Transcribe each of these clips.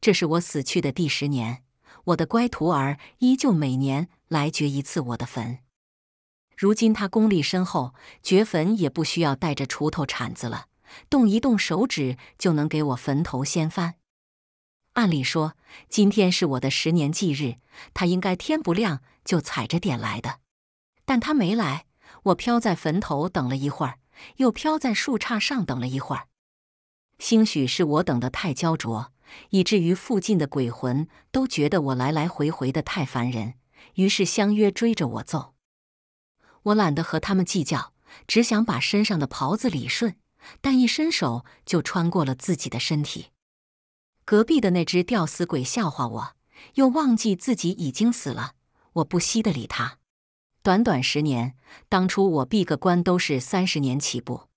这是我死去的第十年，我的乖徒儿依旧每年来掘一次我的坟。如今他功力深厚，掘坟也不需要带着锄头铲子了，动一动手指就能给我坟头掀翻。按理说，今天是我的十年忌日，他应该天不亮就踩着点来的，但他没来。我飘在坟头等了一会儿，又飘在树杈上等了一会儿，兴许是我等的太焦灼。以至于附近的鬼魂都觉得我来来回回的太烦人，于是相约追着我揍。我懒得和他们计较，只想把身上的袍子理顺。但一伸手就穿过了自己的身体。隔壁的那只吊死鬼笑话我，又忘记自己已经死了。我不惜得理他。短短十年，当初我闭个关都是三十年起步。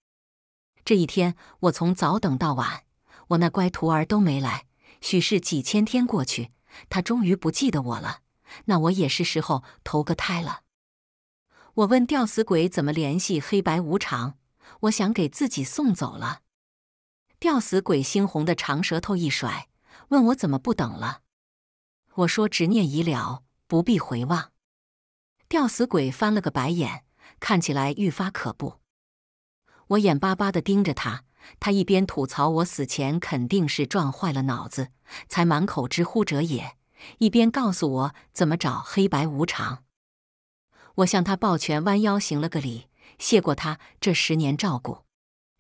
这一天，我从早等到晚。我那乖徒儿都没来，许是几千天过去，他终于不记得我了。那我也是时候投个胎了。我问吊死鬼怎么联系黑白无常，我想给自己送走了。吊死鬼猩红的长舌头一甩，问我怎么不等了。我说执念已了，不必回望。吊死鬼翻了个白眼，看起来愈发可怖。我眼巴巴地盯着他。他一边吐槽我死前肯定是撞坏了脑子，才满口知乎者也，一边告诉我怎么找黑白无常。我向他抱拳弯腰行了个礼，谢过他这十年照顾。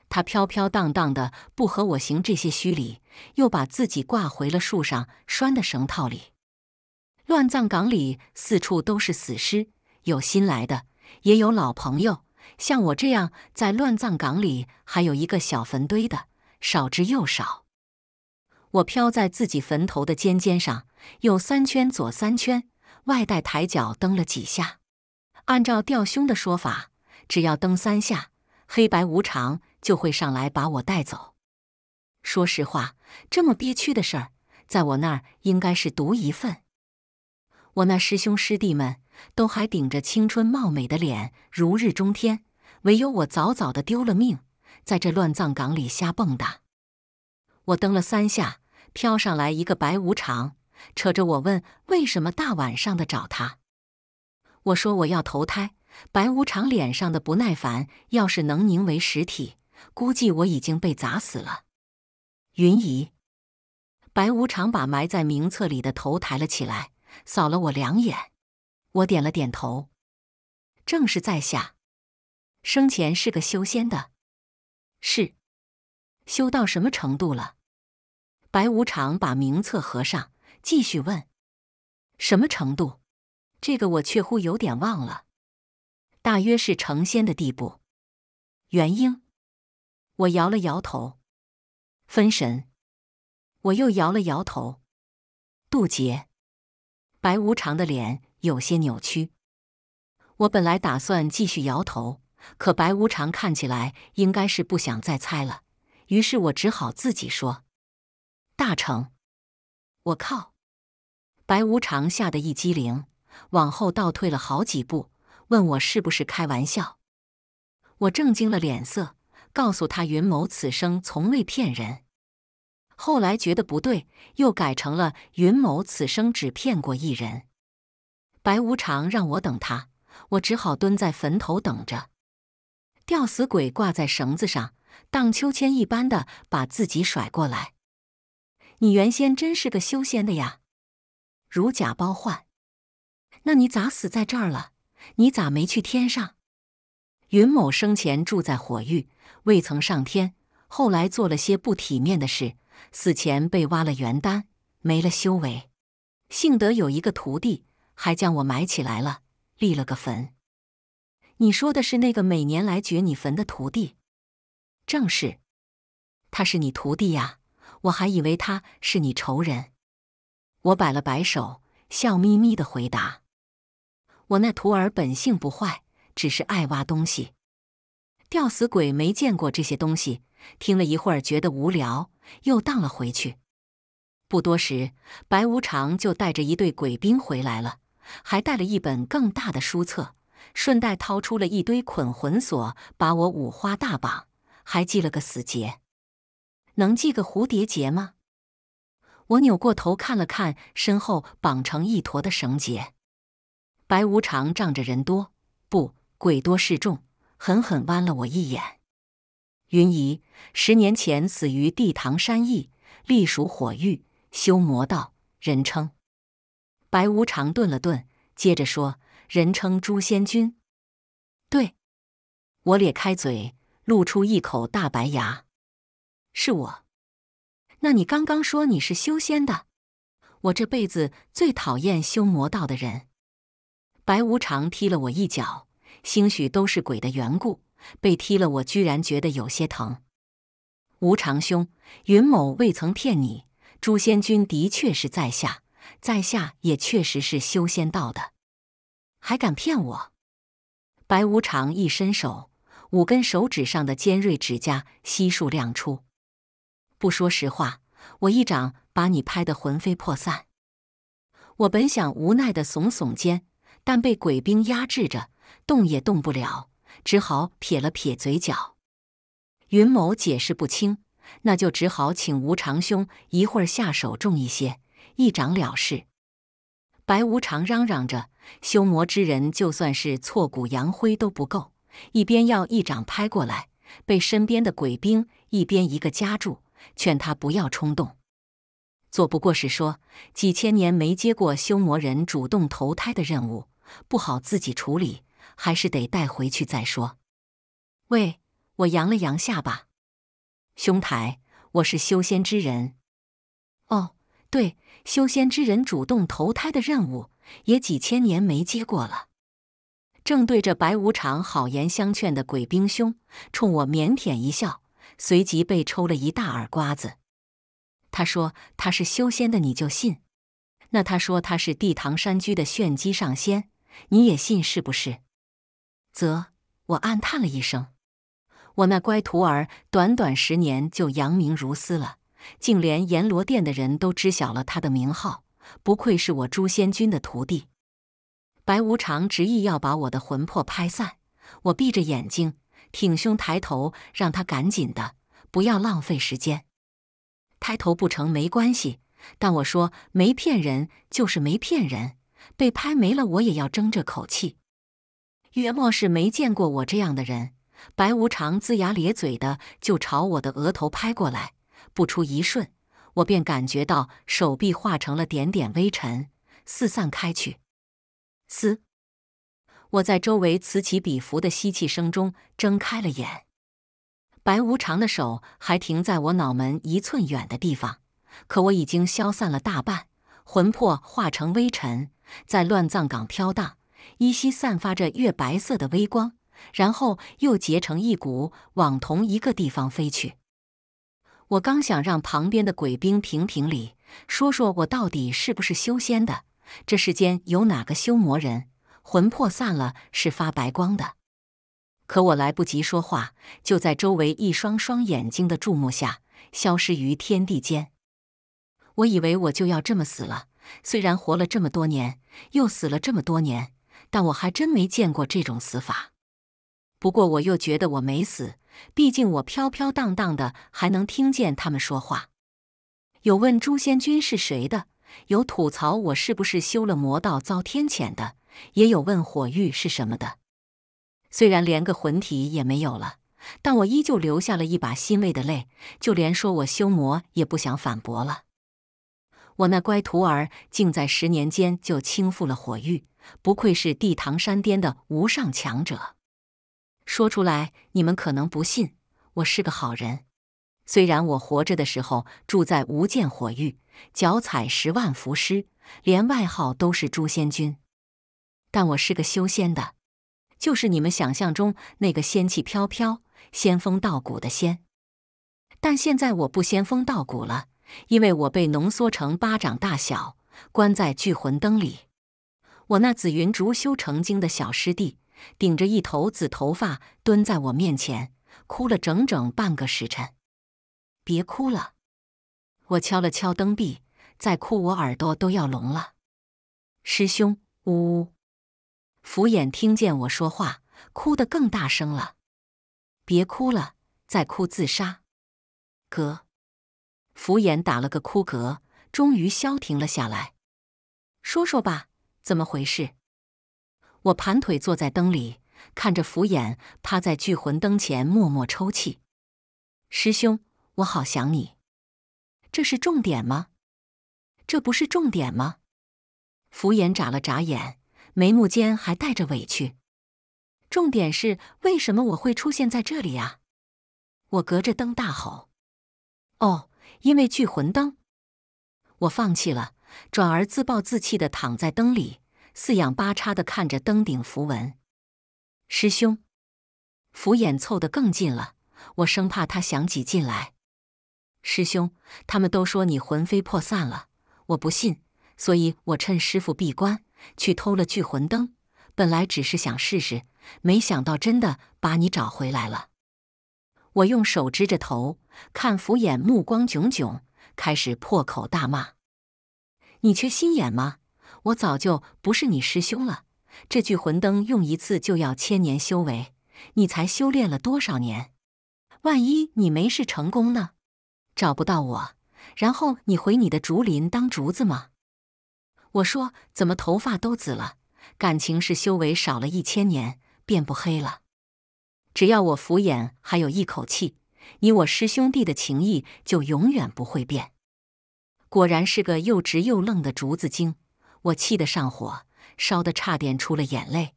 他飘飘荡荡的不和我行这些虚礼，又把自己挂回了树上拴的绳套里。乱葬岗里四处都是死尸，有新来的，也有老朋友。像我这样在乱葬岗里还有一个小坟堆的，少之又少。我飘在自己坟头的尖尖上，右三圈，左三圈，外带抬脚蹬了几下。按照吊凶的说法，只要蹬三下，黑白无常就会上来把我带走。说实话，这么憋屈的事儿，在我那儿应该是独一份。我那师兄师弟们。都还顶着青春貌美的脸，如日中天，唯有我早早的丢了命，在这乱葬岗里瞎蹦跶。我蹬了三下，飘上来一个白无常，扯着我问：“为什么大晚上的找他？”我说：“我要投胎。”白无常脸上的不耐烦，要是能凝为实体，估计我已经被砸死了。云姨，白无常把埋在名册里的头抬了起来，扫了我两眼。我点了点头，正是在下，生前是个修仙的，是，修到什么程度了？白无常把名册合上，继续问：“什么程度？”这个我却乎有点忘了，大约是成仙的地步。元婴？我摇了摇头，分神。我又摇了摇头，渡劫。白无常的脸。有些扭曲。我本来打算继续摇头，可白无常看起来应该是不想再猜了，于是我只好自己说：“大成，我靠！”白无常吓得一激灵，往后倒退了好几步，问我是不是开玩笑。我正经了脸色，告诉他：“云某此生从未骗人。”后来觉得不对，又改成了：“云某此生只骗过一人。”白无常让我等他，我只好蹲在坟头等着。吊死鬼挂在绳子上，荡秋千一般的把自己甩过来。你原先真是个修仙的呀，如假包换。那你咋死在这儿了？你咋没去天上？云某生前住在火域，未曾上天。后来做了些不体面的事，死前被挖了元丹，没了修为。幸得有一个徒弟。还将我埋起来了，立了个坟。你说的是那个每年来掘你坟的徒弟？正是，他是你徒弟呀，我还以为他是你仇人。我摆了摆手，笑眯眯地回答：“我那徒儿本性不坏，只是爱挖东西。吊死鬼没见过这些东西，听了一会儿觉得无聊，又荡了回去。不多时，白无常就带着一队鬼兵回来了。”还带了一本更大的书册，顺带掏出了一堆捆魂锁，把我五花大绑，还系了个死结。能系个蝴蝶结吗？我扭过头看了看身后绑成一坨的绳结。白无常仗着人多不鬼多势众，狠狠剜了我一眼。云姨十年前死于地堂山役，隶属火域，修魔道，人称。白无常顿了顿，接着说：“人称诛仙君，对，我咧开嘴，露出一口大白牙，是我。那你刚刚说你是修仙的？我这辈子最讨厌修魔道的人。”白无常踢了我一脚，兴许都是鬼的缘故，被踢了我居然觉得有些疼。无常兄，云某未曾骗你，诛仙君的确是在下。在下也确实是修仙道的，还敢骗我？白无常一伸手，五根手指上的尖锐指甲悉数亮出。不说实话，我一掌把你拍得魂飞魄散。我本想无奈地耸耸肩，但被鬼兵压制着，动也动不了，只好撇了撇嘴角。云某解释不清，那就只好请无常兄一会儿下手重一些。一掌了事，白无常嚷嚷着：“修魔之人就算是挫骨扬灰都不够。”一边要一掌拍过来，被身边的鬼兵一边一个夹住，劝他不要冲动。做不过是说，几千年没接过修魔人主动投胎的任务，不好自己处理，还是得带回去再说。喂，我扬了扬下巴：“兄台，我是修仙之人。”哦，对。修仙之人主动投胎的任务也几千年没接过了。正对着白无常好言相劝的鬼兵兄，冲我腼腆一笑，随即被抽了一大耳瓜子。他说他是修仙的，你就信；那他说他是地堂山居的炫机上仙，你也信是不是？啧，我暗叹了一声：我那乖徒儿，短短十年就扬名如斯了。竟连阎罗殿的人都知晓了他的名号，不愧是我朱仙君的徒弟。白无常执意要把我的魂魄拍散，我闭着眼睛，挺胸抬头，让他赶紧的，不要浪费时间。抬头不成没关系，但我说没骗人，就是没骗人。被拍没了，我也要争这口气。约莫是没见过我这样的人，白无常龇牙咧嘴的就朝我的额头拍过来。不出一瞬，我便感觉到手臂化成了点点微尘，四散开去。嘶！我在周围此起彼伏的吸气声中睁开了眼，白无常的手还停在我脑门一寸远的地方，可我已经消散了大半，魂魄化成微尘，在乱葬岗飘荡，依稀散发着月白色的微光，然后又结成一股往同一个地方飞去。我刚想让旁边的鬼兵评评理，说说我到底是不是修仙的，这世间有哪个修魔人魂魄散了是发白光的？可我来不及说话，就在周围一双双眼睛的注目下，消失于天地间。我以为我就要这么死了，虽然活了这么多年，又死了这么多年，但我还真没见过这种死法。不过我又觉得我没死。毕竟我飘飘荡荡的，还能听见他们说话。有问诛仙君是谁的，有吐槽我是不是修了魔道遭天谴的，也有问火玉是什么的。虽然连个魂体也没有了，但我依旧留下了一把欣慰的泪。就连说我修魔也不想反驳了。我那乖徒儿竟在十年间就倾覆了火域，不愧是地堂山巅的无上强者。说出来，你们可能不信，我是个好人。虽然我活着的时候住在无间火域，脚踩十万伏尸，连外号都是诛仙君，但我是个修仙的，就是你们想象中那个仙气飘飘、仙风道骨的仙。但现在我不仙风道骨了，因为我被浓缩成巴掌大小，关在聚魂灯里。我那紫云竹修成精的小师弟。顶着一头紫头发蹲在我面前，哭了整整半个时辰。别哭了！我敲了敲灯壁，再哭我耳朵都要聋了。师兄，呜呜！福衍听见我说话，哭得更大声了。别哭了，再哭自杀！哥，福衍打了个哭嗝，终于消停了下来。说说吧，怎么回事？我盘腿坐在灯里，看着福衍趴在聚魂灯前默默抽泣。师兄，我好想你，这是重点吗？这不是重点吗？福衍眨了眨眼，眉目间还带着委屈。重点是为什么我会出现在这里啊？我隔着灯大吼：“哦，因为聚魂灯。”我放弃了，转而自暴自弃地躺在灯里。四仰八叉的看着登顶符文，师兄，符眼凑得更近了，我生怕他想挤进来。师兄，他们都说你魂飞魄散了，我不信，所以我趁师傅闭关去偷了聚魂灯。本来只是想试试，没想到真的把你找回来了。我用手支着头，看符眼目光炯炯，开始破口大骂：“你缺心眼吗？”我早就不是你师兄了。这聚魂灯用一次就要千年修为，你才修炼了多少年？万一你没事成功呢？找不到我，然后你回你的竹林当竹子吗？我说怎么头发都紫了？感情是修为少了一千年，变不黑了。只要我敷衍还有一口气，你我师兄弟的情谊就永远不会变。果然是个又直又愣的竹子精。我气得上火，烧得差点出了眼泪。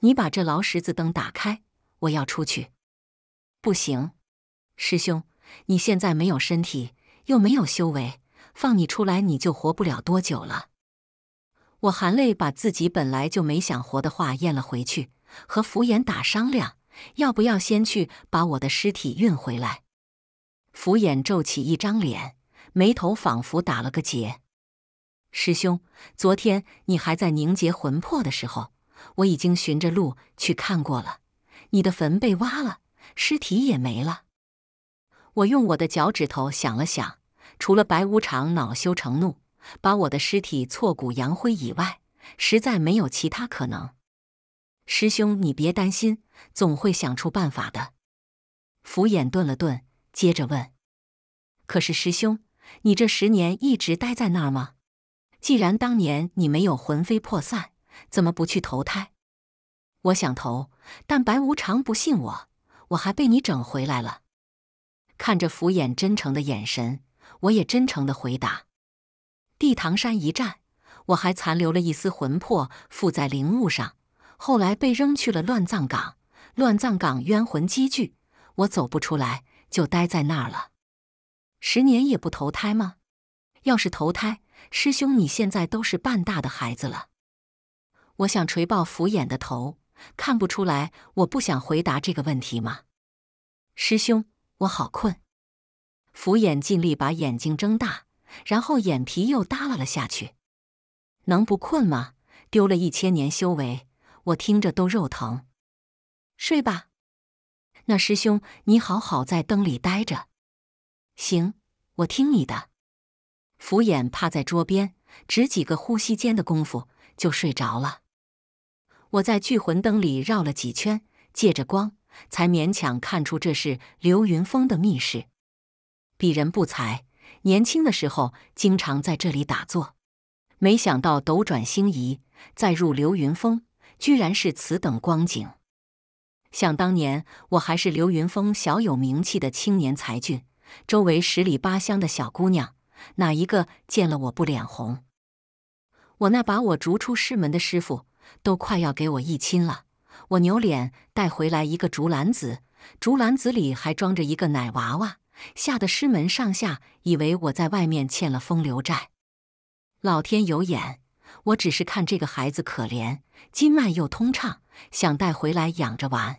你把这劳什子灯打开，我要出去。不行，师兄，你现在没有身体，又没有修为，放你出来，你就活不了多久了。我含泪把自己本来就没想活的话咽了回去，和福衍打商量，要不要先去把我的尸体运回来。福衍皱起一张脸，眉头仿佛打了个结。师兄，昨天你还在凝结魂魄的时候，我已经循着路去看过了。你的坟被挖了，尸体也没了。我用我的脚趾头想了想，除了白无常恼羞成怒，把我的尸体挫骨扬灰以外，实在没有其他可能。师兄，你别担心，总会想出办法的。福衍顿了顿，接着问：“可是师兄，你这十年一直待在那儿吗？”既然当年你没有魂飞魄散，怎么不去投胎？我想投，但白无常不信我，我还被你整回来了。看着福眼真诚的眼神，我也真诚的回答：地堂山一战，我还残留了一丝魂魄附在灵物上，后来被扔去了乱葬岗。乱葬岗冤魂积聚，我走不出来，就待在那儿了。十年也不投胎吗？要是投胎？师兄，你现在都是半大的孩子了，我想锤爆福衍的头，看不出来，我不想回答这个问题吗？师兄，我好困。福衍尽力把眼睛睁大，然后眼皮又耷拉了下去。能不困吗？丢了一千年修为，我听着都肉疼。睡吧。那师兄，你好好在灯里待着。行，我听你的。俯眼趴在桌边，只几个呼吸间的功夫就睡着了。我在聚魂灯里绕了几圈，借着光才勉强看出这是流云峰的密室。鄙人不才，年轻的时候经常在这里打坐，没想到斗转星移，再入流云峰，居然是此等光景。想当年，我还是流云峰小有名气的青年才俊，周围十里八乡的小姑娘。哪一个见了我不脸红？我那把我逐出师门的师傅都快要给我一亲了。我扭脸带回来一个竹篮子，竹篮子里还装着一个奶娃娃，吓得师门上下以为我在外面欠了风流债。老天有眼，我只是看这个孩子可怜，经脉又通畅，想带回来养着玩。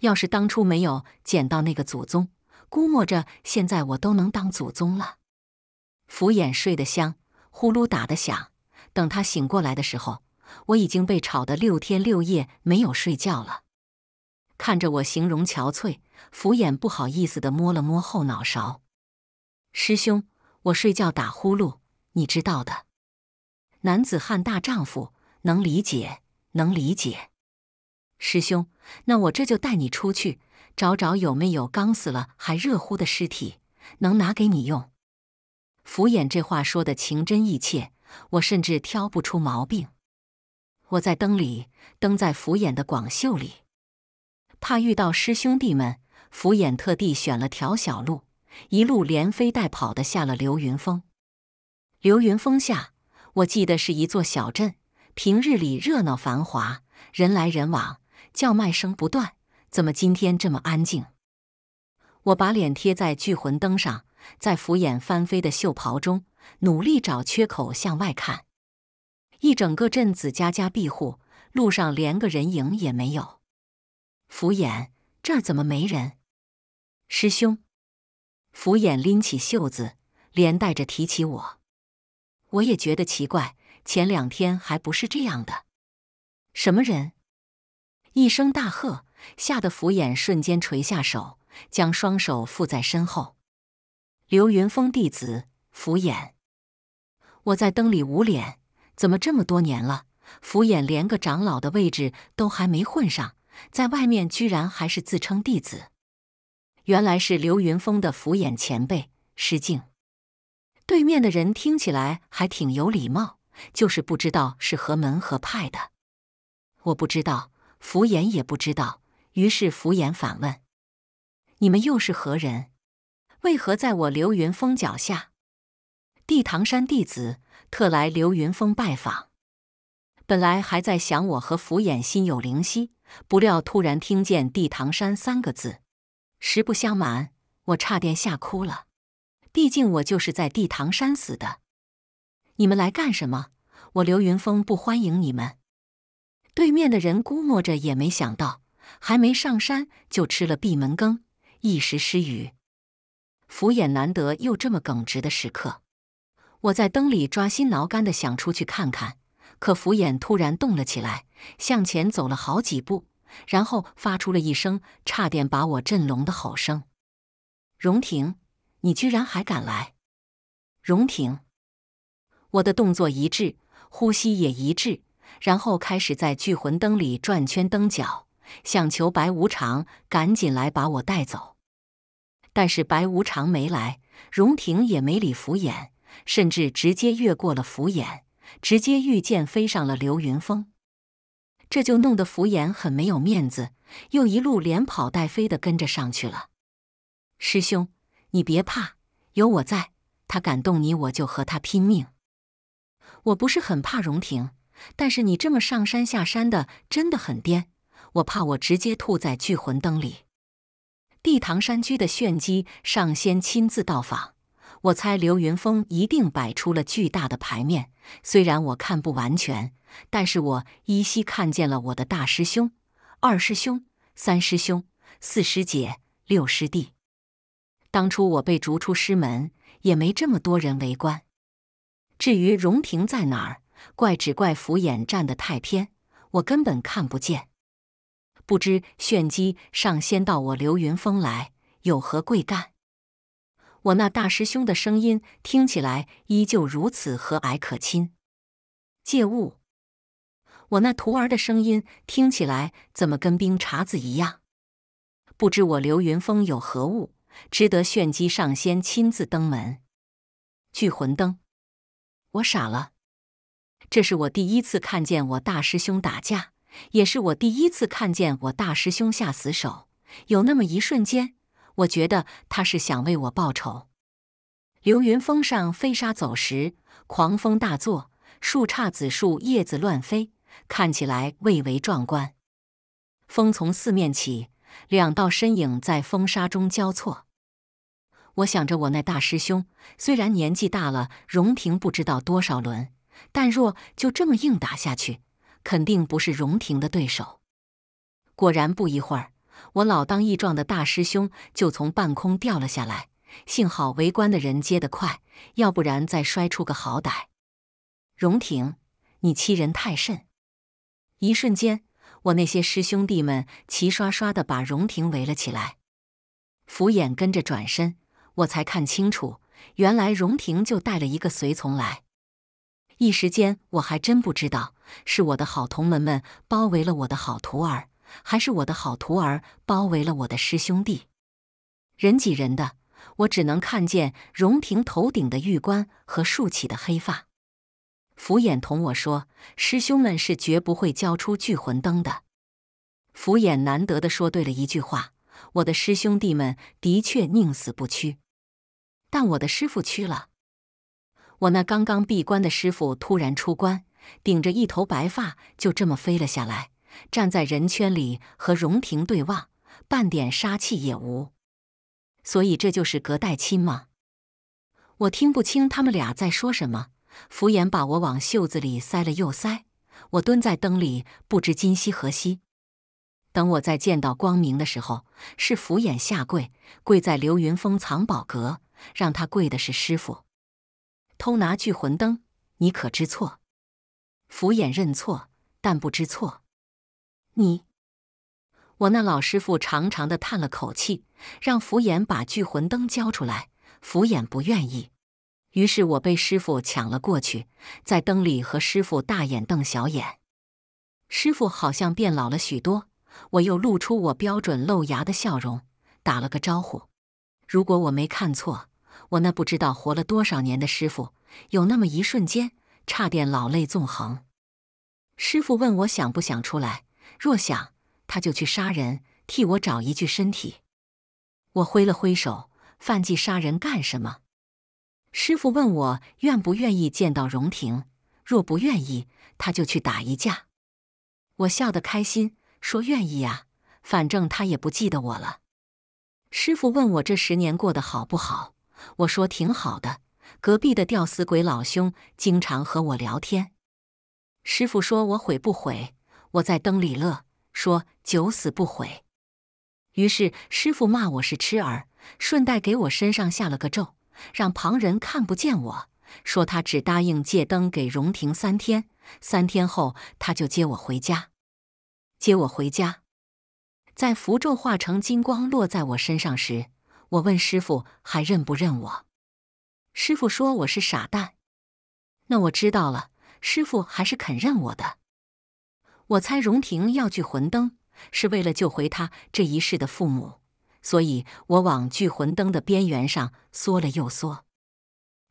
要是当初没有捡到那个祖宗，估摸着现在我都能当祖宗了。福眼睡得香，呼噜打得响。等他醒过来的时候，我已经被吵得六天六夜没有睡觉了。看着我形容憔悴，福眼不好意思地摸了摸后脑勺：“师兄，我睡觉打呼噜，你知道的。男子汉大丈夫，能理解，能理解。师兄，那我这就带你出去，找找有没有刚死了还热乎的尸体，能拿给你用。”敷衍这话说的情真意切，我甚至挑不出毛病。我在灯里，灯在敷衍的广袖里，怕遇到师兄弟们，敷衍特地选了条小路，一路连飞带跑的下了流云峰。流云峰下，我记得是一座小镇，平日里热闹繁华，人来人往，叫卖声不断，怎么今天这么安静？我把脸贴在聚魂灯上。在拂眼翻飞的袖袍中，努力找缺口向外看。一整个镇子家家庇护，路上连个人影也没有。拂眼，这儿怎么没人？师兄。拂眼拎起袖子，连带着提起我。我也觉得奇怪，前两天还不是这样的。什么人？一声大喝，吓得拂眼瞬间垂下手，将双手附在身后。刘云峰弟子福衍，我在灯里捂脸，怎么这么多年了，福衍连个长老的位置都还没混上，在外面居然还是自称弟子。原来是刘云峰的福衍前辈，失敬。对面的人听起来还挺有礼貌，就是不知道是何门何派的。我不知道，福衍也不知道，于是福衍反问：“你们又是何人？”为何在我流云峰脚下？地堂山弟子特来流云峰拜访。本来还在想我和福衍心有灵犀，不料突然听见“地堂山”三个字。实不相瞒，我差点吓哭了。毕竟我就是在地堂山死的。你们来干什么？我流云峰不欢迎你们。对面的人估摸着也没想到，还没上山就吃了闭门羹，一时失语。福眼难得又这么耿直的时刻，我在灯里抓心挠肝的想出去看看，可福眼突然动了起来，向前走了好几步，然后发出了一声差点把我震聋的吼声：“荣婷，你居然还敢来！”荣婷，我的动作一致，呼吸也一致，然后开始在聚魂灯里转圈蹬脚，想求白无常赶紧来把我带走。但是白无常没来，荣婷也没理福衍，甚至直接越过了福衍，直接御剑飞上了流云峰。这就弄得福衍很没有面子，又一路连跑带飞的跟着上去了。师兄，你别怕，有我在。他敢动你，我就和他拼命。我不是很怕荣婷，但是你这么上山下山的，真的很颠，我怕我直接吐在聚魂灯里。地堂山居的玄机上仙亲自到访，我猜刘云峰一定摆出了巨大的牌面。虽然我看不完全，但是我依稀看见了我的大师兄、二师兄、三师兄、四师姐、六师弟。当初我被逐出师门，也没这么多人围观。至于荣廷在哪儿，怪只怪福衍站得太偏，我根本看不见。不知炫机上仙到我流云峰来有何贵干？我那大师兄的声音听起来依旧如此和蔼可亲。借物！我那徒儿的声音听起来怎么跟冰碴子一样？不知我流云峰有何物值得炫机上仙亲自登门？聚魂灯！我傻了，这是我第一次看见我大师兄打架。也是我第一次看见我大师兄下死手，有那么一瞬间，我觉得他是想为我报仇。流云峰上飞沙走石，狂风大作，树杈子树叶子乱飞，看起来蔚为壮观。风从四面起，两道身影在风沙中交错。我想着我那大师兄，虽然年纪大了，容停不知道多少轮，但若就这么硬打下去。肯定不是荣廷的对手。果然，不一会儿，我老当益壮的大师兄就从半空掉了下来，幸好围观的人接得快，要不然再摔出个好歹。荣廷，你欺人太甚！一瞬间，我那些师兄弟们齐刷刷的把荣廷围了起来。俯眼跟着转身，我才看清楚，原来荣廷就带了一个随从来。一时间，我还真不知道，是我的好同门们包围了我的好徒儿，还是我的好徒儿包围了我的师兄弟。人挤人的，我只能看见荣平头顶的玉冠和竖起的黑发。福衍同我说：“师兄们是绝不会交出聚魂灯的。”福衍难得的说对了一句话：“我的师兄弟们的确宁死不屈，但我的师傅屈了。”我那刚刚闭关的师傅突然出关，顶着一头白发，就这么飞了下来，站在人圈里和荣庭对望，半点杀气也无。所以这就是隔代亲吗？我听不清他们俩在说什么。福衍把我往袖子里塞了又塞，我蹲在灯里不知今夕何夕。等我再见到光明的时候，是福衍下跪，跪在刘云峰藏宝阁，让他跪的是师傅。偷拿聚魂灯，你可知错？福衍认错，但不知错。你，我那老师傅长长的叹了口气，让福衍把聚魂灯交出来。福衍不愿意，于是我被师傅抢了过去，在灯里和师傅大眼瞪小眼。师傅好像变老了许多，我又露出我标准露牙的笑容，打了个招呼。如果我没看错。我那不知道活了多少年的师傅，有那么一瞬间差点老泪纵横。师傅问我想不想出来，若想，他就去杀人，替我找一具身体。我挥了挥手，犯忌杀人干什么？师傅问我愿不愿意见到荣廷，若不愿意，他就去打一架。我笑得开心，说愿意啊，反正他也不记得我了。师傅问我这十年过得好不好？我说挺好的，隔壁的吊死鬼老兄经常和我聊天。师傅说我悔不悔？我在灯里乐，说九死不悔。于是师傅骂我是痴儿，顺带给我身上下了个咒，让旁人看不见我。说他只答应借灯给荣廷三天，三天后他就接我回家。接我回家，在符咒化成金光落在我身上时。我问师傅还认不认我？师傅说我是傻蛋。那我知道了，师傅还是肯认我的。我猜荣婷要聚魂灯，是为了救回他这一世的父母，所以我往聚魂灯的边缘上缩了又缩。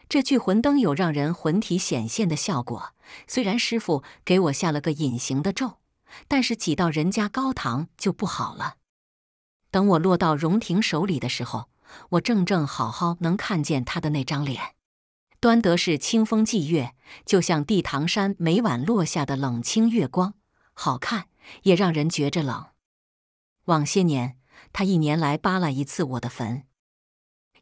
这聚魂灯有让人魂体显现的效果，虽然师傅给我下了个隐形的咒，但是挤到人家高堂就不好了。等我落到荣婷手里的时候。我正正好好能看见他的那张脸，端得是清风霁月，就像地堂山每晚落下的冷清月光，好看也让人觉着冷。往些年，他一年来扒拉一次我的坟。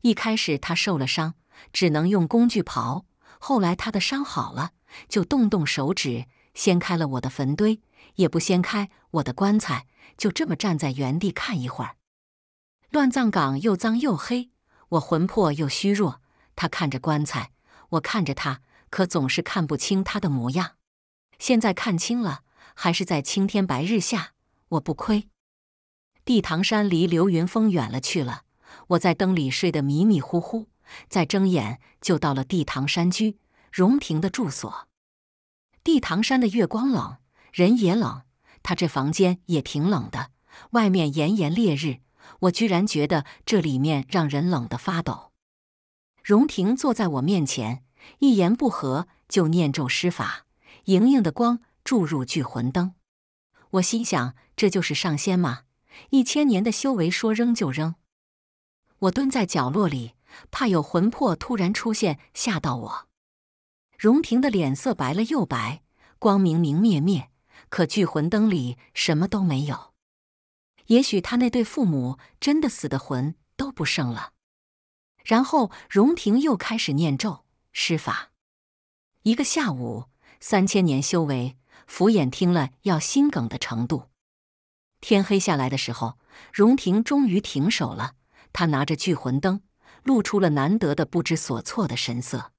一开始他受了伤，只能用工具刨；后来他的伤好了，就动动手指掀开了我的坟堆，也不掀开我的棺材，就这么站在原地看一会儿。乱葬岗又脏又黑，我魂魄又虚弱。他看着棺材，我看着他，可总是看不清他的模样。现在看清了，还是在青天白日下，我不亏。地堂山离流云峰远了去了。我在灯里睡得迷迷糊糊，再睁眼就到了地堂山居荣庭的住所。地堂山的月光冷，人也冷，他这房间也挺冷的。外面炎炎烈日。我居然觉得这里面让人冷得发抖。荣婷坐在我面前，一言不合就念咒施法，莹莹的光注入聚魂灯。我心想，这就是上仙吗？一千年的修为，说扔就扔。我蹲在角落里，怕有魂魄突然出现吓到我。荣婷的脸色白了又白，光明明灭灭，可聚魂灯里什么都没有。也许他那对父母真的死的魂都不剩了。然后，荣廷又开始念咒施法，一个下午，三千年修为，敷衍听了要心梗的程度。天黑下来的时候，荣廷终于停手了。他拿着聚魂灯，露出了难得的不知所措的神色。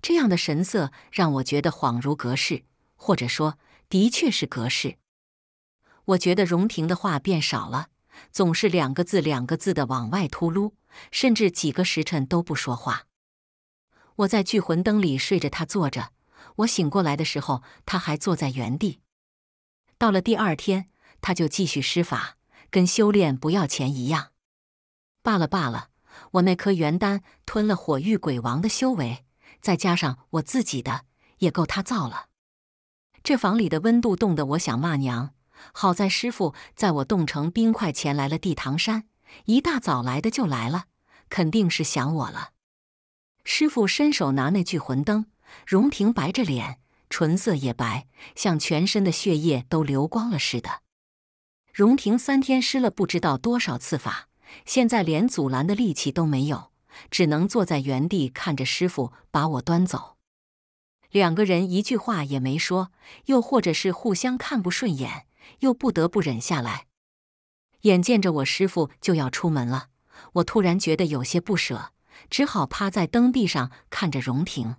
这样的神色让我觉得恍如隔世，或者说，的确是隔世。我觉得荣婷的话变少了，总是两个字两个字的往外突噜，甚至几个时辰都不说话。我在聚魂灯里睡着，他坐着；我醒过来的时候，他还坐在原地。到了第二天，他就继续施法，跟修炼不要钱一样。罢了罢了，我那颗元丹吞了火狱鬼王的修为，再加上我自己的，也够他造了。这房里的温度冻得我想骂娘。好在师傅在我冻成冰块前来了地堂山，一大早来的就来了，肯定是想我了。师傅伸手拿那聚魂灯，荣婷白着脸，唇色也白，像全身的血液都流光了似的。荣婷三天施了不知道多少次法，现在连阻拦的力气都没有，只能坐在原地看着师傅把我端走。两个人一句话也没说，又或者是互相看不顺眼。又不得不忍下来。眼见着我师傅就要出门了，我突然觉得有些不舍，只好趴在灯壁上看着荣亭。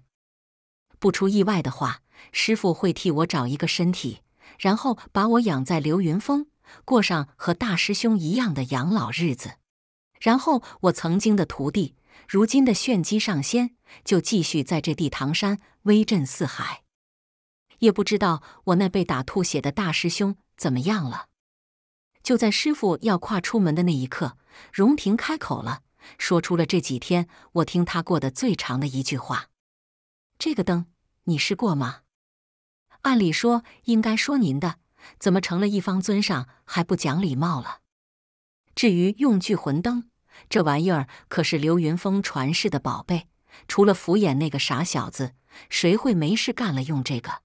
不出意外的话，师傅会替我找一个身体，然后把我养在流云峰，过上和大师兄一样的养老日子。然后，我曾经的徒弟，如今的炫机上仙，就继续在这地唐山威震四海。也不知道我那被打吐血的大师兄怎么样了。就在师傅要跨出门的那一刻，荣平开口了，说出了这几天我听他过的最长的一句话：“这个灯你试过吗？”按理说应该说您的，怎么成了一方尊上还不讲礼貌了？至于用聚魂灯，这玩意儿可是流云峰传世的宝贝，除了敷衍那个傻小子，谁会没事干了用这个？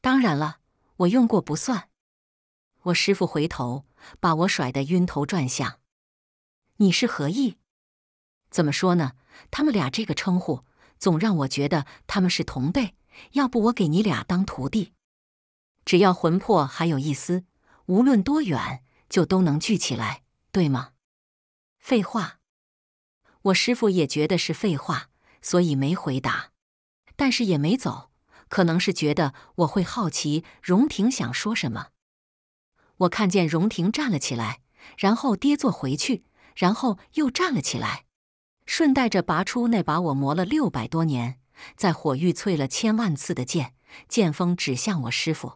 当然了，我用过不算。我师傅回头把我甩得晕头转向。你是何意？怎么说呢？他们俩这个称呼，总让我觉得他们是同辈。要不我给你俩当徒弟？只要魂魄还有一丝，无论多远，就都能聚起来，对吗？废话。我师傅也觉得是废话，所以没回答，但是也没走。可能是觉得我会好奇，荣婷想说什么。我看见荣婷站了起来，然后跌坐回去，然后又站了起来，顺带着拔出那把我磨了六百多年，在火玉淬了千万次的剑，剑锋指向我师傅。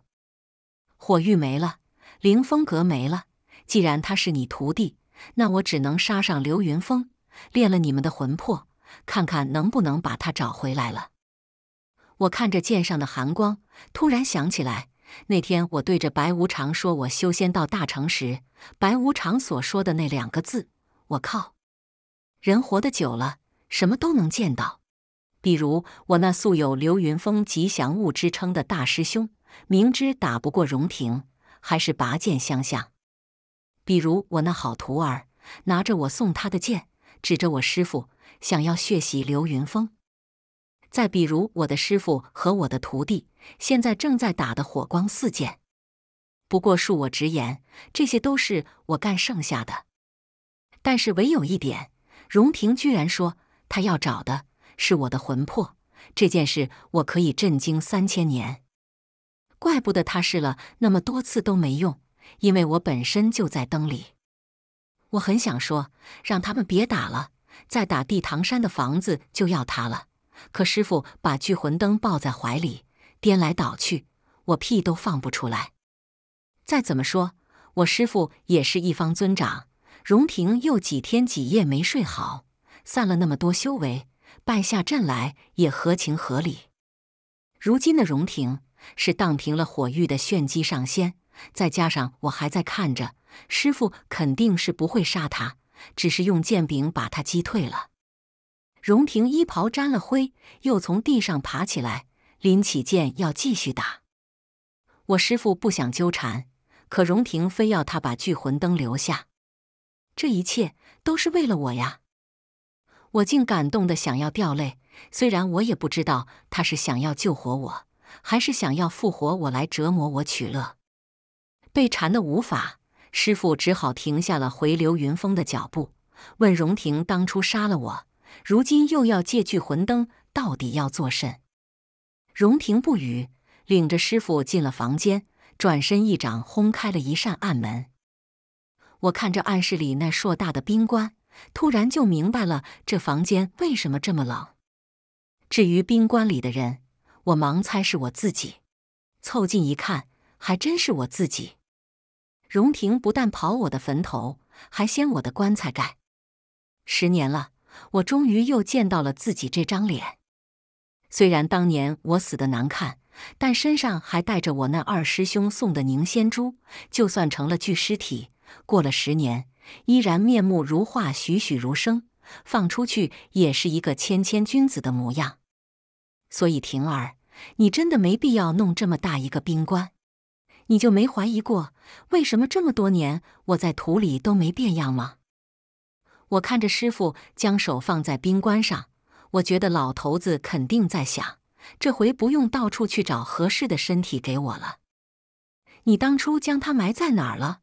火玉没了，凌风阁没了。既然他是你徒弟，那我只能杀上刘云峰，练了你们的魂魄，看看能不能把他找回来了。我看着剑上的寒光，突然想起来那天我对着白无常说：“我修仙到大成时，白无常所说的那两个字。”我靠！人活得久了，什么都能见到。比如我那素有“流云峰吉祥物”之称的大师兄，明知打不过荣廷，还是拔剑相向；比如我那好徒儿，拿着我送他的剑，指着我师父，想要血洗流云峰。再比如，我的师傅和我的徒弟现在正在打的火光四溅。不过恕我直言，这些都是我干剩下的。但是唯有一点，荣平居然说他要找的是我的魂魄，这件事我可以震惊三千年。怪不得他试了那么多次都没用，因为我本身就在灯里。我很想说，让他们别打了，再打地堂山的房子就要塌了。可师傅把聚魂灯抱在怀里，颠来倒去，我屁都放不出来。再怎么说，我师傅也是一方尊长。荣平又几天几夜没睡好，散了那么多修为，败下阵来也合情合理。如今的荣平是荡平了火域的炫机上仙，再加上我还在看着，师傅肯定是不会杀他，只是用剑柄把他击退了。荣婷衣袍沾了灰，又从地上爬起来，拎起剑要继续打。我师父不想纠缠，可荣婷非要他把聚魂灯留下。这一切都是为了我呀！我竟感动的想要掉泪。虽然我也不知道他是想要救活我，还是想要复活我来折磨我取乐。被缠的无法，师父只好停下了回流云峰的脚步，问荣婷当初杀了我？”如今又要借聚魂灯，到底要做甚？荣婷不语，领着师傅进了房间，转身一掌轰开了一扇暗门。我看着暗室里那硕大的冰棺，突然就明白了这房间为什么这么冷。至于冰棺里的人，我忙猜是我自己，凑近一看，还真是我自己。荣婷不但刨我的坟头，还掀我的棺材盖。十年了。我终于又见到了自己这张脸。虽然当年我死的难看，但身上还带着我那二师兄送的凝仙珠，就算成了具尸体，过了十年依然面目如画、栩栩如生，放出去也是一个谦谦君子的模样。所以，婷儿，你真的没必要弄这么大一个冰棺。你就没怀疑过，为什么这么多年我在土里都没变样吗？我看着师傅将手放在冰棺上，我觉得老头子肯定在想：这回不用到处去找合适的身体给我了。你当初将他埋在哪儿了？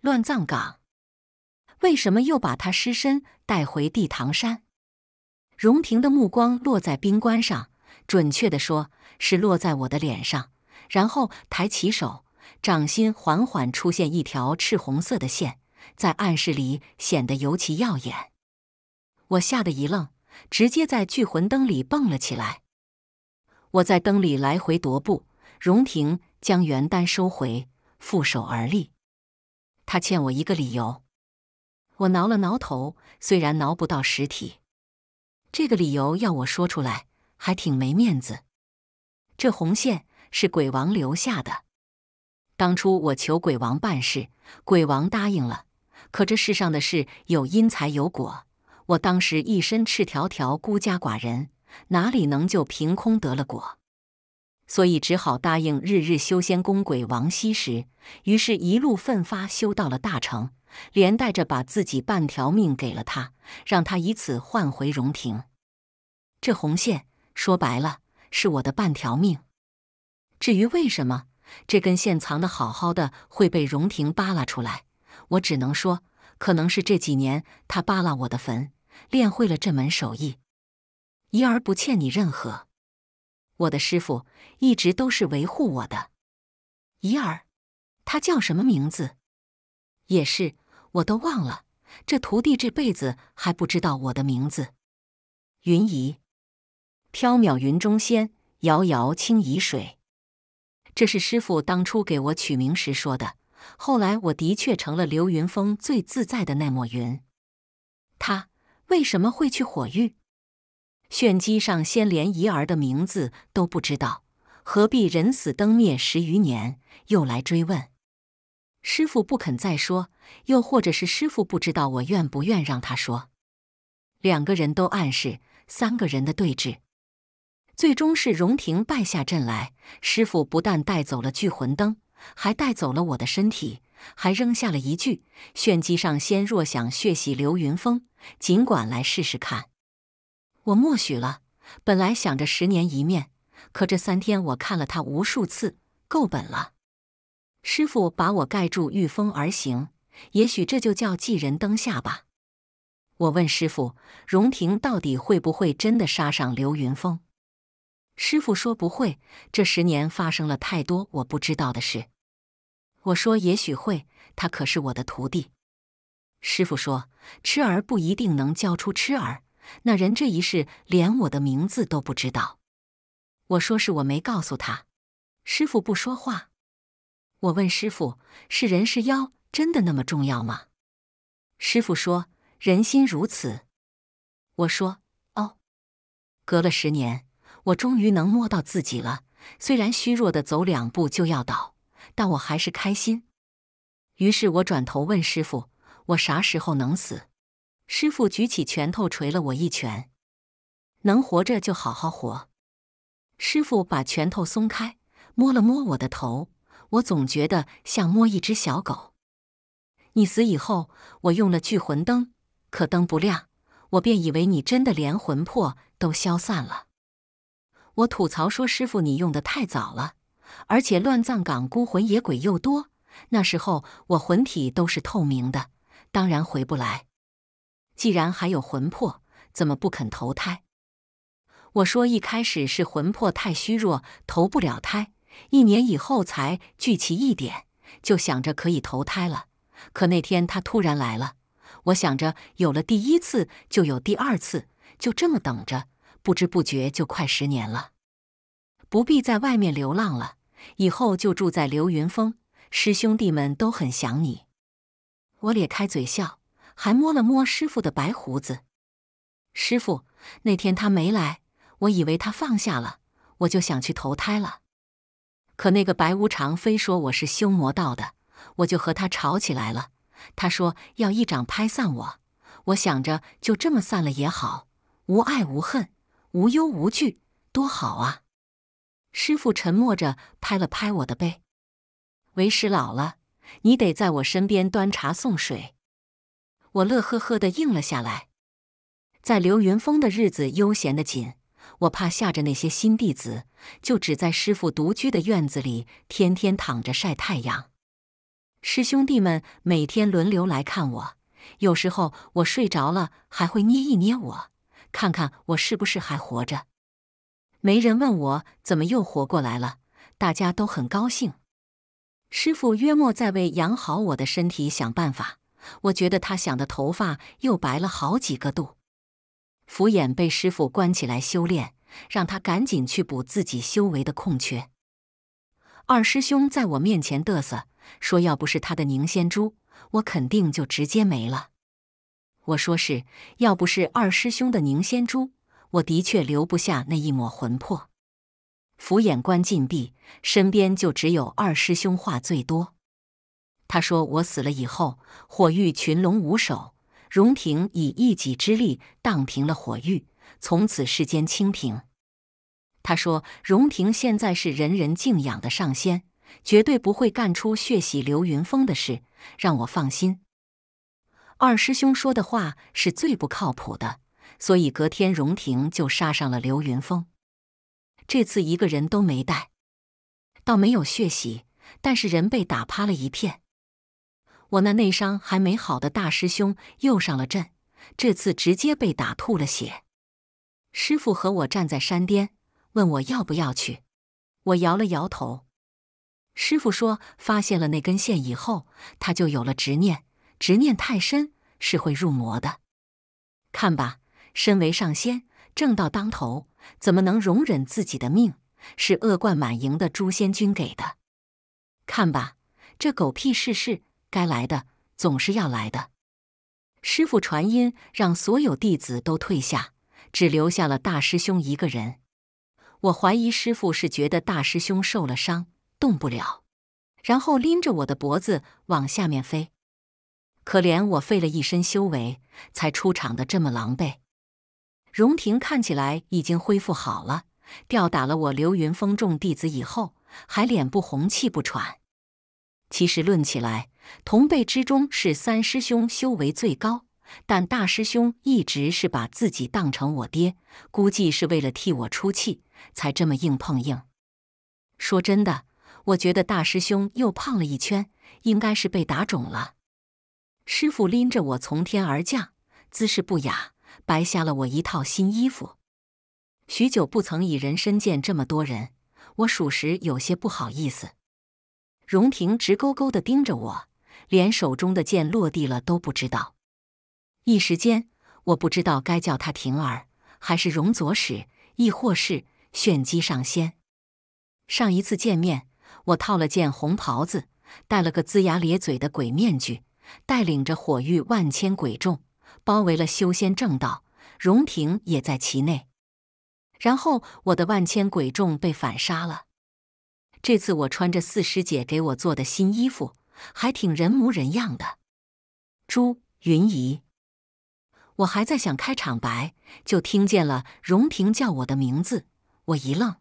乱葬岗。为什么又把他尸身带回地堂山？荣婷的目光落在冰棺上，准确地说是落在我的脸上，然后抬起手，掌心缓缓出现一条赤红色的线。在暗室里显得尤其耀眼，我吓得一愣，直接在聚魂灯里蹦了起来。我在灯里来回踱步，荣婷将元丹收回，负手而立。他欠我一个理由，我挠了挠头，虽然挠不到实体，这个理由要我说出来，还挺没面子。这红线是鬼王留下的，当初我求鬼王办事，鬼王答应了。可这世上的事有因才有果，我当时一身赤条条、孤家寡人，哪里能就凭空得了果？所以只好答应日日修仙、攻鬼王。西时，于是一路奋发修到了大成，连带着把自己半条命给了他，让他以此换回荣庭。这红线说白了是我的半条命。至于为什么这根线藏的好好的会被荣庭扒拉出来？我只能说，可能是这几年他扒拉我的坟，练会了这门手艺。怡儿不欠你任何，我的师傅一直都是维护我的。怡儿，他叫什么名字？也是，我都忘了。这徒弟这辈子还不知道我的名字。云姨，缥缈云中仙，遥遥清怡水，这是师傅当初给我取名时说的。后来，我的确成了刘云峰最自在的那抹云。他为什么会去火域？玄机上仙连仪儿的名字都不知道，何必人死灯灭十余年又来追问？师傅不肯再说，又或者是师傅不知道我愿不愿让他说？两个人都暗示，三个人的对峙，最终是荣廷败下阵来。师傅不但带走了聚魂灯。还带走了我的身体，还扔下了一句：“玄机上仙若想血洗流云峰，尽管来试试看。”我默许了。本来想着十年一面，可这三天我看了他无数次，够本了。师傅把我盖住，御风而行，也许这就叫寄人灯下吧。我问师傅：“荣亭到底会不会真的杀上流云峰？”师傅说不会，这十年发生了太多我不知道的事。我说也许会，他可是我的徒弟。师傅说痴儿不一定能教出痴儿，那人这一世连我的名字都不知道。我说是我没告诉他。师傅不说话。我问师傅是人是妖，真的那么重要吗？师傅说人心如此。我说哦。隔了十年。我终于能摸到自己了，虽然虚弱的走两步就要倒，但我还是开心。于是我转头问师傅：“我啥时候能死？”师傅举起拳头捶了我一拳：“能活着就好好活。”师傅把拳头松开，摸了摸我的头，我总觉得像摸一只小狗。你死以后，我用了聚魂灯，可灯不亮，我便以为你真的连魂魄都消散了。我吐槽说：“师傅，你用的太早了，而且乱葬岗孤魂野鬼又多。那时候我魂体都是透明的，当然回不来。既然还有魂魄，怎么不肯投胎？”我说：“一开始是魂魄太虚弱，投不了胎。一年以后才聚齐一点，就想着可以投胎了。可那天他突然来了，我想着有了第一次就有第二次，就这么等着。”不知不觉就快十年了，不必在外面流浪了。以后就住在流云峰，师兄弟们都很想你。我咧开嘴笑，还摸了摸师傅的白胡子。师傅那天他没来，我以为他放下了，我就想去投胎了。可那个白无常非说我是修魔道的，我就和他吵起来了。他说要一掌拍散我，我想着就这么散了也好，无爱无恨。无忧无惧，多好啊！师傅沉默着，拍了拍我的背。为师老了，你得在我身边端茶送水。我乐呵呵的应了下来。在流云峰的日子悠闲的紧，我怕吓着那些新弟子，就只在师傅独居的院子里，天天躺着晒太阳。师兄弟们每天轮流来看我，有时候我睡着了，还会捏一捏我。看看我是不是还活着？没人问我怎么又活过来了，大家都很高兴。师傅约莫在为养好我的身体想办法，我觉得他想的头发又白了好几个度。福衍被师傅关起来修炼，让他赶紧去补自己修为的空缺。二师兄在我面前嘚瑟，说要不是他的凝仙珠，我肯定就直接没了。我说是，要不是二师兄的凝仙珠，我的确留不下那一抹魂魄。福眼观禁闭，身边就只有二师兄话最多。他说我死了以后，火域群龙无首，荣廷以一己之力荡平了火域，从此世间清平。他说荣廷现在是人人敬仰的上仙，绝对不会干出血洗流云峰的事，让我放心。二师兄说的话是最不靠谱的，所以隔天荣婷就杀上了刘云峰。这次一个人都没带，倒没有血洗，但是人被打趴了一片。我那内伤还没好的大师兄又上了阵，这次直接被打吐了血。师傅和我站在山巅，问我要不要去，我摇了摇头。师傅说，发现了那根线以后，他就有了执念。执念太深是会入魔的。看吧，身为上仙，正道当头，怎么能容忍自己的命是恶贯满盈的诛仙君给的？看吧，这狗屁世事，该来的总是要来的。师傅传音让所有弟子都退下，只留下了大师兄一个人。我怀疑师傅是觉得大师兄受了伤，动不了，然后拎着我的脖子往下面飞。可怜我费了一身修为，才出场的这么狼狈。荣婷看起来已经恢复好了，吊打了我流云峰众弟子以后，还脸不红气不喘。其实论起来，同辈之中是三师兄修为最高，但大师兄一直是把自己当成我爹，估计是为了替我出气，才这么硬碰硬。说真的，我觉得大师兄又胖了一圈，应该是被打肿了。师傅拎着我从天而降，姿势不雅，白瞎了我一套新衣服。许久不曾以人身见这么多人，我属实有些不好意思。荣婷直勾勾的盯着我，连手中的剑落地了都不知道。一时间，我不知道该叫他婷儿，还是荣左使，亦或是炫机上仙。上一次见面，我套了件红袍子，戴了个龇牙咧嘴的鬼面具。带领着火域万千鬼众，包围了修仙正道，荣廷也在其内。然后我的万千鬼众被反杀了。这次我穿着四师姐给我做的新衣服，还挺人模人样的。朱云仪，我还在想开场白，就听见了荣廷叫我的名字。我一愣：“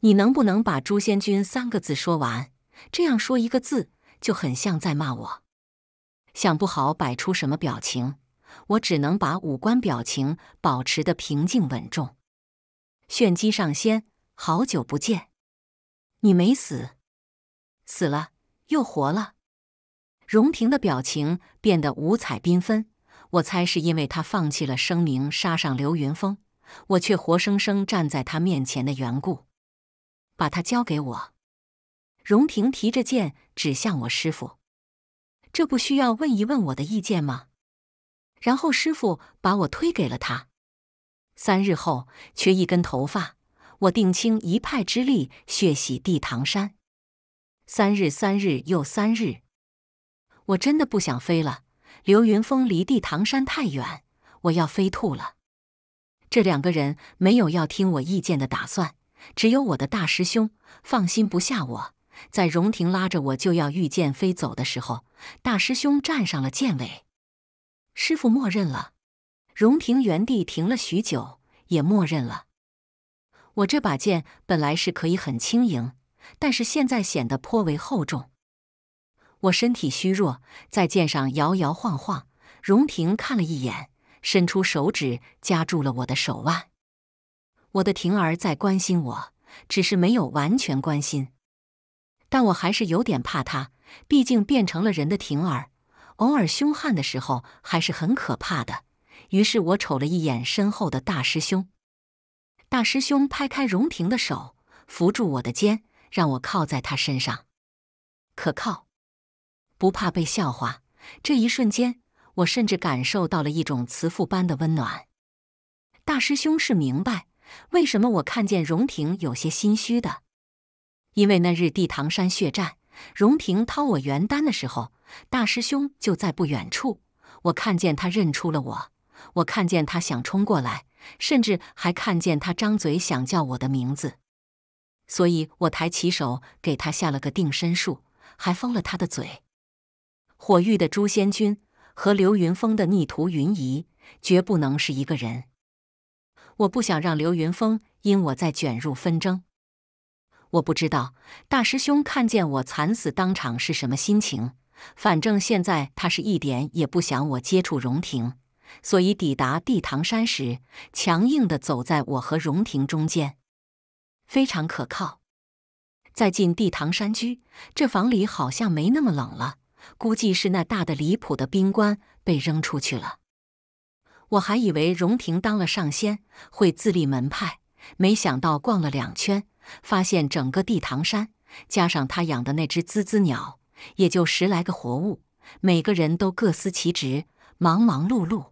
你能不能把‘朱仙君’三个字说完？这样说一个字，就很像在骂我。”想不好摆出什么表情，我只能把五官表情保持的平静稳重。炫机上仙，好久不见，你没死？死了又活了？荣平的表情变得五彩缤纷，我猜是因为他放弃了声明杀上流云峰，我却活生生站在他面前的缘故。把他交给我。荣平提着剑指向我师傅。这不需要问一问我的意见吗？然后师傅把我推给了他。三日后缺一根头发，我定倾一派之力血洗地唐山。三日三日又三日，我真的不想飞了。流云峰离地唐山太远，我要飞吐了。这两个人没有要听我意见的打算，只有我的大师兄放心不下我。在荣廷拉着我就要御剑飞走的时候。大师兄站上了剑尾，师傅默认了。荣廷原地停了许久，也默认了。我这把剑本来是可以很轻盈，但是现在显得颇为厚重。我身体虚弱，在剑上摇摇晃晃。荣廷看了一眼，伸出手指夹住了我的手腕。我的婷儿在关心我，只是没有完全关心，但我还是有点怕她。毕竟变成了人的婷儿，偶尔凶悍的时候还是很可怕的。于是我瞅了一眼身后的大师兄，大师兄拍开荣婷的手，扶住我的肩，让我靠在他身上，可靠，不怕被笑话。这一瞬间，我甚至感受到了一种慈父般的温暖。大师兄是明白为什么我看见荣婷有些心虚的，因为那日地唐山血战。荣平掏我元丹的时候，大师兄就在不远处。我看见他认出了我，我看见他想冲过来，甚至还看见他张嘴想叫我的名字。所以，我抬起手给他下了个定身术，还封了他的嘴。火域的朱仙君和刘云峰的逆徒云姨绝不能是一个人。我不想让刘云峰因我再卷入纷争。我不知道大师兄看见我惨死当场是什么心情。反正现在他是一点也不想我接触荣庭，所以抵达地堂山时，强硬的走在我和荣庭中间，非常可靠。再进地堂山居，这房里好像没那么冷了，估计是那大的离谱的冰棺被扔出去了。我还以为荣庭当了上仙会自立门派，没想到逛了两圈。发现整个地堂山，加上他养的那只滋滋鸟，也就十来个活物。每个人都各司其职，忙忙碌碌。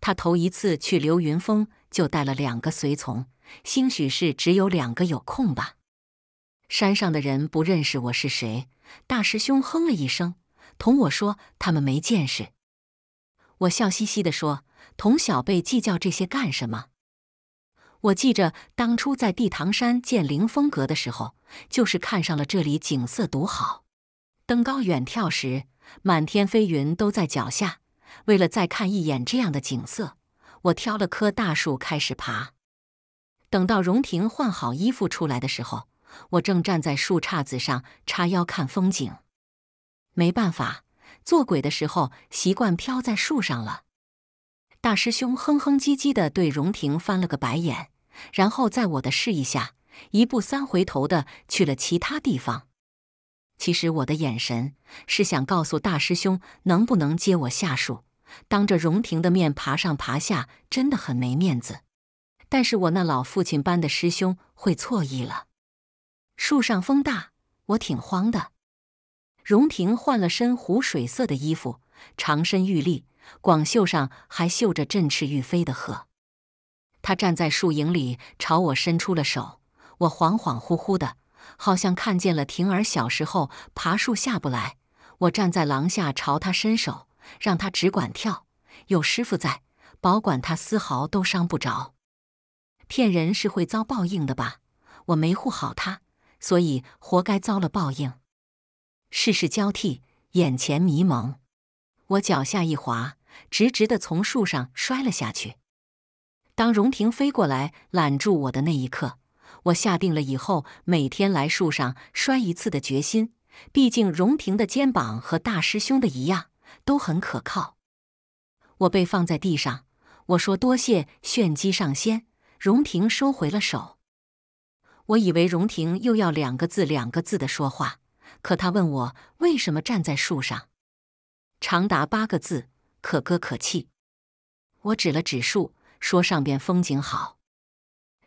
他头一次去流云峰，就带了两个随从，兴许是只有两个有空吧。山上的人不认识我是谁，大师兄哼了一声，同我说他们没见识。我笑嘻嘻地说：“同小辈计较这些干什么？”我记着，当初在地堂山建凌风阁的时候，就是看上了这里景色独好。登高远眺时，满天飞云都在脚下。为了再看一眼这样的景色，我挑了棵大树开始爬。等到荣婷换好衣服出来的时候，我正站在树杈子上叉腰看风景。没办法，做鬼的时候习惯飘在树上了。大师兄哼哼唧唧的对荣婷翻了个白眼，然后在我的示意下，一步三回头的去了其他地方。其实我的眼神是想告诉大师兄，能不能接我下树？当着荣婷的面爬上爬下，真的很没面子。但是我那老父亲般的师兄会错意了。树上风大，我挺慌的。荣婷换了身湖水色的衣服，长身玉立。广袖上还绣着振翅欲飞的鹤，他站在树影里，朝我伸出了手。我恍恍惚惚的，好像看见了婷儿小时候爬树下不来。我站在廊下，朝他伸手，让他只管跳。有师傅在，保管他丝毫都伤不着。骗人是会遭报应的吧？我没护好他，所以活该遭了报应。世事交替，眼前迷蒙，我脚下一滑。直直的从树上摔了下去。当荣婷飞过来揽住我的那一刻，我下定了以后每天来树上摔一次的决心。毕竟荣婷的肩膀和大师兄的一样，都很可靠。我被放在地上，我说：“多谢炫机上仙。”荣婷收回了手。我以为荣婷又要两个字两个字的说话，可他问我为什么站在树上，长达八个字。可歌可泣。我指了指树，说：“上边风景好。”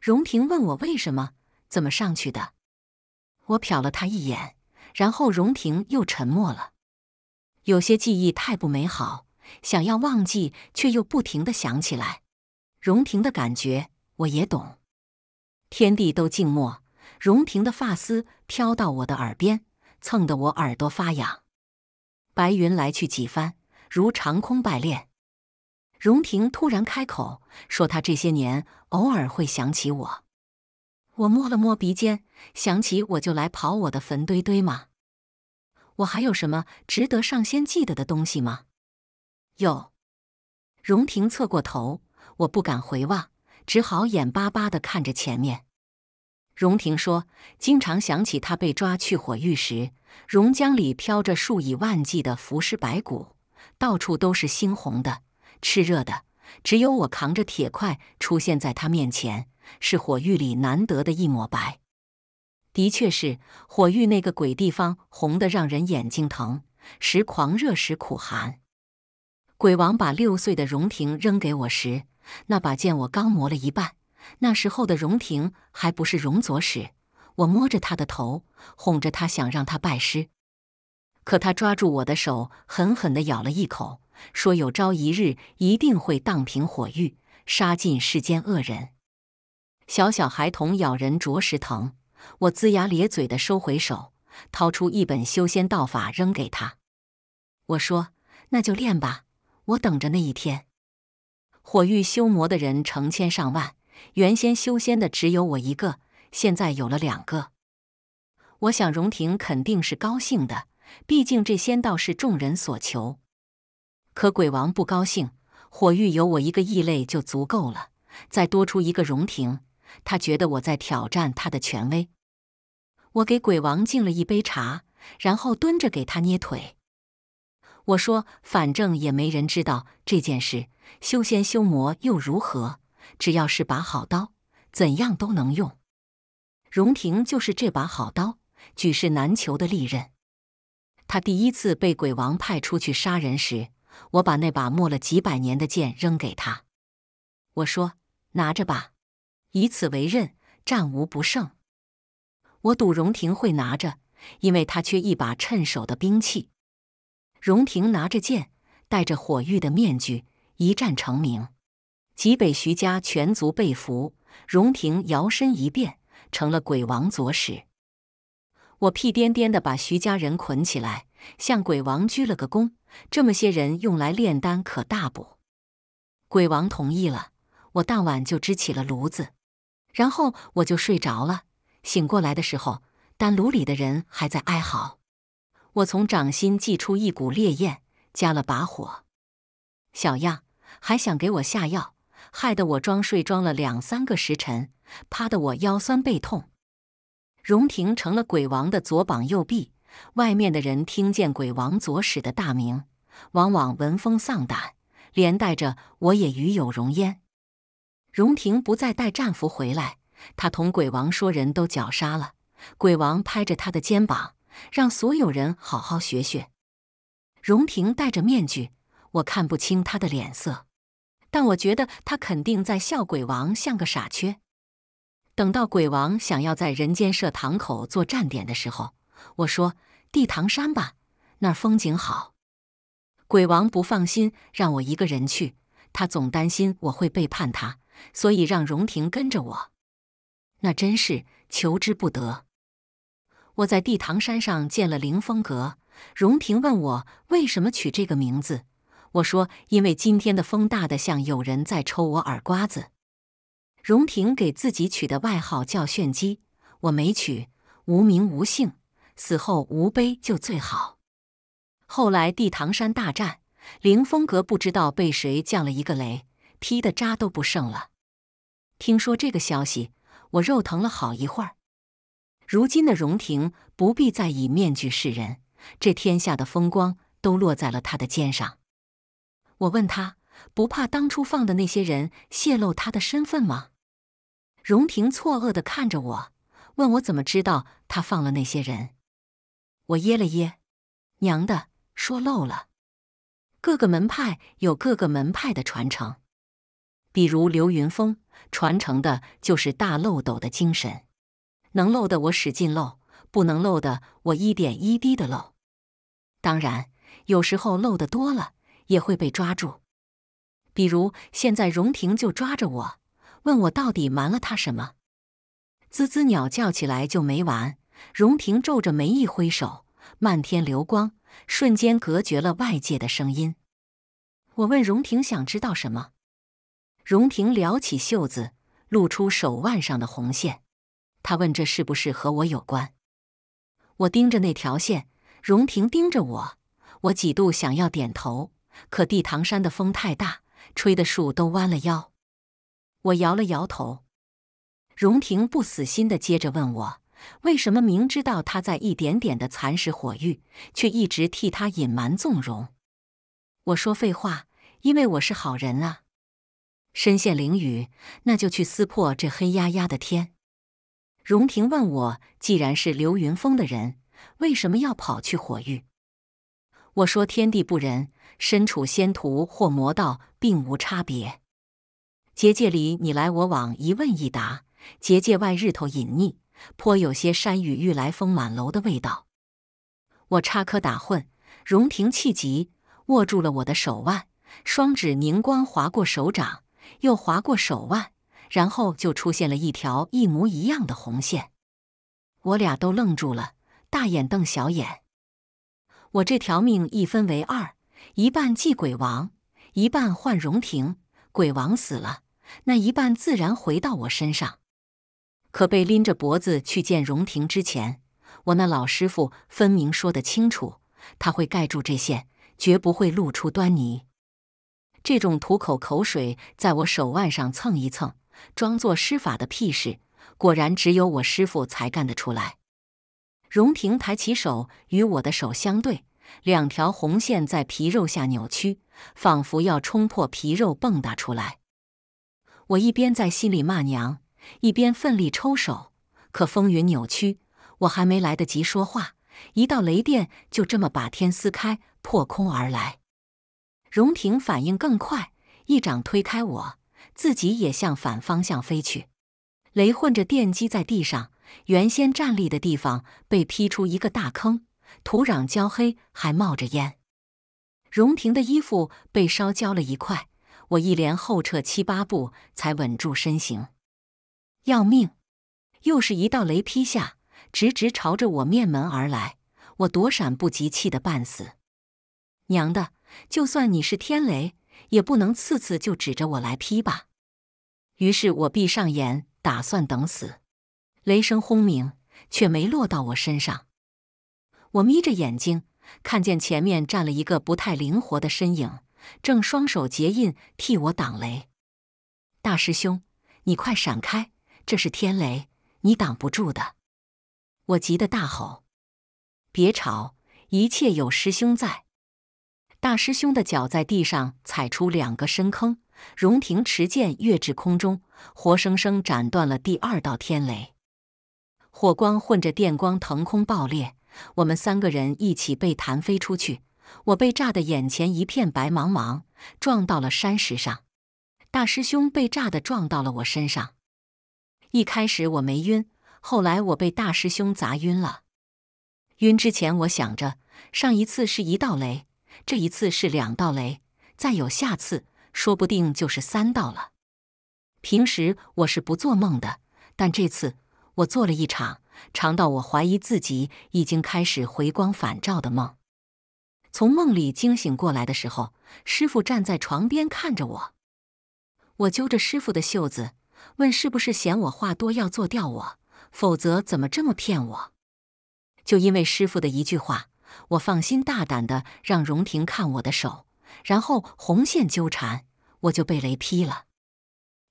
荣婷问我为什么，怎么上去的。我瞟了他一眼，然后荣婷又沉默了。有些记忆太不美好，想要忘记却又不停的想起来。荣婷的感觉我也懂。天地都静默，荣婷的发丝飘到我的耳边，蹭得我耳朵发痒。白云来去几番。如长空拜练，荣婷突然开口说：“他这些年偶尔会想起我。”我摸了摸鼻尖，想起我就来刨我的坟堆堆吗？我还有什么值得上仙记得的东西吗？有。荣婷侧过头，我不敢回望，只好眼巴巴的看着前面。荣婷说：“经常想起他被抓去火狱时，熔浆里飘着数以万计的浮尸白骨。”到处都是猩红的、炽热的，只有我扛着铁块出现在他面前，是火狱里难得的一抹白。的确是，火狱那个鬼地方，红的让人眼睛疼，时狂热时苦寒。鬼王把六岁的荣婷扔给我时，那把剑我刚磨了一半。那时候的荣婷还不是荣左使，我摸着他的头，哄着他，想让他拜师。可他抓住我的手，狠狠的咬了一口，说：“有朝一日一定会荡平火域，杀尽世间恶人。”小小孩童咬人着实疼，我龇牙咧嘴的收回手，掏出一本修仙道法扔给他，我说：“那就练吧，我等着那一天。”火域修魔的人成千上万，原先修仙的只有我一个，现在有了两个，我想荣婷肯定是高兴的。毕竟这仙道是众人所求，可鬼王不高兴。火域有我一个异类就足够了，再多出一个荣庭，他觉得我在挑战他的权威。我给鬼王敬了一杯茶，然后蹲着给他捏腿。我说：“反正也没人知道这件事，修仙修魔又如何？只要是把好刀，怎样都能用。荣庭就是这把好刀，举世难求的利刃。”他第一次被鬼王派出去杀人时，我把那把没了几百年的剑扔给他，我说：“拿着吧，以此为刃，战无不胜。”我赌荣廷会拿着，因为他缺一把趁手的兵器。荣廷拿着剑，戴着火玉的面具，一战成名。极北徐家全族被俘，荣廷摇身一变，成了鬼王左使。我屁颠颠地把徐家人捆起来，向鬼王鞠了个躬。这么些人用来炼丹可大补。鬼王同意了，我当晚就支起了炉子，然后我就睡着了。醒过来的时候，丹炉里的人还在哀嚎。我从掌心祭出一股烈焰，加了把火。小样，还想给我下药，害得我装睡装了两三个时辰，趴得我腰酸背痛。荣廷成了鬼王的左膀右臂，外面的人听见鬼王左使的大名，往往闻风丧胆，连带着我也与有荣焉。荣廷不再带战俘回来，他同鬼王说：“人都绞杀了。”鬼王拍着他的肩膀，让所有人好好学学。荣廷戴着面具，我看不清他的脸色，但我觉得他肯定在笑。鬼王像个傻缺。等到鬼王想要在人间设堂口做站点的时候，我说：“地堂山吧，那儿风景好。”鬼王不放心让我一个人去，他总担心我会背叛他，所以让荣婷跟着我。那真是求之不得。我在地堂山上建了凌风阁。荣婷问我为什么取这个名字，我说：“因为今天的风大得像有人在抽我耳瓜子。”荣廷给自己取的外号叫“炫机”，我没取，无名无姓，死后无碑就最好。后来地唐山大战，凌风阁不知道被谁降了一个雷，劈的渣都不剩了。听说这个消息，我肉疼了好一会儿。如今的荣廷不必再以面具示人，这天下的风光都落在了他的肩上。我问他：“不怕当初放的那些人泄露他的身份吗？”荣婷错愕的看着我，问我怎么知道他放了那些人。我噎了噎，娘的，说漏了。各个门派有各个门派的传承，比如刘云峰传承的就是大漏斗的精神，能漏的我使劲漏，不能漏的我一点一滴的漏。当然，有时候漏的多了也会被抓住，比如现在荣婷就抓着我。问我到底瞒了他什么？滋滋鸟叫起来就没完。荣婷皱着眉一挥手，漫天流光，瞬间隔绝了外界的声音。我问荣婷想知道什么？荣婷撩起袖子，露出手腕上的红线。他问这是不是和我有关？我盯着那条线，荣婷盯着我。我几度想要点头，可地堂山的风太大，吹的树都弯了腰。我摇了摇头，荣婷不死心的接着问我：“为什么明知道他在一点点的蚕食火域，却一直替他隐瞒纵容？”我说：“废话，因为我是好人啊。”身陷囹圄，那就去撕破这黑压压的天。荣婷问我：“既然是流云峰的人，为什么要跑去火域？”我说：“天地不仁，身处仙途或魔道，并无差别。”结界里你来我往，一问一答；结界外日头隐匿，颇有些“山雨欲来风满楼”的味道。我插科打诨，荣廷气急，握住了我的手腕，双指凝光划过手掌，又划过手腕，然后就出现了一条一模一样的红线。我俩都愣住了，大眼瞪小眼。我这条命一分为二，一半祭鬼王，一半换荣廷。鬼王死了，那一半自然回到我身上。可被拎着脖子去见荣廷之前，我那老师傅分明说得清楚，他会盖住这线，绝不会露出端倪。这种吐口口水，在我手腕上蹭一蹭，装作施法的屁事，果然只有我师傅才干得出来。荣廷抬起手，与我的手相对，两条红线在皮肉下扭曲。仿佛要冲破皮肉蹦跶出来，我一边在心里骂娘，一边奋力抽手。可风云扭曲，我还没来得及说话，一道雷电就这么把天撕开，破空而来。荣婷反应更快，一掌推开我，自己也向反方向飞去。雷混着电击在地上，原先站立的地方被劈出一个大坑，土壤焦黑，还冒着烟。荣婷的衣服被烧焦了一块，我一连后撤七八步才稳住身形。要命！又是一道雷劈下，直直朝着我面门而来。我躲闪不及，气得半死。娘的！就算你是天雷，也不能次次就指着我来劈吧？于是我闭上眼，打算等死。雷声轰鸣，却没落到我身上。我眯着眼睛。看见前面站了一个不太灵活的身影，正双手结印替我挡雷。大师兄，你快闪开！这是天雷，你挡不住的！我急得大吼：“别吵，一切有师兄在！”大师兄的脚在地上踩出两个深坑，荣廷持剑跃至空中，活生生斩断了第二道天雷。火光混着电光腾空爆裂。我们三个人一起被弹飞出去，我被炸得眼前一片白茫茫，撞到了山石上。大师兄被炸得撞到了我身上。一开始我没晕，后来我被大师兄砸晕了。晕之前，我想着上一次是一道雷，这一次是两道雷，再有下次，说不定就是三道了。平时我是不做梦的，但这次我做了一场。尝到我怀疑自己已经开始回光返照的梦，从梦里惊醒过来的时候，师傅站在床边看着我，我揪着师傅的袖子问：“是不是嫌我话多要做掉我？否则怎么这么骗我？”就因为师傅的一句话，我放心大胆的让荣婷看我的手，然后红线纠缠，我就被雷劈了。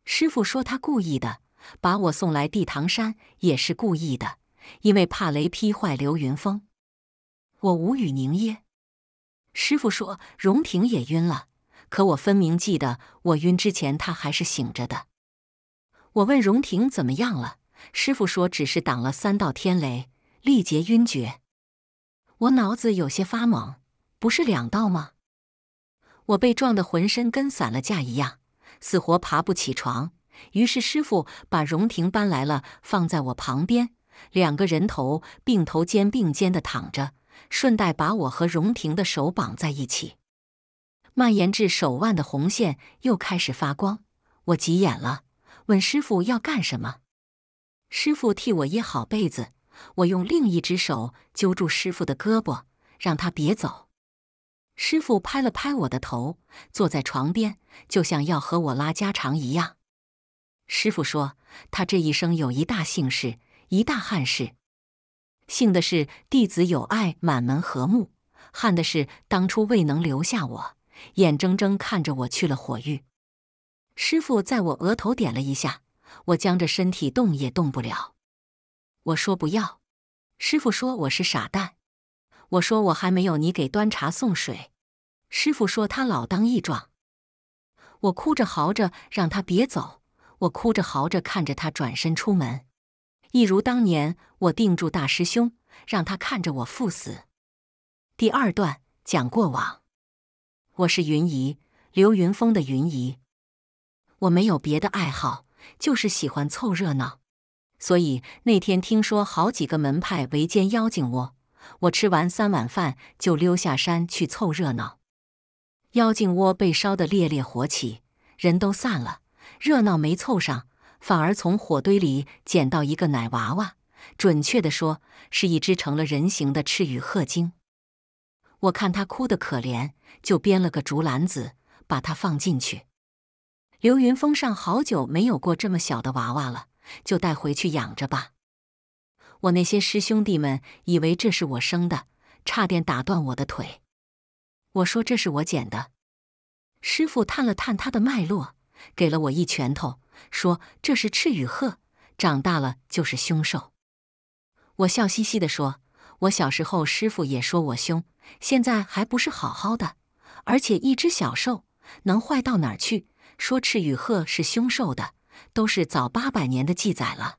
师傅说他故意的，把我送来地堂山也是故意的。因为怕雷劈坏流云峰，我无语凝噎。师傅说，荣婷也晕了，可我分明记得我晕之前她还是醒着的。我问荣婷怎么样了，师傅说只是挡了三道天雷，力竭晕厥。我脑子有些发懵，不是两道吗？我被撞得浑身跟散了架一样，死活爬不起床。于是师傅把荣婷搬来了，放在我旁边。两个人头并头肩并肩的躺着，顺带把我和荣婷的手绑在一起。蔓延至手腕的红线又开始发光，我急眼了，问师傅要干什么。师傅替我掖好被子，我用另一只手揪住师傅的胳膊，让他别走。师傅拍了拍我的头，坐在床边，就像要和我拉家常一样。师傅说，他这一生有一大幸事。一大憾事。幸的是弟子有爱，满门和睦；憾的是当初未能留下我，眼睁睁看着我去了火狱。师傅在我额头点了一下，我僵着身体动也动不了。我说不要，师傅说我是傻蛋。我说我还没有你给端茶送水。师傅说他老当益壮。我哭着嚎着让他别走，我哭着嚎着看着他转身出门。一如当年，我定住大师兄，让他看着我赴死。第二段讲过往，我是云姨，刘云峰的云姨。我没有别的爱好，就是喜欢凑热闹。所以那天听说好几个门派围歼妖精窝，我吃完三碗饭就溜下山去凑热闹。妖精窝被烧得烈烈火起，人都散了，热闹没凑上。反而从火堆里捡到一个奶娃娃，准确的说是一只成了人形的赤羽鹤精。我看他哭得可怜，就编了个竹篮子，把它放进去。流云峰上好久没有过这么小的娃娃了，就带回去养着吧。我那些师兄弟们以为这是我生的，差点打断我的腿。我说这是我捡的。师傅探了探他的脉络，给了我一拳头。说：“这是赤羽鹤，长大了就是凶兽。”我笑嘻嘻的说：“我小时候师傅也说我凶，现在还不是好好的？而且一只小兽能坏到哪儿去？说赤羽鹤是凶兽的，都是早八百年的记载了。”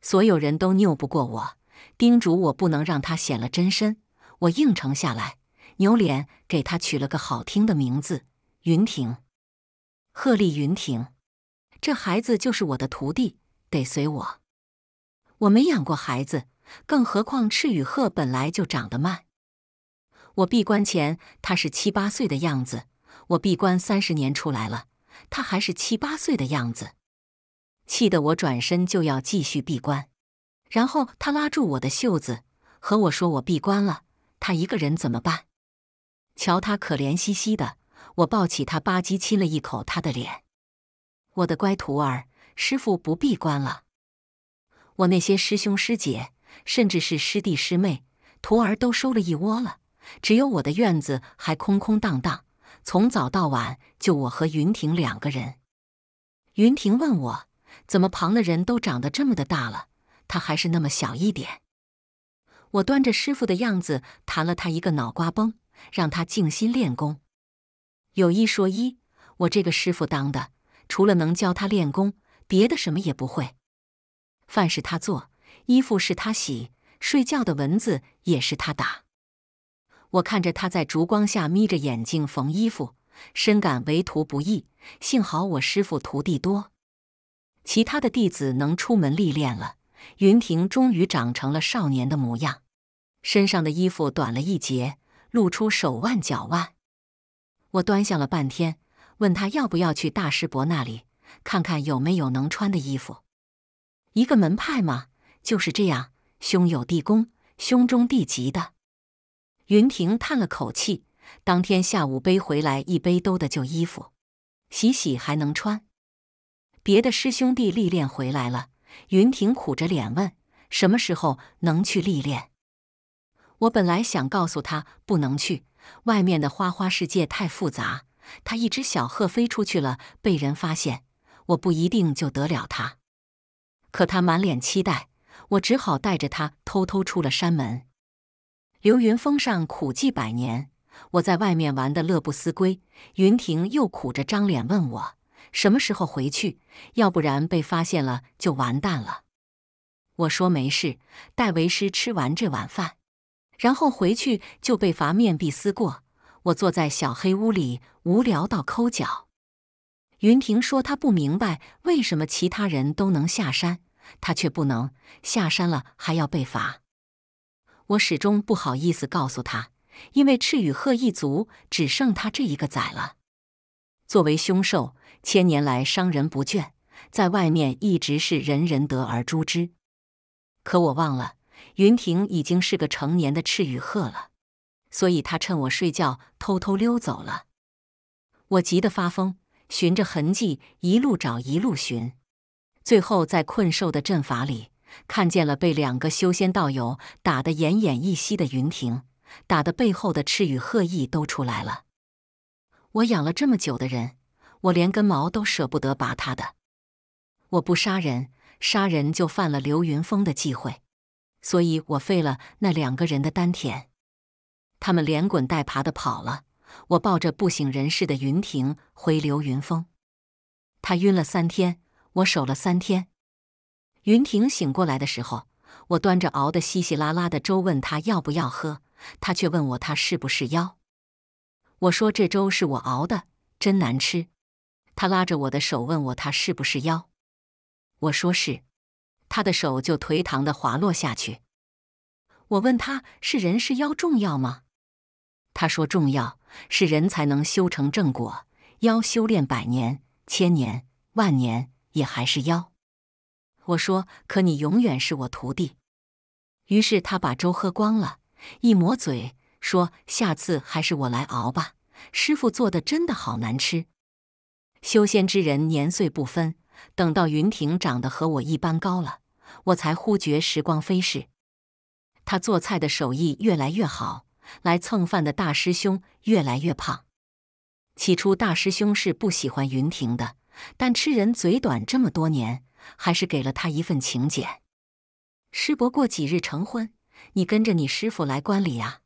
所有人都拗不过我，叮嘱我不能让它显了真身。我应承下来，牛脸给他取了个好听的名字——云亭，鹤立云亭。这孩子就是我的徒弟，得随我。我没养过孩子，更何况赤羽鹤本来就长得慢。我闭关前他是七八岁的样子，我闭关三十年出来了，他还是七八岁的样子。气得我转身就要继续闭关，然后他拉住我的袖子，和我说：“我闭关了，他一个人怎么办？”瞧他可怜兮兮的，我抱起他，吧唧亲了一口他的脸。我的乖徒儿，师傅不闭关了。我那些师兄师姐，甚至是师弟师妹，徒儿都收了一窝了，只有我的院子还空空荡荡。从早到晚，就我和云婷两个人。云婷问我，怎么旁的人都长得这么的大了，他还是那么小一点。我端着师傅的样子，弹了他一个脑瓜崩，让他静心练功。有一说一，我这个师傅当的。除了能教他练功，别的什么也不会。饭是他做，衣服是他洗，睡觉的蚊子也是他打。我看着他在烛光下眯着眼睛缝衣服，深感为徒不易。幸好我师傅徒弟多，其他的弟子能出门历练了。云亭终于长成了少年的模样，身上的衣服短了一截，露出手腕脚腕。我端详了半天。问他要不要去大师伯那里看看有没有能穿的衣服。一个门派嘛，就是这样，胸有弟宫，胸中弟急的。云婷叹了口气，当天下午背回来一背兜的旧衣服，洗洗还能穿。别的师兄弟历练回来了，云婷苦着脸问：“什么时候能去历练？”我本来想告诉他不能去，外面的花花世界太复杂。他一只小鹤飞出去了，被人发现，我不一定救得了他。可他满脸期待，我只好带着他偷偷出了山门。流云峰上苦寂百年，我在外面玩的乐不思归。云亭又苦着张脸问我什么时候回去，要不然被发现了就完蛋了。我说没事，待为师吃完这碗饭，然后回去就被罚面壁思过。我坐在小黑屋里，无聊到抠脚。云婷说她不明白为什么其他人都能下山，她却不能下山了还要被罚。我始终不好意思告诉她，因为赤羽鹤一族只剩她这一个崽了。作为凶兽，千年来伤人不倦，在外面一直是人人得而诛之。可我忘了，云婷已经是个成年的赤羽鹤了。所以他趁我睡觉偷偷溜走了，我急得发疯，循着痕迹一路找一路寻，最后在困兽的阵法里看见了被两个修仙道友打得奄奄一息的云霆，打得背后的赤羽鹤翼都出来了。我养了这么久的人，我连根毛都舍不得拔他的，我不杀人，杀人就犯了流云峰的忌讳，所以我废了那两个人的丹田。他们连滚带爬的跑了，我抱着不省人事的云婷回流云峰。他晕了三天，我守了三天。云婷醒过来的时候，我端着熬的稀稀拉拉的粥问他要不要喝，他却问我他是不是妖。我说这粥是我熬的，真难吃。他拉着我的手问我他是不是妖，我说是，他的手就颓唐的滑落下去。我问他是人是妖重要吗？他说：“重要是人才能修成正果，妖修炼百年、千年、万年也还是妖。”我说：“可你永远是我徒弟。”于是他把粥喝光了，一抹嘴说：“下次还是我来熬吧，师傅做的真的好难吃。”修仙之人年岁不分，等到云庭长得和我一般高了，我才忽觉时光飞逝。他做菜的手艺越来越好。来蹭饭的大师兄越来越胖。起初大师兄是不喜欢云婷的，但吃人嘴短这么多年，还是给了他一份请柬。师伯过几日成婚，你跟着你师傅来观礼啊。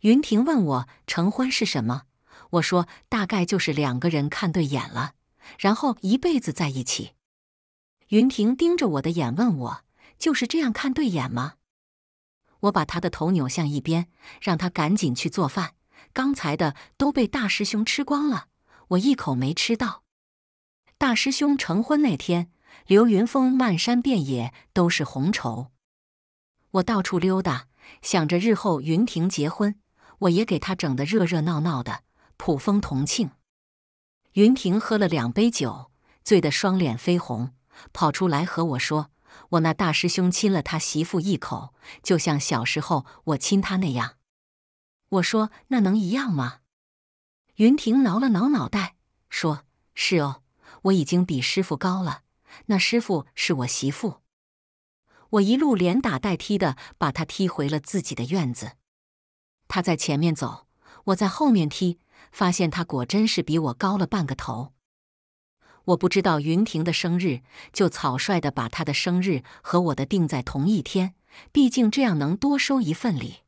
云婷问我成婚是什么？我说大概就是两个人看对眼了，然后一辈子在一起。云婷盯着我的眼问我，就是这样看对眼吗？我把他的头扭向一边，让他赶紧去做饭。刚才的都被大师兄吃光了，我一口没吃到。大师兄成婚那天，刘云峰漫山遍野都是红绸，我到处溜达，想着日后云婷结婚，我也给他整得热热闹闹的，普风同庆。云婷喝了两杯酒，醉得双脸绯红，跑出来和我说。我那大师兄亲了他媳妇一口，就像小时候我亲他那样。我说：“那能一样吗？”云婷挠了挠脑袋，说：“是哦，我已经比师傅高了。那师傅是我媳妇。”我一路连打带踢的把他踢回了自己的院子。他在前面走，我在后面踢，发现他果真是比我高了半个头。我不知道云婷的生日，就草率地把她的生日和我的定在同一天，毕竟这样能多收一份礼。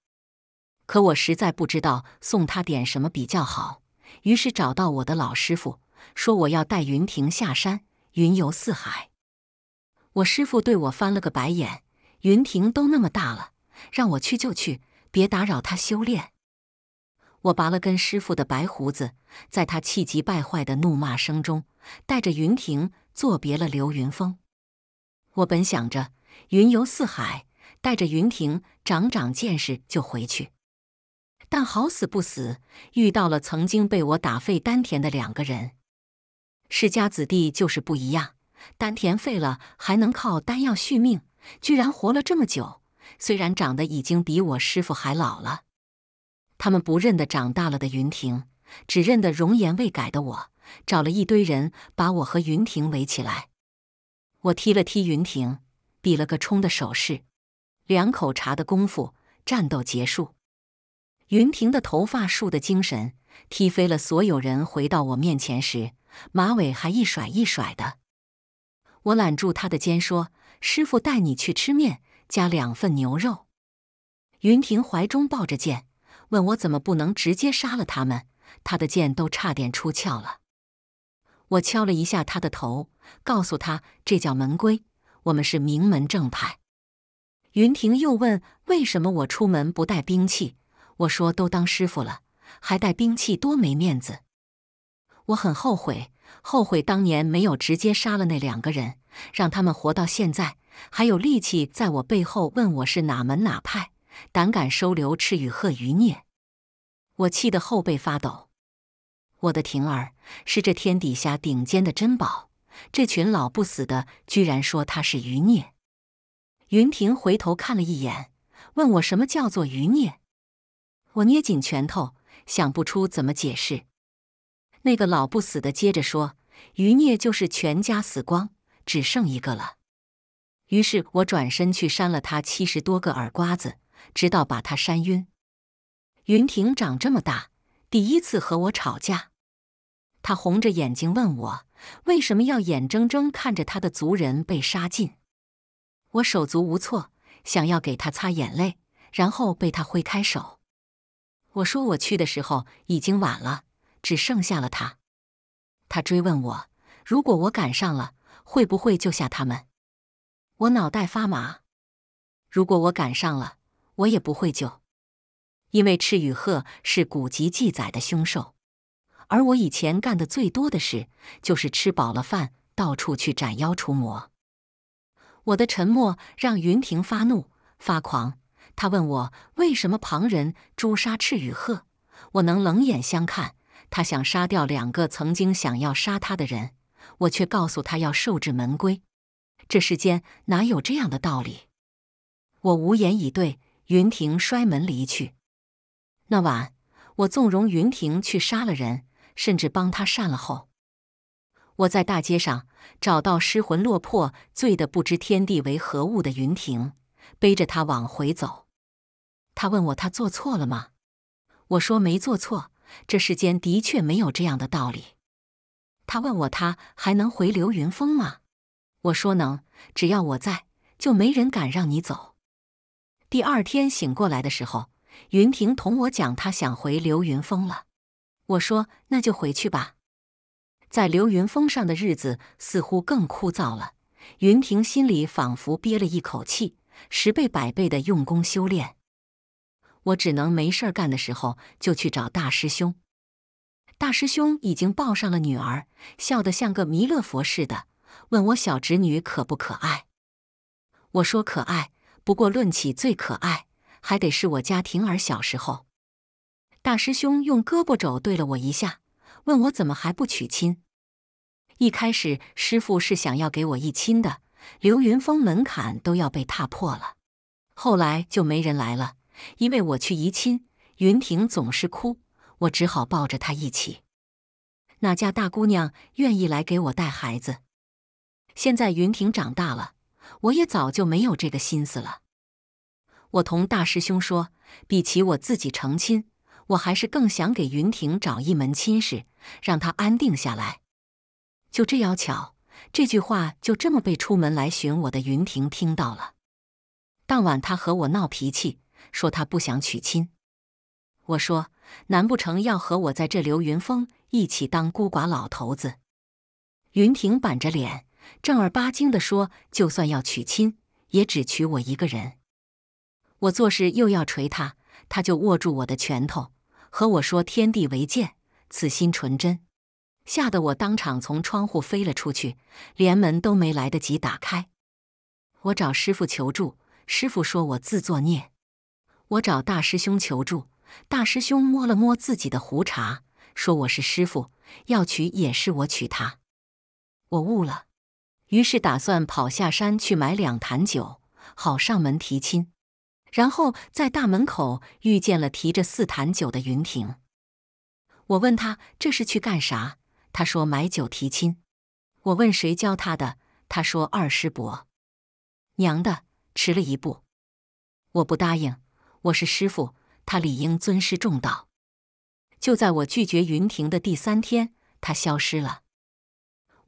可我实在不知道送她点什么比较好，于是找到我的老师傅，说我要带云婷下山云游四海。我师傅对我翻了个白眼：“云婷都那么大了，让我去就去，别打扰她修炼。”我拔了根师傅的白胡子，在他气急败坏的怒骂声中。带着云亭作别了流云峰。我本想着云游四海，带着云亭长长见识就回去，但好死不死遇到了曾经被我打废丹田的两个人。世家子弟就是不一样，丹田废了还能靠丹药续命，居然活了这么久。虽然长得已经比我师傅还老了，他们不认得长大了的云亭，只认得容颜未改的我。找了一堆人，把我和云婷围起来。我踢了踢云婷，比了个冲的手势。两口茶的功夫，战斗结束。云婷的头发竖的精神，踢飞了所有人。回到我面前时，马尾还一甩一甩的。我揽住她的肩，说：“师傅带你去吃面，加两份牛肉。”云婷怀中抱着剑，问我怎么不能直接杀了他们。他的剑都差点出鞘了。我敲了一下他的头，告诉他：“这叫门规，我们是名门正派。”云庭又问：“为什么我出门不带兵器？”我说：“都当师傅了，还带兵器多没面子。”我很后悔，后悔当年没有直接杀了那两个人，让他们活到现在，还有力气在我背后问我是哪门哪派，胆敢收留赤羽鹤余孽。我气得后背发抖。我的婷儿是这天底下顶尖的珍宝，这群老不死的居然说她是余孽。云婷回头看了一眼，问我什么叫做余孽。我捏紧拳头，想不出怎么解释。那个老不死的接着说：“余孽就是全家死光，只剩一个了。”于是我转身去扇了他七十多个耳瓜子，直到把他扇晕。云婷长这么大。第一次和我吵架，他红着眼睛问我为什么要眼睁睁看着他的族人被杀尽。我手足无措，想要给他擦眼泪，然后被他挥开手。我说我去的时候已经晚了，只剩下了他。他追问我，如果我赶上了，会不会救下他们？我脑袋发麻。如果我赶上了，我也不会救。因为赤羽鹤是古籍记载的凶兽，而我以前干的最多的事就是吃饱了饭到处去斩妖除魔。我的沉默让云庭发怒发狂，他问我为什么旁人诛杀赤羽鹤，我能冷眼相看。他想杀掉两个曾经想要杀他的人，我却告诉他要受制门规。这世间哪有这样的道理？我无言以对，云庭摔门离去。那晚，我纵容云婷去杀了人，甚至帮他善了后。我在大街上找到失魂落魄、醉得不知天地为何物的云婷，背着他往回走。他问我：“他做错了吗？”我说：“没做错，这世间的确没有这样的道理。”他问我：“他还能回流云峰吗？”我说：“能，只要我在，就没人敢让你走。”第二天醒过来的时候。云婷同我讲，她想回流云峰了。我说：“那就回去吧。”在流云峰上的日子似乎更枯燥了。云婷心里仿佛憋了一口气，十倍百倍的用功修炼。我只能没事干的时候就去找大师兄。大师兄已经抱上了女儿，笑得像个弥勒佛似的，问我小侄女可不可爱。我说可爱，不过论起最可爱。还得是我家婷儿小时候，大师兄用胳膊肘对了我一下，问我怎么还不娶亲。一开始师傅是想要给我一亲的，流云峰门槛都要被踏破了。后来就没人来了，因为我去移亲，云婷总是哭，我只好抱着她一起。哪家大姑娘愿意来给我带孩子？现在云婷长大了，我也早就没有这个心思了。我同大师兄说，比起我自己成亲，我还是更想给云婷找一门亲事，让她安定下来。就这要巧，这句话就这么被出门来寻我的云婷听到了。当晚，她和我闹脾气，说她不想娶亲。我说，难不成要和我在这流云峰一起当孤寡老头子？云婷板着脸，正儿八经的说，就算要娶亲，也只娶我一个人。我做事又要捶他，他就握住我的拳头，和我说：“天地为鉴，此心纯真。”吓得我当场从窗户飞了出去，连门都没来得及打开。我找师傅求助，师傅说我自作孽。我找大师兄求助，大师兄摸了摸自己的胡茬，说：“我是师傅，要娶也是我娶他。”我悟了，于是打算跑下山去买两坛酒，好上门提亲。然后在大门口遇见了提着四坛酒的云霆，我问他这是去干啥？他说买酒提亲。我问谁教他的？他说二师伯。娘的，迟了一步！我不答应，我是师傅，他理应尊师重道。就在我拒绝云霆的第三天，他消失了。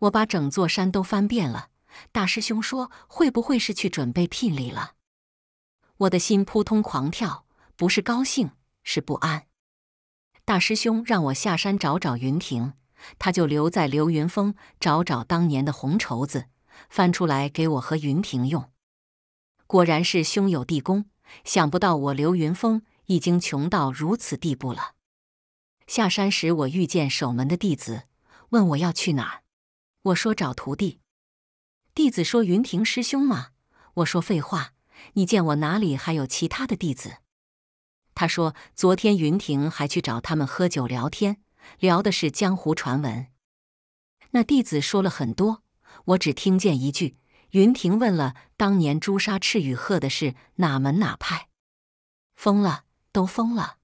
我把整座山都翻遍了，大师兄说会不会是去准备聘礼了？我的心扑通狂跳，不是高兴，是不安。大师兄让我下山找找云亭，他就留在流云峰找找当年的红绸子，翻出来给我和云亭用。果然是兄有弟恭，想不到我流云峰已经穷到如此地步了。下山时，我遇见守门的弟子，问我要去哪，儿，我说找徒弟。弟子说云亭师兄吗？我说废话。你见我哪里还有其他的弟子？他说：“昨天云庭还去找他们喝酒聊天，聊的是江湖传闻。那弟子说了很多，我只听见一句：云庭问了当年诛杀赤羽鹤的事，哪门哪派？疯了，都疯了！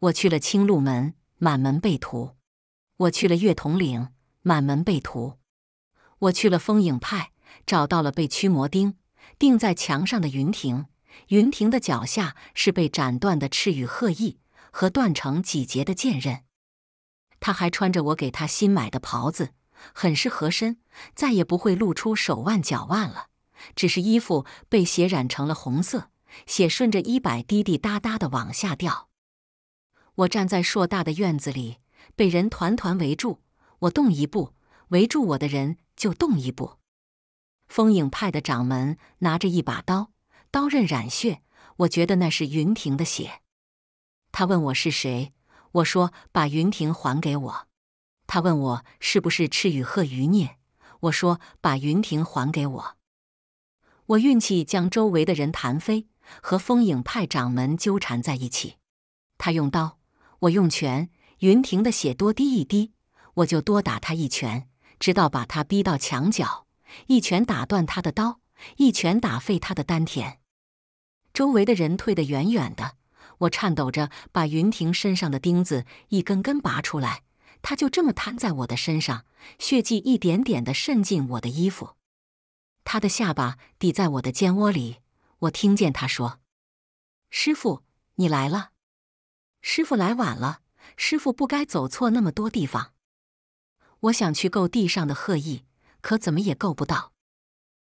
我去了青鹿门，满门被屠；我去了月统领，满门被屠；我去了风影派，找到了被驱魔钉。”钉在墙上的云亭，云亭的脚下是被斩断的赤羽鹤翼和断成几截的剑刃。他还穿着我给他新买的袍子，很是合身，再也不会露出手腕脚腕了。只是衣服被血染成了红色，血顺着衣摆滴滴答答的往下掉。我站在硕大的院子里，被人团团围住，我动一步，围住我的人就动一步。风影派的掌门拿着一把刀，刀刃染血，我觉得那是云婷的血。他问我是谁，我说把云婷还给我。他问我是不是赤羽鹤余孽，我说把云婷还给我。我运气将周围的人弹飞，和风影派掌门纠缠在一起。他用刀，我用拳。云婷的血多滴一滴，我就多打他一拳，直到把他逼到墙角。一拳打断他的刀，一拳打废他的丹田。周围的人退得远远的。我颤抖着把云婷身上的钉子一根根拔出来。他就这么瘫在我的身上，血迹一点点的渗进我的衣服。他的下巴抵在我的肩窝里，我听见他说：“师傅，你来了。师傅来晚了。师傅不该走错那么多地方。”我想去够地上的鹤翼。可怎么也够不到。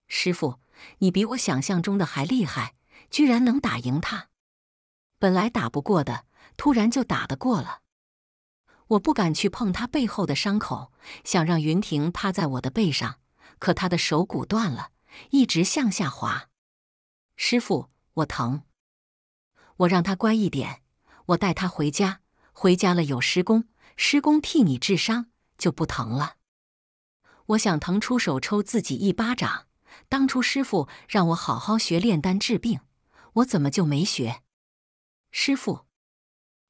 师傅，你比我想象中的还厉害，居然能打赢他。本来打不过的，突然就打得过了。我不敢去碰他背后的伤口，想让云婷趴在我的背上，可他的手骨断了，一直向下滑。师傅，我疼。我让他乖一点，我带他回家。回家了有师公，师公替你治伤，就不疼了。我想腾出手抽自己一巴掌，当初师傅让我好好学炼丹治病，我怎么就没学？师傅，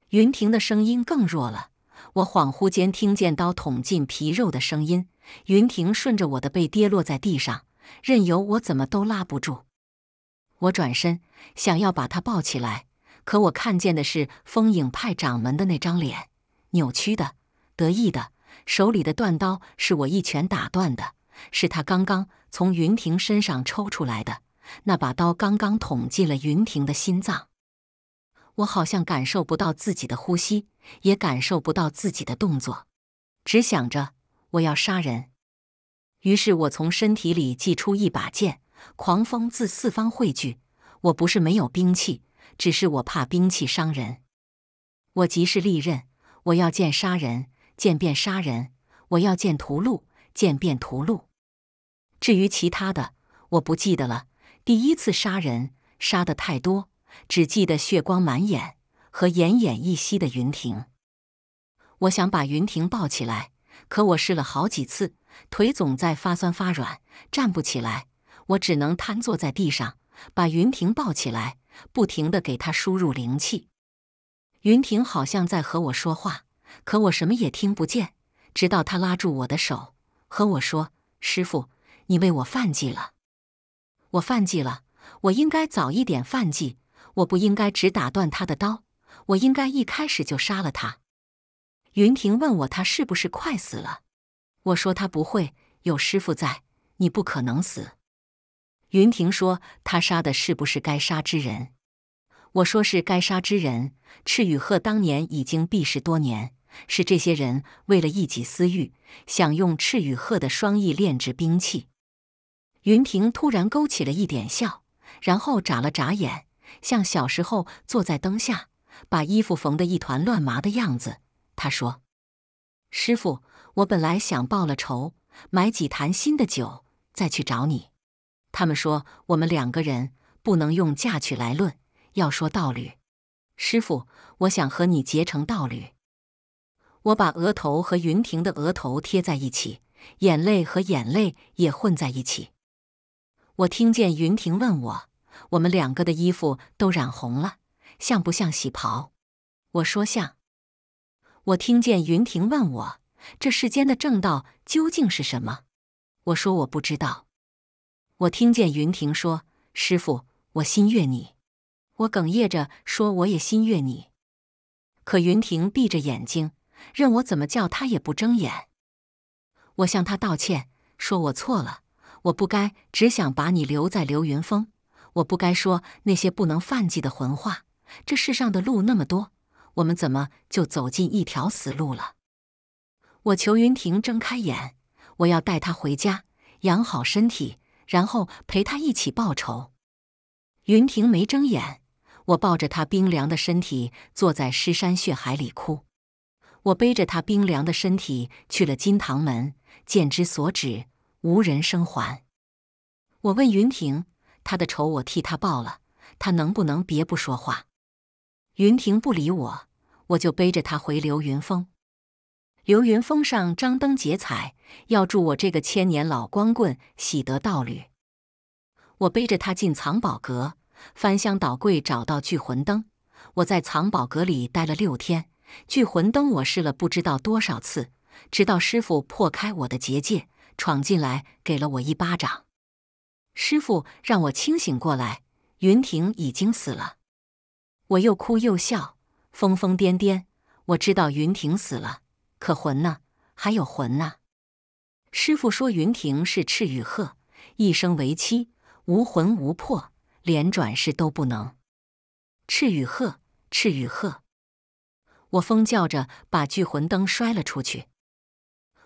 云婷的声音更弱了。我恍惚间听见刀捅进皮肉的声音，云婷顺着我的背跌落在地上，任由我怎么都拉不住。我转身想要把她抱起来，可我看见的是风影派掌门的那张脸，扭曲的，得意的。手里的断刀是我一拳打断的，是他刚刚从云庭身上抽出来的。那把刀刚刚捅进了云庭的心脏。我好像感受不到自己的呼吸，也感受不到自己的动作，只想着我要杀人。于是我从身体里祭出一把剑，狂风自四方汇聚。我不是没有兵器，只是我怕兵器伤人。我即是利刃，我要剑杀人。渐变杀人，我要见屠戮，渐变屠戮。至于其他的，我不记得了。第一次杀人，杀的太多，只记得血光满眼和奄奄一息的云婷。我想把云婷抱起来，可我试了好几次，腿总在发酸发软，站不起来。我只能瘫坐在地上，把云婷抱起来，不停的给他输入灵气。云婷好像在和我说话。可我什么也听不见，直到他拉住我的手，和我说：“师傅，你为我犯忌了。我犯忌了。我应该早一点犯忌。我不应该只打断他的刀，我应该一开始就杀了他。”云婷问我他是不是快死了。我说他不会有师傅在，你不可能死。云婷说他杀的是不是该杀之人？我说是该杀之人。赤羽鹤当年已经避世多年。是这些人为了一己私欲，想用赤羽鹤的双翼炼制兵器。云平突然勾起了一点笑，然后眨了眨眼，像小时候坐在灯下把衣服缝得一团乱麻的样子。他说：“师傅，我本来想报了仇，买几坛新的酒，再去找你。他们说我们两个人不能用嫁娶来论，要说道侣。师傅，我想和你结成道侣。”我把额头和云婷的额头贴在一起，眼泪和眼泪也混在一起。我听见云婷问我：“我们两个的衣服都染红了，像不像喜袍？”我说像。我听见云婷问我：“这世间的正道究竟是什么？”我说我不知道。我听见云婷说：“师傅，我心悦你。”我哽咽着说：“我也心悦你。”可云婷闭着眼睛。任我怎么叫他也不睁眼。我向他道歉，说我错了，我不该只想把你留在流云峰，我不该说那些不能犯忌的浑话。这世上的路那么多，我们怎么就走进一条死路了？我求云婷睁开眼，我要带她回家，养好身体，然后陪她一起报仇。云婷没睁眼，我抱着她冰凉的身体，坐在尸山血海里哭。我背着他冰凉的身体去了金堂门，剑之所指，无人生还。我问云霆：“他的仇我替他报了，他能不能别不说话？”云霆不理我，我就背着他回流云峰。流云峰上张灯结彩，要祝我这个千年老光棍喜得道侣。我背着他进藏宝阁，翻箱倒柜找到聚魂灯。我在藏宝阁里待了六天。聚魂灯，我试了不知道多少次，直到师傅破开我的结界，闯进来给了我一巴掌。师傅让我清醒过来，云婷已经死了。我又哭又笑，疯疯癫癫。我知道云婷死了，可魂呢？还有魂呢？师傅说，云婷是赤羽鹤，一生为妻，无魂无魄，连转世都不能。赤羽鹤，赤羽鹤。我疯叫着把聚魂灯摔了出去，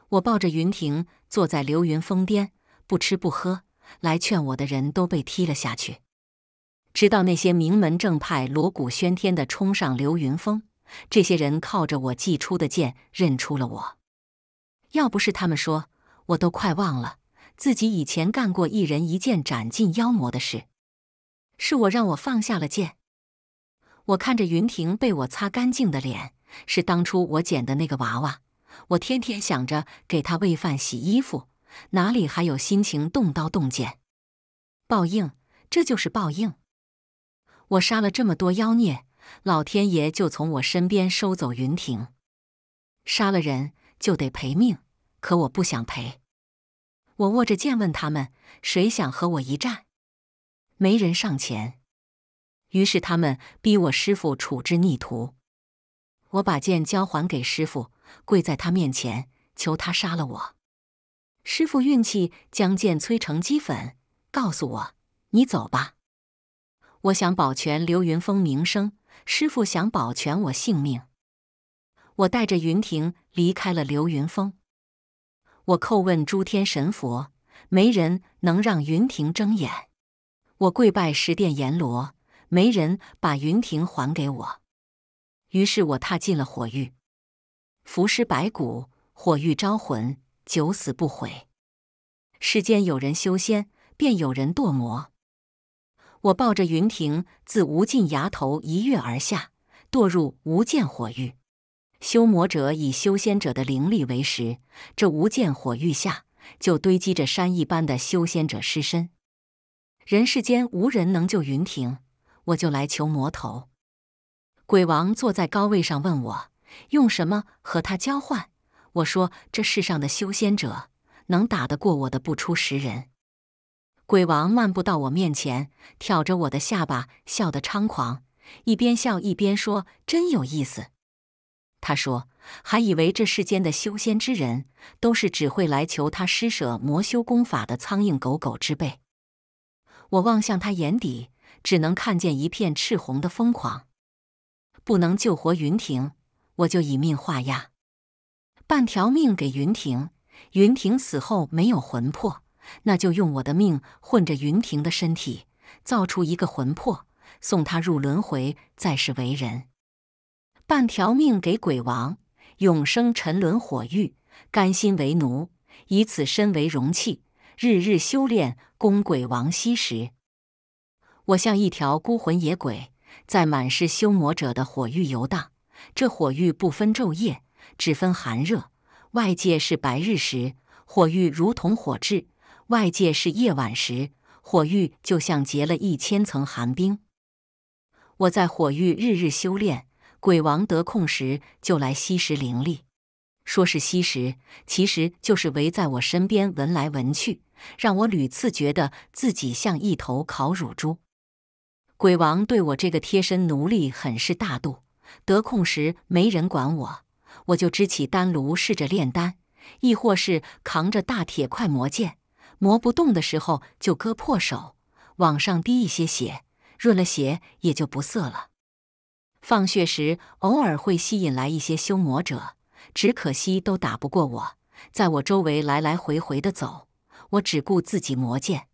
我抱着云霆坐在流云峰巅，不吃不喝。来劝我的人都被踢了下去，直到那些名门正派锣鼓喧天的冲上流云峰，这些人靠着我寄出的剑认出了我。要不是他们说，我都快忘了自己以前干过一人一剑斩尽妖魔的事，是我让我放下了剑。我看着云婷被我擦干净的脸，是当初我捡的那个娃娃。我天天想着给她喂饭、洗衣服，哪里还有心情动刀动剑？报应，这就是报应！我杀了这么多妖孽，老天爷就从我身边收走云婷。杀了人就得赔命，可我不想赔。我握着剑问他们：“谁想和我一战？”没人上前。于是他们逼我师傅处置逆徒，我把剑交还给师傅，跪在他面前求他杀了我。师傅运气将剑摧成齑粉，告诉我：“你走吧。”我想保全刘云峰名声，师傅想保全我性命。我带着云婷离开了刘云峰。我叩问诸天神佛，没人能让云婷睁眼。我跪拜十殿阎罗。没人把云庭还给我，于是我踏进了火狱，浮尸白骨，火狱招魂，九死不悔。世间有人修仙，便有人堕魔。我抱着云庭，自无尽崖头一跃而下，堕入无间火域。修魔者以修仙者的灵力为食，这无间火域下就堆积着山一般的修仙者尸身。人世间无人能救云庭。我就来求魔头，鬼王坐在高位上问我用什么和他交换。我说这世上的修仙者能打得过我的不出十人。鬼王漫步到我面前，挑着我的下巴笑得猖狂，一边笑一边说：“真有意思。”他说：“还以为这世间的修仙之人都是只会来求他施舍魔修功法的苍蝇狗狗之辈。”我望向他眼底。只能看见一片赤红的疯狂，不能救活云霆，我就以命画押，半条命给云霆，云霆死后没有魂魄，那就用我的命混着云庭的身体，造出一个魂魄，送他入轮回，再世为人。半条命给鬼王，永生沉沦火狱，甘心为奴，以此身为容器，日日修炼，供鬼王吸食。我像一条孤魂野鬼，在满是修魔者的火域游荡。这火域不分昼夜，只分寒热。外界是白日时，火域如同火炙；外界是夜晚时，火域就像结了一千层寒冰。我在火域日日修炼，鬼王得空时就来吸食灵力。说是吸食，其实就是围在我身边闻来闻去，让我屡次觉得自己像一头烤乳猪。鬼王对我这个贴身奴隶很是大度，得空时没人管我，我就支起丹炉试着炼丹，亦或是扛着大铁块磨剑，磨不动的时候就割破手，往上滴一些血，润了血也就不涩了。放血时偶尔会吸引来一些修魔者，只可惜都打不过我，在我周围来来回回的走，我只顾自己磨剑。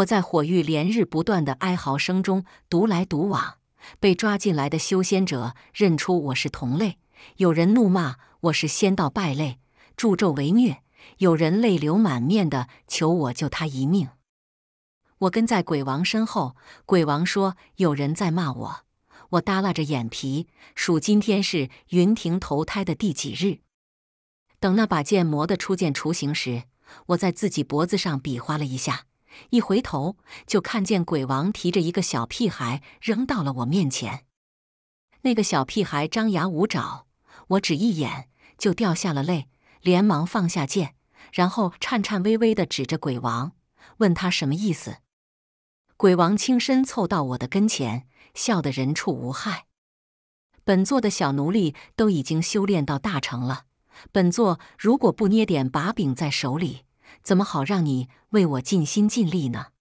我在火域连日不断的哀嚎声中独来独往，被抓进来的修仙者认出我是同类，有人怒骂我是仙道败类，助纣为虐；有人泪流满面的求我救他一命。我跟在鬼王身后，鬼王说有人在骂我，我耷拉着眼皮，数今天是云霆投胎的第几日。等那把剑磨的初见雏形时，我在自己脖子上比划了一下。一回头，就看见鬼王提着一个小屁孩扔到了我面前。那个小屁孩张牙舞爪，我只一眼就掉下了泪，连忙放下剑，然后颤颤巍巍地指着鬼王，问他什么意思。鬼王轻身凑到我的跟前，笑得人畜无害。本座的小奴隶都已经修炼到大成了，本座如果不捏点把柄在手里。怎么好让你为我尽心尽力呢？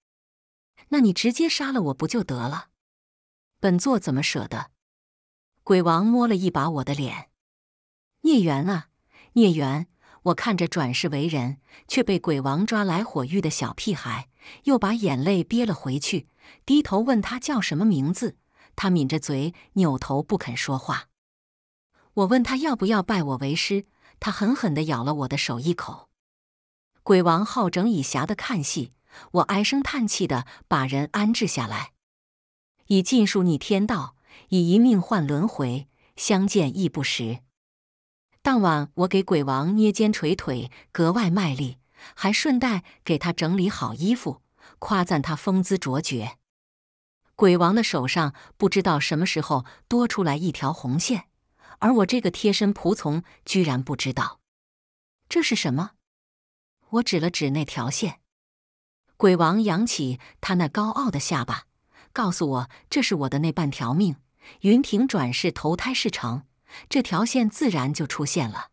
那你直接杀了我不就得了？本座怎么舍得？鬼王摸了一把我的脸，孽缘啊，孽缘！我看着转世为人却被鬼王抓来火狱的小屁孩，又把眼泪憋了回去，低头问他叫什么名字。他抿着嘴，扭头不肯说话。我问他要不要拜我为师，他狠狠地咬了我的手一口。鬼王好整以暇的看戏，我唉声叹气的把人安置下来。以尽数逆天道，以一命换轮回，相见亦不识。当晚，我给鬼王捏肩捶腿，格外卖力，还顺带给他整理好衣服，夸赞他风姿卓绝。鬼王的手上不知道什么时候多出来一条红线，而我这个贴身仆从居然不知道这是什么。我指了指那条线，鬼王扬起他那高傲的下巴，告诉我：“这是我的那半条命，云庭转世投胎事成，这条线自然就出现了。”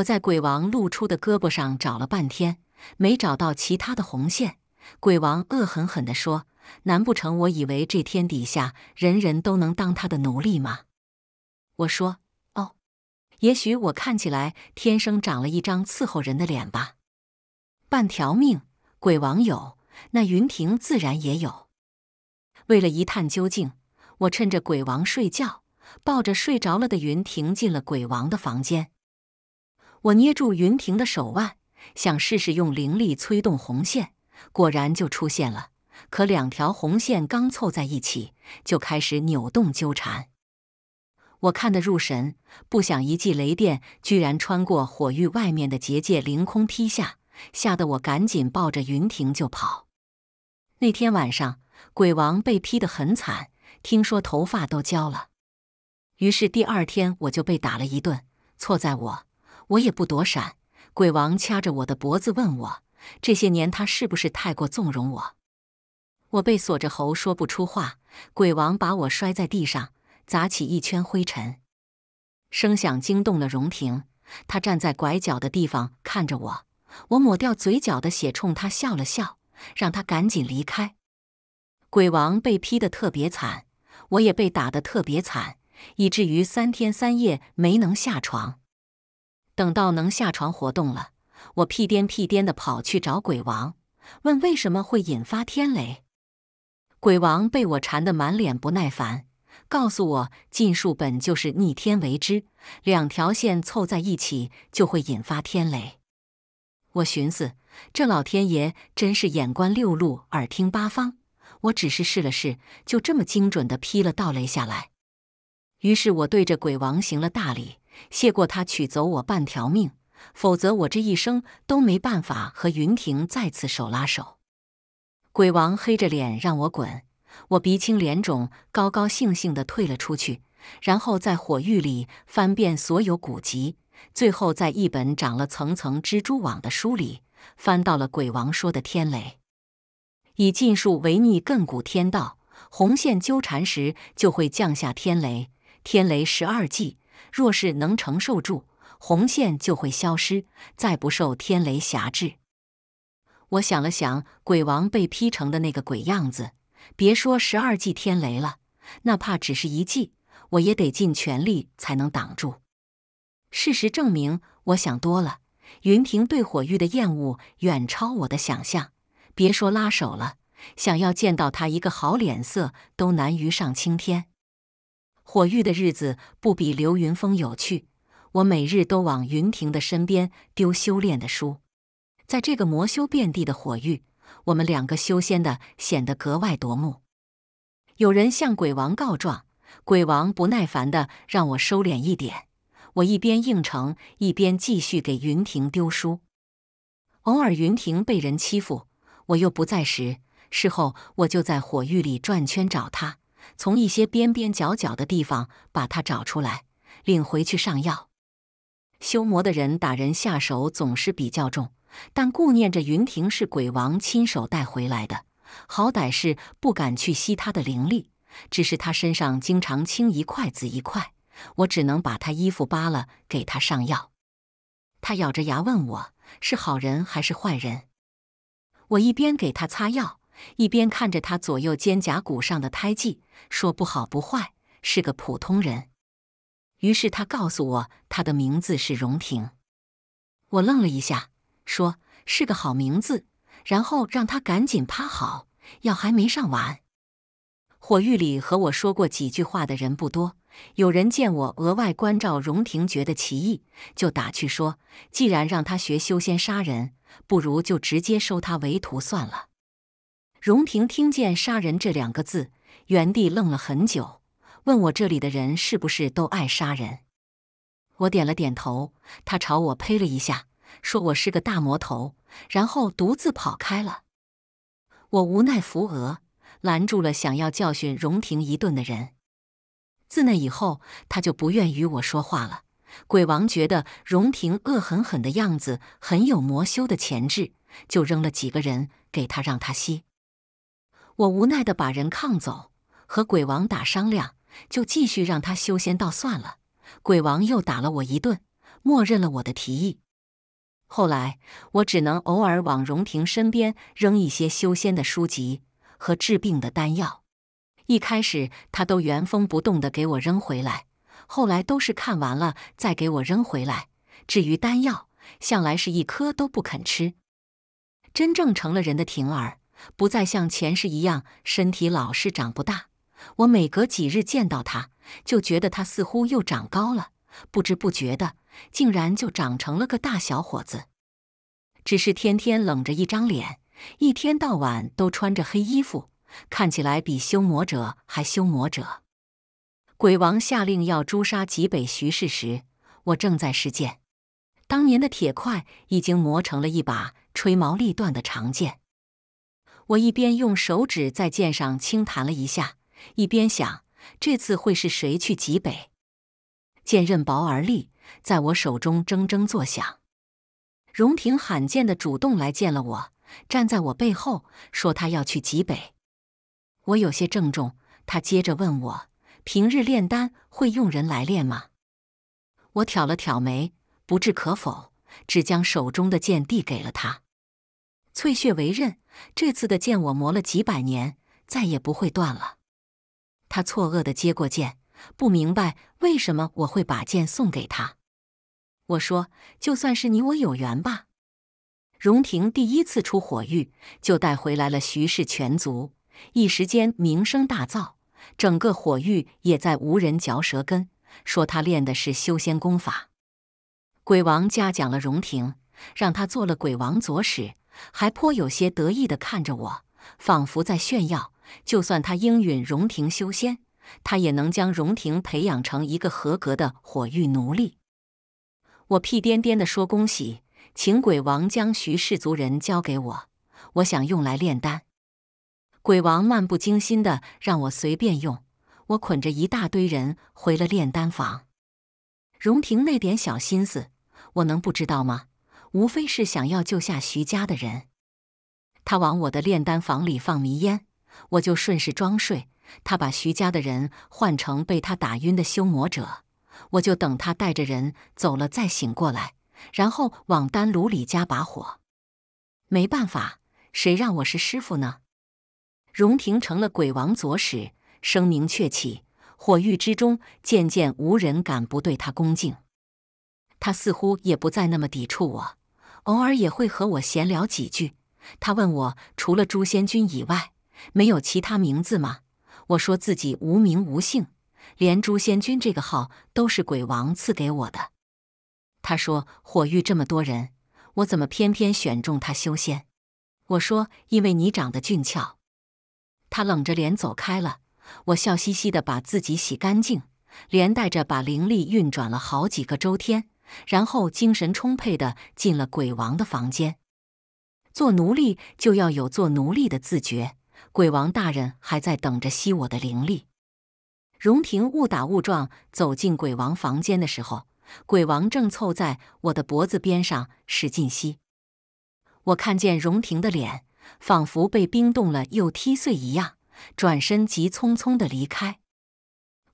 我在鬼王露出的胳膊上找了半天，没找到其他的红线。鬼王恶狠狠的说：“难不成我以为这天底下人人都能当他的奴隶吗？”我说：“哦，也许我看起来天生长了一张伺候人的脸吧。”半条命，鬼王有，那云霆自然也有。为了一探究竟，我趁着鬼王睡觉，抱着睡着了的云霆进了鬼王的房间。我捏住云霆的手腕，想试试用灵力催动红线，果然就出现了。可两条红线刚凑在一起，就开始扭动纠缠。我看得入神，不想一记雷电居然穿过火域外面的结界，凌空劈下。吓得我赶紧抱着云婷就跑。那天晚上，鬼王被劈得很惨，听说头发都焦了。于是第二天我就被打了一顿，错在我，我也不躲闪。鬼王掐着我的脖子问我：这些年他是不是太过纵容我？我被锁着喉说不出话。鬼王把我摔在地上，砸起一圈灰尘，声响惊动了荣婷。他站在拐角的地方看着我。我抹掉嘴角的血，冲他笑了笑，让他赶紧离开。鬼王被劈得特别惨，我也被打得特别惨，以至于三天三夜没能下床。等到能下床活动了，我屁颠屁颠地跑去找鬼王，问为什么会引发天雷。鬼王被我缠得满脸不耐烦，告诉我禁术本就是逆天为之，两条线凑在一起就会引发天雷。我寻思，这老天爷真是眼观六路，耳听八方。我只是试了试，就这么精准地劈了道雷下来。于是我对着鬼王行了大礼，谢过他取走我半条命，否则我这一生都没办法和云亭再次手拉手。鬼王黑着脸让我滚，我鼻青脸肿，高高兴兴地退了出去，然后在火狱里翻遍所有古籍。最后，在一本长了层层蜘蛛网的书里，翻到了鬼王说的天雷，以禁术违逆亘古天道，红线纠缠时就会降下天雷。天雷十二计，若是能承受住，红线就会消失，再不受天雷辖制。我想了想，鬼王被劈成的那个鬼样子，别说十二计天雷了，那怕只是一计，我也得尽全力才能挡住。事实证明，我想多了。云霆对火玉的厌恶远超我的想象，别说拉手了，想要见到他一个好脸色都难于上青天。火玉的日子不比流云峰有趣，我每日都往云霆的身边丢修炼的书。在这个魔修遍地的火玉，我们两个修仙的显得格外夺目。有人向鬼王告状，鬼王不耐烦的让我收敛一点。我一边应承，一边继续给云婷丢书。偶尔云婷被人欺负，我又不在时，事后我就在火狱里转圈找他，从一些边边角角的地方把他找出来，领回去上药。修魔的人打人下手总是比较重，但顾念着云婷是鬼王亲手带回来的，好歹是不敢去吸他的灵力，只是他身上经常青一块紫一块。我只能把他衣服扒了，给他上药。他咬着牙问我是好人还是坏人。我一边给他擦药，一边看着他左右肩胛骨上的胎记，说不好不坏，是个普通人。于是他告诉我他的名字是荣婷。我愣了一下，说是个好名字。然后让他赶紧趴好，药还没上完。火狱里和我说过几句话的人不多。有人见我额外关照荣廷，觉得奇异，就打趣说：“既然让他学修仙杀人，不如就直接收他为徒算了。”荣廷听见“杀人”这两个字，原地愣了很久，问我：“这里的人是不是都爱杀人？”我点了点头，他朝我呸了一下，说我是个大魔头，然后独自跑开了。我无奈扶额，拦住了想要教训荣廷一顿的人。自那以后，他就不愿与我说话了。鬼王觉得荣廷恶狠狠的样子很有魔修的潜质，就扔了几个人给他，让他吸。我无奈的把人抗走，和鬼王打商量，就继续让他修仙，道算了。鬼王又打了我一顿，默认了我的提议。后来，我只能偶尔往荣廷身边扔一些修仙的书籍和治病的丹药。一开始他都原封不动的给我扔回来，后来都是看完了再给我扔回来。至于丹药，向来是一颗都不肯吃。真正成了人的婷儿，不再像前世一样身体老是长不大。我每隔几日见到他，就觉得他似乎又长高了，不知不觉的竟然就长成了个大小伙子。只是天天冷着一张脸，一天到晚都穿着黑衣服。看起来比修魔者还修魔者。鬼王下令要诛杀极北徐氏时，我正在试剑。当年的铁块已经磨成了一把吹毛利断的长剑。我一边用手指在剑上轻弹了一下，一边想：这次会是谁去极北？剑刃薄而利，在我手中铮铮作响。荣廷罕见地主动来见了我，站在我背后，说他要去极北。我有些郑重，他接着问我：“平日炼丹会用人来炼吗？”我挑了挑眉，不置可否，只将手中的剑递给了他。翠血为刃，这次的剑我磨了几百年，再也不会断了。他错愕的接过剑，不明白为什么我会把剑送给他。我说：“就算是你我有缘吧。”荣廷第一次出火域，就带回来了徐氏全族。一时间名声大噪，整个火域也在无人嚼舌根，说他练的是修仙功法。鬼王嘉奖了荣廷，让他做了鬼王左使，还颇有些得意地看着我，仿佛在炫耀。就算他应允荣廷修仙，他也能将荣廷培养成一个合格的火域奴隶。我屁颠颠地说恭喜，请鬼王将徐氏族人交给我，我想用来炼丹。鬼王漫不经心的让我随便用，我捆着一大堆人回了炼丹房。荣平那点小心思，我能不知道吗？无非是想要救下徐家的人。他往我的炼丹房里放迷烟，我就顺势装睡。他把徐家的人换成被他打晕的修魔者，我就等他带着人走了再醒过来，然后往丹炉里加把火。没办法，谁让我是师傅呢？荣廷成了鬼王左使，声名鹊起。火域之中渐渐无人敢不对他恭敬。他似乎也不再那么抵触我，偶尔也会和我闲聊几句。他问我，除了诛仙君以外，没有其他名字吗？我说自己无名无姓，连诛仙君这个号都是鬼王赐给我的。他说：“火域这么多人，我怎么偏偏选中他修仙？”我说：“因为你长得俊俏。”他冷着脸走开了，我笑嘻嘻的把自己洗干净，连带着把灵力运转了好几个周天，然后精神充沛的进了鬼王的房间。做奴隶就要有做奴隶的自觉，鬼王大人还在等着吸我的灵力。荣婷误打误撞走进鬼王房间的时候，鬼王正凑在我的脖子边上使劲吸，我看见荣婷的脸。仿佛被冰冻了又踢碎一样，转身急匆匆地离开。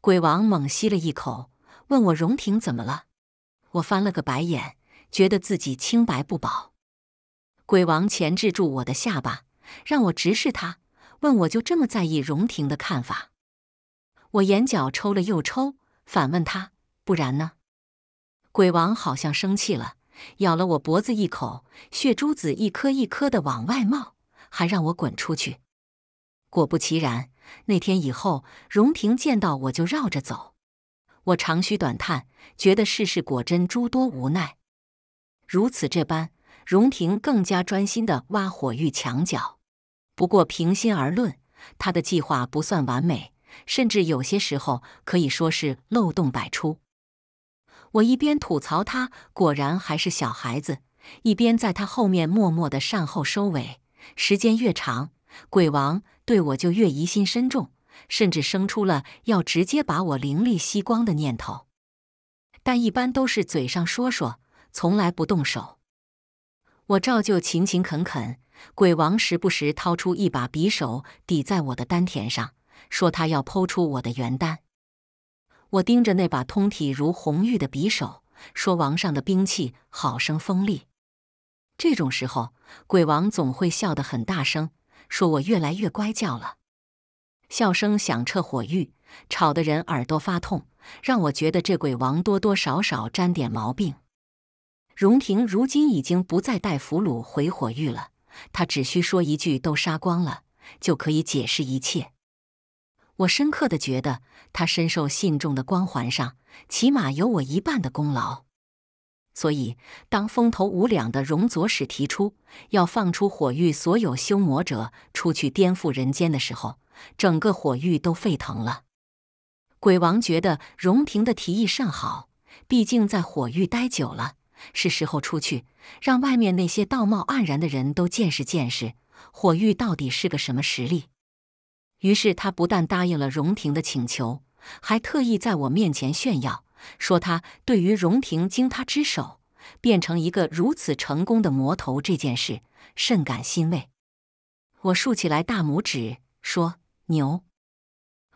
鬼王猛吸了一口，问我：“荣婷怎么了？”我翻了个白眼，觉得自己清白不保。鬼王钳制住我的下巴，让我直视他，问：“我就这么在意荣婷的看法？”我眼角抽了又抽，反问他：“不然呢？”鬼王好像生气了，咬了我脖子一口，血珠子一颗一颗地往外冒。还让我滚出去！果不其然，那天以后，荣婷见到我就绕着走。我长吁短叹，觉得世事果真诸多无奈。如此这般，荣婷更加专心的挖火玉墙角。不过，平心而论，他的计划不算完美，甚至有些时候可以说是漏洞百出。我一边吐槽他果然还是小孩子，一边在他后面默默的善后收尾。时间越长，鬼王对我就越疑心深重，甚至生出了要直接把我灵力吸光的念头。但一般都是嘴上说说，从来不动手。我照旧勤勤恳恳，鬼王时不时掏出一把匕首抵在我的丹田上，说他要剖出我的元丹。我盯着那把通体如红玉的匕首，说王上的兵器好生锋利。这种时候，鬼王总会笑得很大声，说我越来越乖叫了。笑声响彻火狱，吵得人耳朵发痛，让我觉得这鬼王多多少少沾点毛病。荣廷如今已经不再带俘虏回火狱了，他只需说一句“都杀光了”，就可以解释一切。我深刻的觉得，他深受信众的光环上，起码有我一半的功劳。所以，当风头无两的容左使提出要放出火域所有修魔者出去颠覆人间的时候，整个火域都沸腾了。鬼王觉得荣廷的提议甚好，毕竟在火域待久了，是时候出去，让外面那些道貌岸然的人都见识见识火域到底是个什么实力。于是，他不但答应了荣廷的请求，还特意在我面前炫耀。说他对于荣廷经他之手变成一个如此成功的魔头这件事甚感欣慰。我竖起来大拇指说：“牛！”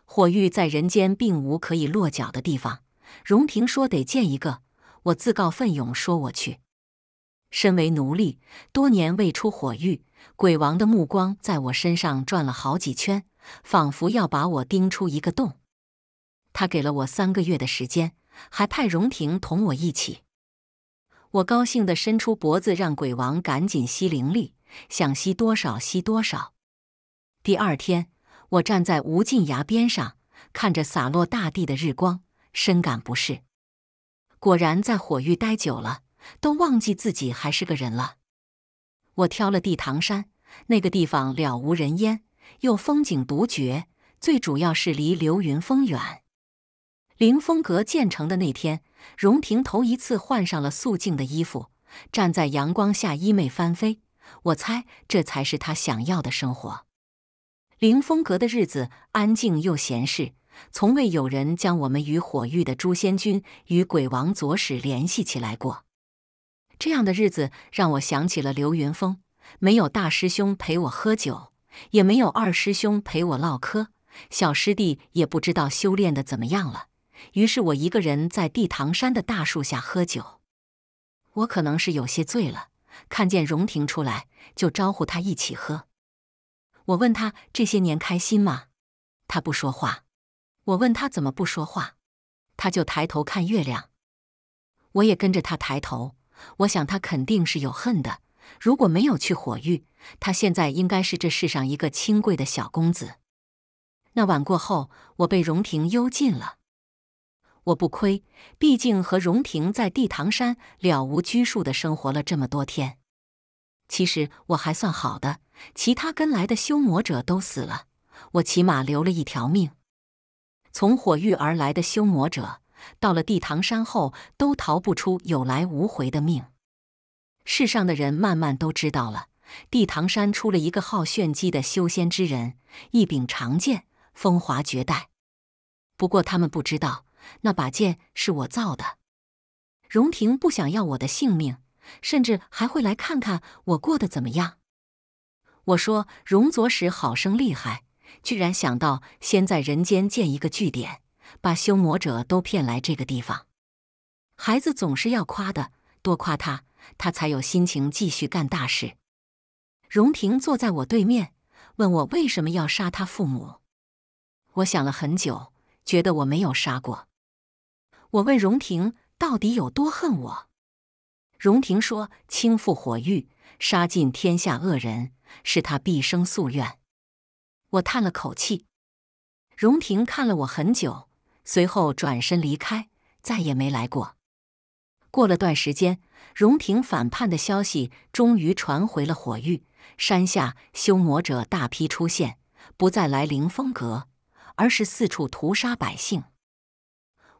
火玉在人间并无可以落脚的地方，荣廷说得见一个，我自告奋勇说我去。身为奴隶多年未出火玉，鬼王的目光在我身上转了好几圈，仿佛要把我盯出一个洞。他给了我三个月的时间。还派荣亭同我一起。我高兴的伸出脖子，让鬼王赶紧吸灵力，想吸多少吸多少。第二天，我站在无尽崖边上，看着洒落大地的日光，深感不适。果然，在火域待久了，都忘记自己还是个人了。我挑了地堂山，那个地方了无人烟，又风景独绝，最主要是离流云峰远。凌风阁建成的那天，荣平头一次换上了素净的衣服，站在阳光下，衣袂翻飞。我猜，这才是他想要的生活。凌风阁的日子安静又闲适，从未有人将我们与火域的诛仙军与鬼王左使联系起来过。这样的日子让我想起了刘云峰，没有大师兄陪我喝酒，也没有二师兄陪我唠嗑，小师弟也不知道修炼的怎么样了。于是我一个人在地堂山的大树下喝酒，我可能是有些醉了，看见荣婷出来，就招呼她一起喝。我问她这些年开心吗？他不说话。我问他怎么不说话，他就抬头看月亮。我也跟着他抬头。我想他肯定是有恨的。如果没有去火狱，他现在应该是这世上一个清贵的小公子。那晚过后，我被荣婷幽禁了。我不亏，毕竟和荣婷在地堂山了无拘束的生活了这么多天。其实我还算好的，其他跟来的修魔者都死了，我起码留了一条命。从火域而来的修魔者，到了地堂山后，都逃不出有来无回的命。世上的人慢慢都知道了，地堂山出了一个好炫技的修仙之人，一柄长剑，风华绝代。不过他们不知道。那把剑是我造的，荣廷不想要我的性命，甚至还会来看看我过得怎么样。我说：“荣左使好生厉害，居然想到先在人间建一个据点，把修魔者都骗来这个地方。”孩子总是要夸的，多夸他，他才有心情继续干大事。荣廷坐在我对面，问我为什么要杀他父母。我想了很久，觉得我没有杀过。我问荣廷到底有多恨我，荣廷说：“倾覆火域，杀尽天下恶人，是他毕生夙愿。”我叹了口气。荣廷看了我很久，随后转身离开，再也没来过。过了段时间，荣廷反叛的消息终于传回了火域山下，修魔者大批出现，不再来灵风阁，而是四处屠杀百姓。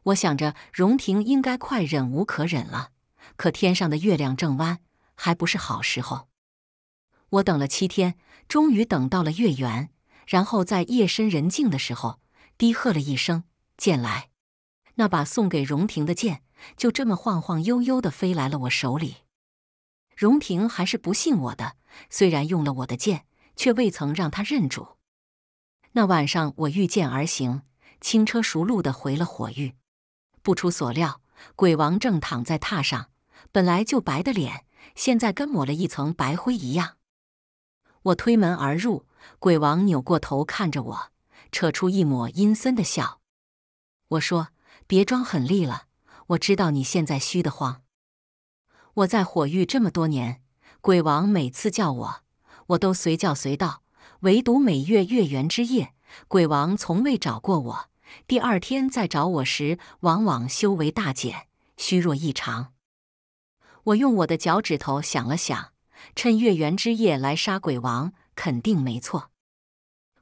我想着，荣廷应该快忍无可忍了，可天上的月亮正弯，还不是好时候。我等了七天，终于等到了月圆，然后在夜深人静的时候，低喝了一声：“剑来！”那把送给荣廷的剑，就这么晃晃悠悠的飞来了我手里。荣廷还是不信我的，虽然用了我的剑，却未曾让他认主。那晚上，我御剑而行，轻车熟路的回了火域。不出所料，鬼王正躺在榻上，本来就白的脸，现在跟抹了一层白灰一样。我推门而入，鬼王扭过头看着我，扯出一抹阴森的笑。我说：“别装狠厉了，我知道你现在虚得慌。我在火域这么多年，鬼王每次叫我，我都随叫随到，唯独每月月圆之夜，鬼王从未找过我。”第二天再找我时，往往修为大减，虚弱异常。我用我的脚趾头想了想，趁月圆之夜来杀鬼王，肯定没错。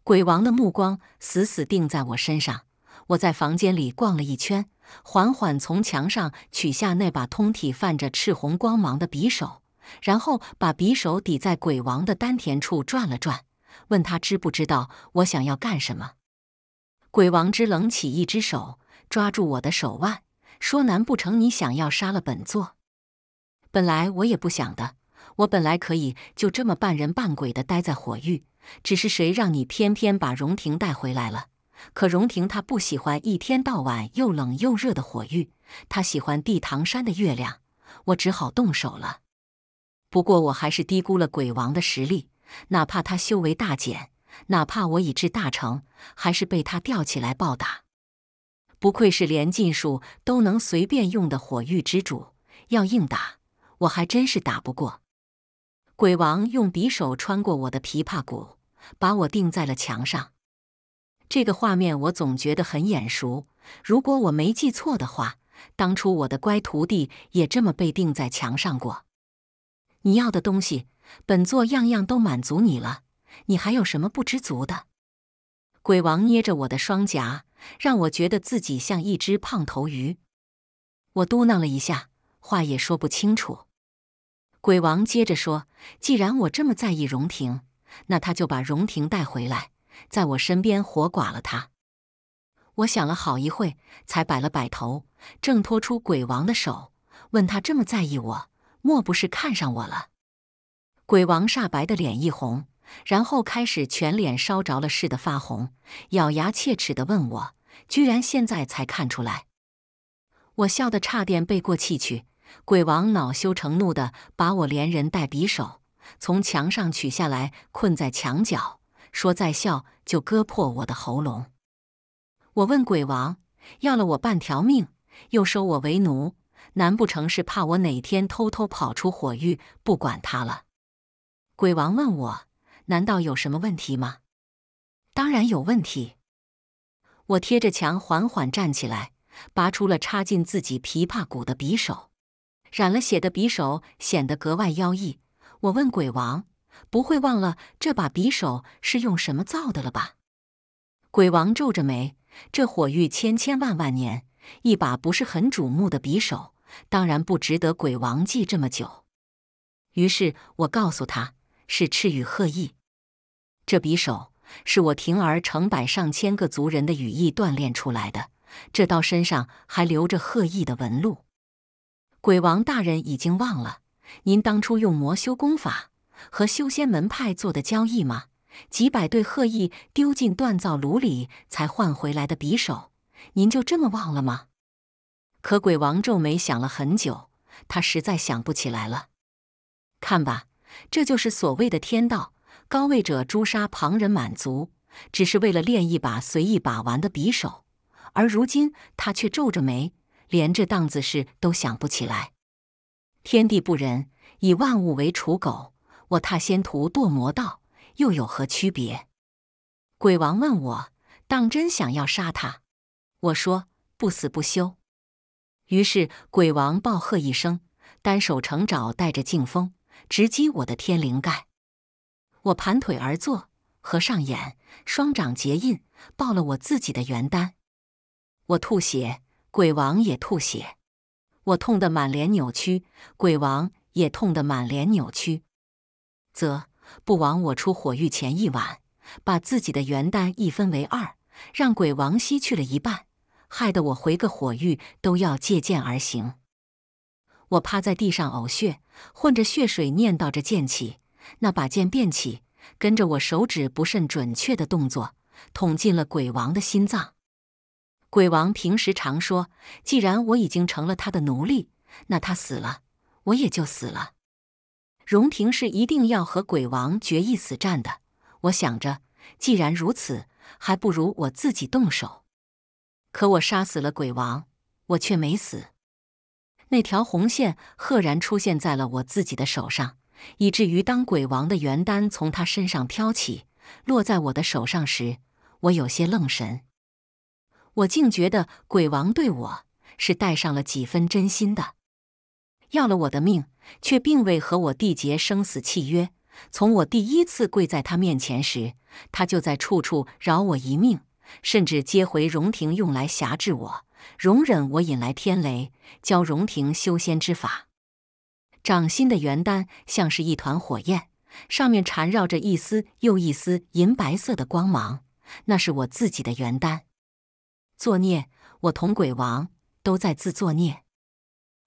鬼王的目光死死定在我身上。我在房间里逛了一圈，缓缓从墙上取下那把通体泛着赤红光芒的匕首，然后把匕首抵在鬼王的丹田处转了转，问他知不知道我想要干什么。鬼王之冷起一只手抓住我的手腕，说：“难不成你想要杀了本座？本来我也不想的，我本来可以就这么半人半鬼的待在火域，只是谁让你偏偏把荣婷带回来了。可荣婷她不喜欢一天到晚又冷又热的火域，她喜欢地唐山的月亮。我只好动手了。不过我还是低估了鬼王的实力，哪怕他修为大减。”哪怕我已至大成，还是被他吊起来暴打。不愧是连禁术都能随便用的火域之主，要硬打我还真是打不过。鬼王用匕首穿过我的琵琶骨，把我钉在了墙上。这个画面我总觉得很眼熟。如果我没记错的话，当初我的乖徒弟也这么被钉在墙上过。你要的东西，本座样样都满足你了。你还有什么不知足的？鬼王捏着我的双颊，让我觉得自己像一只胖头鱼。我嘟囔了一下，话也说不清楚。鬼王接着说：“既然我这么在意荣婷，那他就把荣婷带回来，在我身边活剐了他。”我想了好一会，才摆了摆头，挣脱出鬼王的手，问他：“这么在意我，莫不是看上我了？”鬼王煞白的脸一红。然后开始全脸烧着了似的发红，咬牙切齿地问我：“居然现在才看出来？”我笑得差点背过气去。鬼王恼羞成怒地把我连人带匕首从墙上取下来，困在墙角，说：“再笑就割破我的喉咙。”我问鬼王：“要了我半条命，又收我为奴，难不成是怕我哪天偷偷跑出火狱，不管他了？”鬼王问我。难道有什么问题吗？当然有问题。我贴着墙缓缓站起来，拔出了插进自己琵琶骨的匕首。染了血的匕首显得格外妖异。我问鬼王：“不会忘了这把匕首是用什么造的了吧？”鬼王皱着眉：“这火玉千千万万年，一把不是很瞩目的匕首，当然不值得鬼王记这么久。”于是我告诉他。是赤羽鹤翼，这匕首是我婷儿成百上千个族人的羽翼锻炼出来的，这刀身上还留着鹤翼的纹路。鬼王大人已经忘了，您当初用魔修功法和修仙门派做的交易吗？几百对鹤翼丢进锻造炉里才换回来的匕首，您就这么忘了吗？可鬼王皱眉想了很久，他实在想不起来了。看吧。这就是所谓的天道，高位者诛杀旁人，满足只是为了练一把随意把玩的匕首。而如今他却皱着眉，连这档子事都想不起来。天地不仁，以万物为刍狗。我踏仙途，堕魔道，又有何区别？鬼王问我：“当真想要杀他？”我说：“不死不休。”于是鬼王暴喝一声，单手成爪，带着劲风。直击我的天灵盖，我盘腿而坐，合上眼，双掌结印，爆了我自己的元丹。我吐血，鬼王也吐血。我痛得满脸扭曲，鬼王也痛得满脸扭曲。则不枉我出火狱前一晚，把自己的元丹一分为二，让鬼王吸去了一半，害得我回个火狱都要借剑而行。我趴在地上呕血，混着血水念叨着剑起，那把剑便起，跟着我手指不甚准确的动作捅进了鬼王的心脏。鬼王平时常说，既然我已经成了他的奴隶，那他死了，我也就死了。荣廷是一定要和鬼王决一死战的，我想着，既然如此，还不如我自己动手。可我杀死了鬼王，我却没死。那条红线赫然出现在了我自己的手上，以至于当鬼王的元丹从他身上飘起，落在我的手上时，我有些愣神。我竟觉得鬼王对我是带上了几分真心的，要了我的命，却并未和我缔结生死契约。从我第一次跪在他面前时，他就在处处饶我一命，甚至接回荣庭用来辖制我。容忍我引来天雷，教荣廷修仙之法。掌心的元丹像是一团火焰，上面缠绕着一丝又一丝银白色的光芒，那是我自己的元丹。作孽！我同鬼王都在自作孽。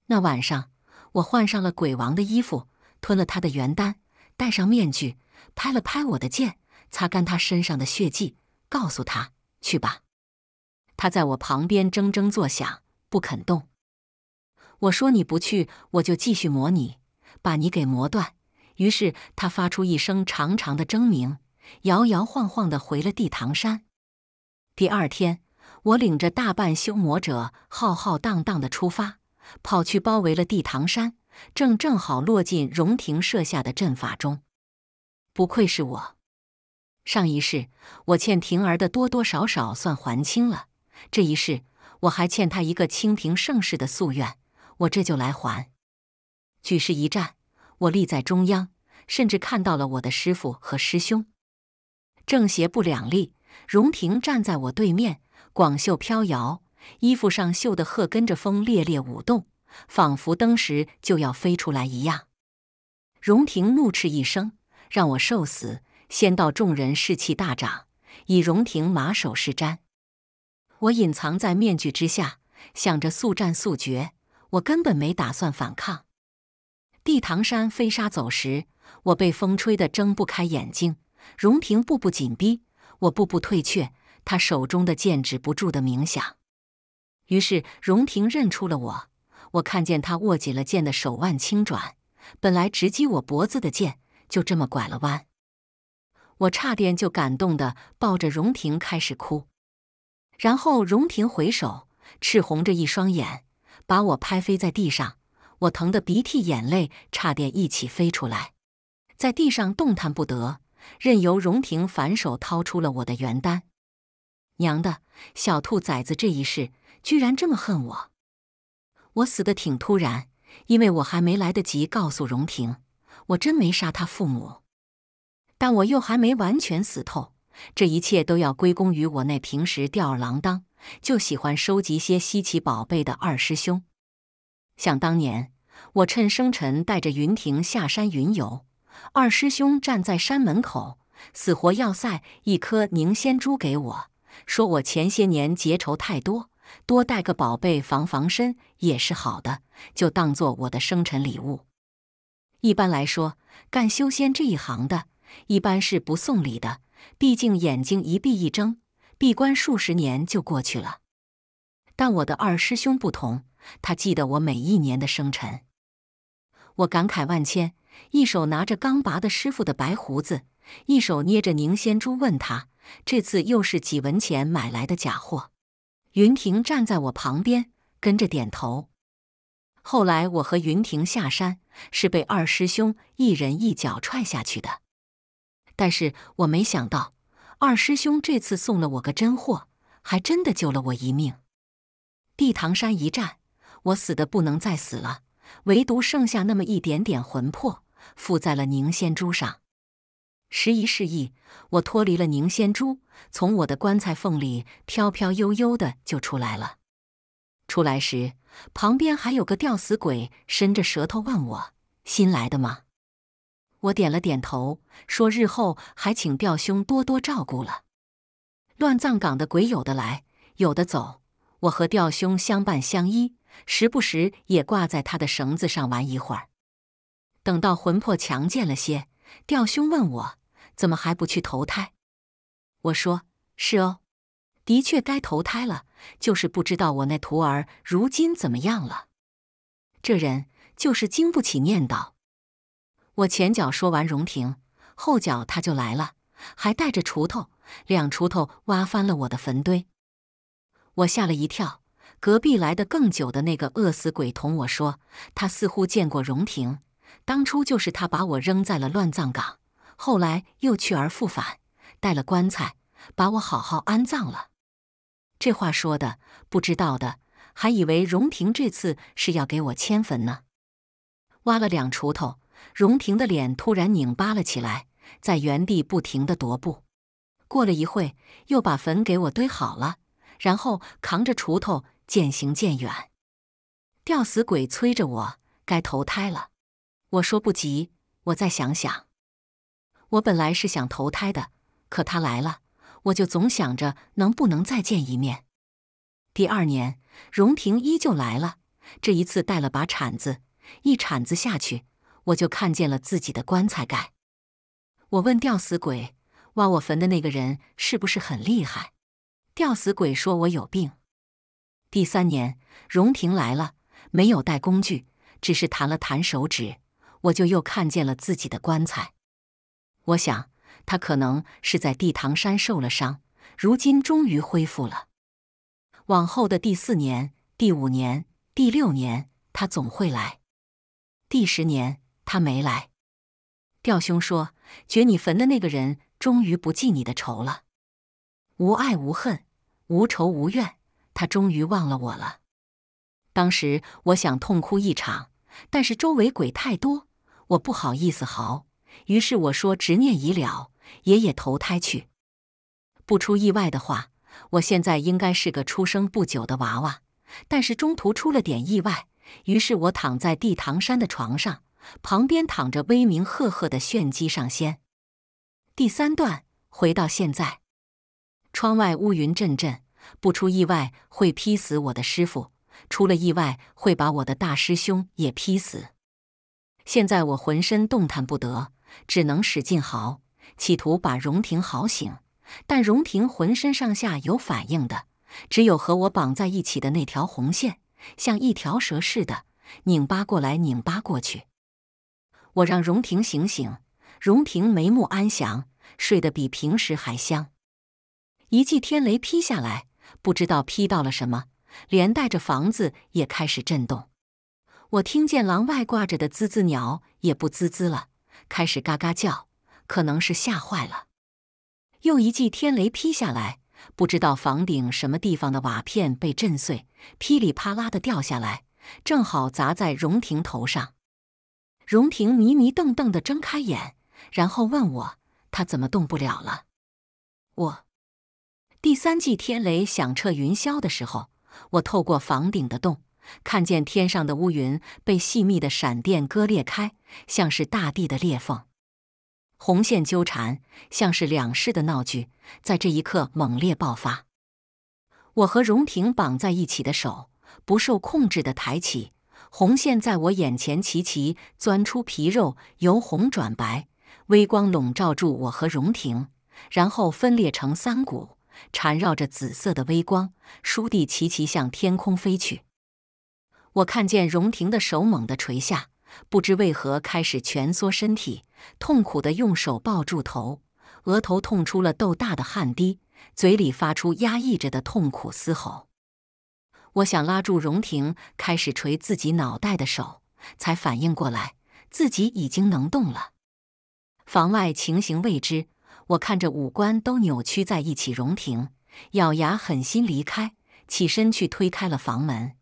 那晚上，我换上了鬼王的衣服，吞了他的元丹，戴上面具，拍了拍我的剑，擦干他身上的血迹，告诉他：“去吧。”他在我旁边铮铮作响，不肯动。我说：“你不去，我就继续磨你，把你给磨断。”于是他发出一声长长的争鸣，摇摇晃晃的回了地堂山。第二天，我领着大半修魔者，浩浩荡荡的出发，跑去包围了地堂山，正正好落进荣庭设下的阵法中。不愧是我，上一世我欠婷儿的多多少少算还清了。这一世，我还欠他一个清平盛世的夙愿，我这就来还。举世一战，我立在中央，甚至看到了我的师傅和师兄。正邪不两立，荣廷站在我对面，广袖飘摇，衣服上绣的鹤跟着风猎猎舞动，仿佛登时就要飞出来一样。荣廷怒斥一声：“让我受死！”先到众人士气大涨，以荣廷马首是瞻。我隐藏在面具之下，想着速战速决。我根本没打算反抗。地堂山飞沙走石，我被风吹得睁不开眼睛。荣廷步步紧逼，我步步退却。他手中的剑止不住的鸣响。于是荣廷认出了我。我看见他握紧了剑的手腕轻转，本来直击我脖子的剑就这么拐了弯。我差点就感动的抱着荣婷开始哭。然后，荣婷回首，赤红着一双眼，把我拍飞在地上。我疼得鼻涕眼泪差点一起飞出来，在地上动弹不得，任由荣婷反手掏出了我的元丹。娘的小兔崽子，这一世居然这么恨我！我死的挺突然，因为我还没来得及告诉荣婷，我真没杀他父母，但我又还没完全死透。这一切都要归功于我那平时吊儿郎当、就喜欢收集些稀奇宝贝的二师兄。想当年，我趁生辰带着云亭下山云游，二师兄站在山门口，死活要塞一颗凝仙珠给我，说我前些年结仇太多，多带个宝贝防防身也是好的，就当做我的生辰礼物。一般来说，干修仙这一行的，一般是不送礼的。毕竟眼睛一闭一睁，闭关数十年就过去了。但我的二师兄不同，他记得我每一年的生辰。我感慨万千，一手拿着刚拔的师傅的白胡子，一手捏着凝仙珠，问他这次又是几文钱买来的假货。云亭站在我旁边，跟着点头。后来我和云亭下山，是被二师兄一人一脚踹下去的。但是我没想到，二师兄这次送了我个真货，还真的救了我一命。地堂山一战，我死的不能再死了，唯独剩下那么一点点魂魄，附在了凝仙珠上。时移世易，我脱离了凝仙珠，从我的棺材缝里飘飘悠悠的就出来了。出来时，旁边还有个吊死鬼伸着舌头问我：“新来的吗？”我点了点头，说：“日后还请吊兄多多照顾了。乱葬岗的鬼有的来，有的走。我和吊兄相伴相依，时不时也挂在他的绳子上玩一会儿。等到魂魄强健了些，吊兄问我怎么还不去投胎？我说：是哦，的确该投胎了，就是不知道我那徒儿如今怎么样了。这人就是经不起念叨。”我前脚说完，荣廷后脚他就来了，还带着锄头，两锄头挖翻了我的坟堆，我吓了一跳。隔壁来的更久的那个饿死鬼同我说，他似乎见过荣廷，当初就是他把我扔在了乱葬岗，后来又去而复返，带了棺材把我好好安葬了。这话说的，不知道的还以为荣廷这次是要给我迁坟呢，挖了两锄头。荣婷的脸突然拧巴了起来，在原地不停地踱步。过了一会，又把坟给我堆好了，然后扛着锄头渐行渐远。吊死鬼催着我该投胎了，我说不急，我再想想。我本来是想投胎的，可他来了，我就总想着能不能再见一面。第二年，荣婷依旧来了，这一次带了把铲子，一铲子下去。我就看见了自己的棺材盖。我问吊死鬼：“挖我坟的那个人是不是很厉害？”吊死鬼说：“我有病。”第三年，荣廷来了，没有带工具，只是弹了弹手指，我就又看见了自己的棺材。我想，他可能是在地堂山受了伤，如今终于恢复了。往后的第四年、第五年、第六年，他总会来。第十年。他没来，吊兄说：“掘你坟的那个人终于不记你的仇了，无爱无恨，无仇无怨，他终于忘了我了。”当时我想痛哭一场，但是周围鬼太多，我不好意思嚎，于是我说：“执念已了，爷爷投胎去。”不出意外的话，我现在应该是个出生不久的娃娃，但是中途出了点意外，于是我躺在地堂山的床上。旁边躺着威名赫赫的炫机上仙。第三段回到现在，窗外乌云阵阵，不出意外会劈死我的师傅，出了意外会把我的大师兄也劈死。现在我浑身动弹不得，只能使劲嚎，企图把荣婷嚎醒。但荣婷浑身上下有反应的，只有和我绑在一起的那条红线，像一条蛇似的拧巴过来拧巴过去。我让荣婷醒醒，荣婷眉目安详，睡得比平时还香。一记天雷劈下来，不知道劈到了什么，连带着房子也开始震动。我听见廊外挂着的滋滋鸟也不滋滋了，开始嘎嘎叫，可能是吓坏了。又一记天雷劈下来，不知道房顶什么地方的瓦片被震碎，噼里啪啦的掉下来，正好砸在荣婷头上。荣婷迷迷瞪瞪的睁开眼，然后问我：“他怎么动不了了？”我第三季天雷响彻云霄的时候，我透过房顶的洞，看见天上的乌云被细密的闪电割裂开，像是大地的裂缝，红线纠缠，像是两世的闹剧在这一刻猛烈爆发。我和荣婷绑在一起的手不受控制的抬起。红线在我眼前齐齐钻出皮肉，由红转白，微光笼罩住我和荣婷，然后分裂成三股，缠绕着紫色的微光，倏地齐齐向天空飞去。我看见荣婷的手猛地垂下，不知为何开始蜷缩身体，痛苦的用手抱住头，额头痛出了豆大的汗滴，嘴里发出压抑着的痛苦嘶吼。我想拉住荣婷开始捶自己脑袋的手，才反应过来自己已经能动了。房外情形未知，我看着五官都扭曲在一起荣婷，咬牙狠心离开，起身去推开了房门。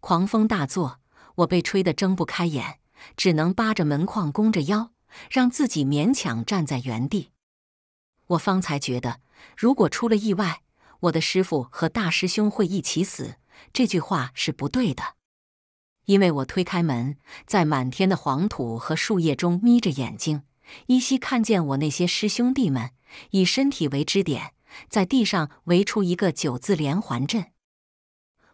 狂风大作，我被吹得睁不开眼，只能扒着门框弓着腰，让自己勉强站在原地。我方才觉得，如果出了意外。我的师傅和大师兄会一起死，这句话是不对的。因为我推开门，在满天的黄土和树叶中眯着眼睛，依稀看见我那些师兄弟们以身体为支点，在地上围出一个九字连环阵。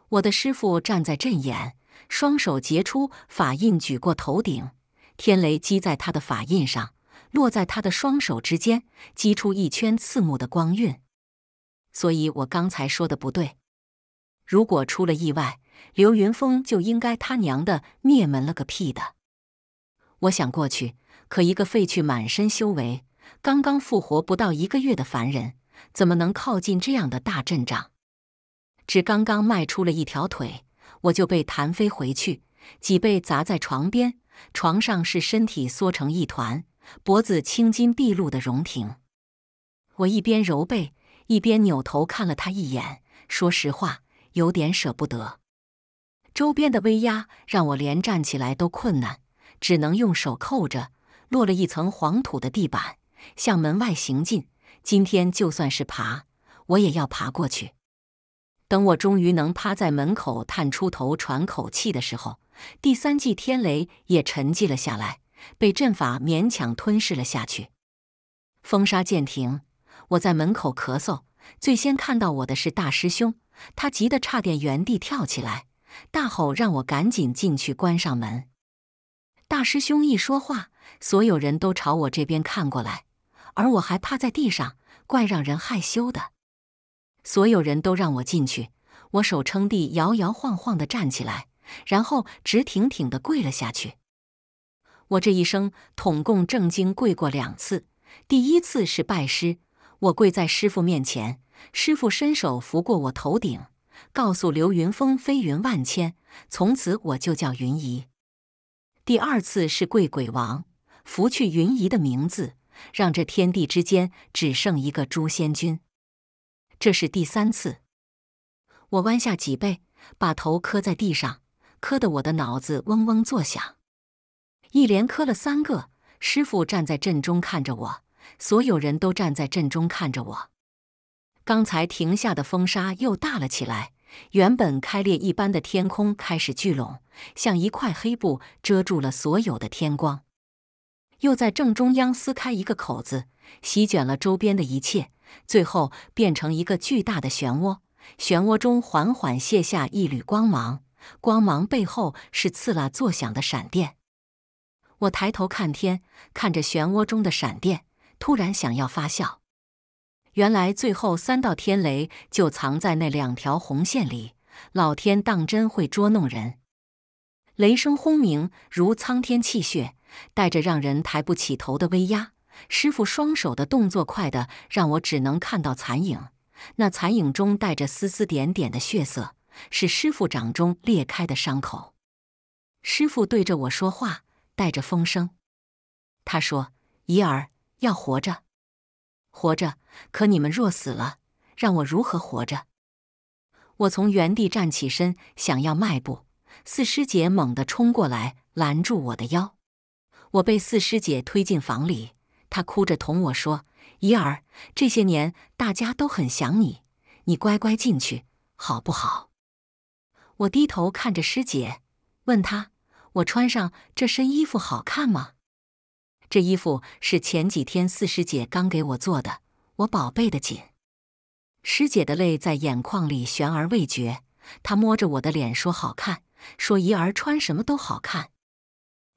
我的师傅站在阵眼，双手结出法印，举过头顶，天雷击在他的法印上，落在他的双手之间，击出一圈刺目的光晕。所以我刚才说的不对。如果出了意外，刘云峰就应该他娘的灭门了个屁的。我想过去，可一个废去满身修为、刚刚复活不到一个月的凡人，怎么能靠近这样的大阵仗？只刚刚迈出了一条腿，我就被弹飞回去，脊背砸在床边。床上是身体缩成一团、脖子青筋毕露的荣婷。我一边揉背。一边扭头看了他一眼，说实话，有点舍不得。周边的威压让我连站起来都困难，只能用手扣着落了一层黄土的地板向门外行进。今天就算是爬，我也要爬过去。等我终于能趴在门口探出头喘口气的时候，第三季天雷也沉寂了下来，被阵法勉强吞噬了下去。风沙渐停。我在门口咳嗽，最先看到我的是大师兄，他急得差点原地跳起来，大吼让我赶紧进去关上门。大师兄一说话，所有人都朝我这边看过来，而我还趴在地上，怪让人害羞的。所有人都让我进去，我手撑地，摇摇晃晃地站起来，然后直挺挺地跪了下去。我这一生统共正经跪过两次，第一次是拜师。我跪在师傅面前，师傅伸手拂过我头顶，告诉刘云峰：“飞云万千，从此我就叫云姨。”第二次是跪鬼王，拂去云姨的名字，让这天地之间只剩一个诛仙君。这是第三次，我弯下脊背，把头磕在地上，磕得我的脑子嗡嗡作响。一连磕了三个，师傅站在阵中看着我。所有人都站在阵中看着我。刚才停下的风沙又大了起来，原本开裂一般的天空开始聚拢，像一块黑布遮住了所有的天光，又在正中央撕开一个口子，席卷了周边的一切，最后变成一个巨大的漩涡。漩涡中缓缓卸下一缕光芒，光芒背后是刺啦作响的闪电。我抬头看天，看着漩涡中的闪电。突然想要发笑，原来最后三道天雷就藏在那两条红线里。老天当真会捉弄人。雷声轰鸣，如苍天泣血，带着让人抬不起头的威压。师傅双手的动作快的让我只能看到残影，那残影中带着丝丝点点的血色，是师傅掌中裂开的伤口。师傅对着我说话，带着风声，他说：“怡儿。”要活着，活着。可你们若死了，让我如何活着？我从原地站起身，想要迈步，四师姐猛地冲过来，拦住我的腰。我被四师姐推进房里，她哭着同我说：“怡儿，这些年大家都很想你，你乖乖进去，好不好？”我低头看着师姐，问她：“我穿上这身衣服好看吗？”这衣服是前几天四师姐刚给我做的，我宝贝的紧。师姐的泪在眼眶里悬而未决，她摸着我的脸说：“好看，说怡儿穿什么都好看。”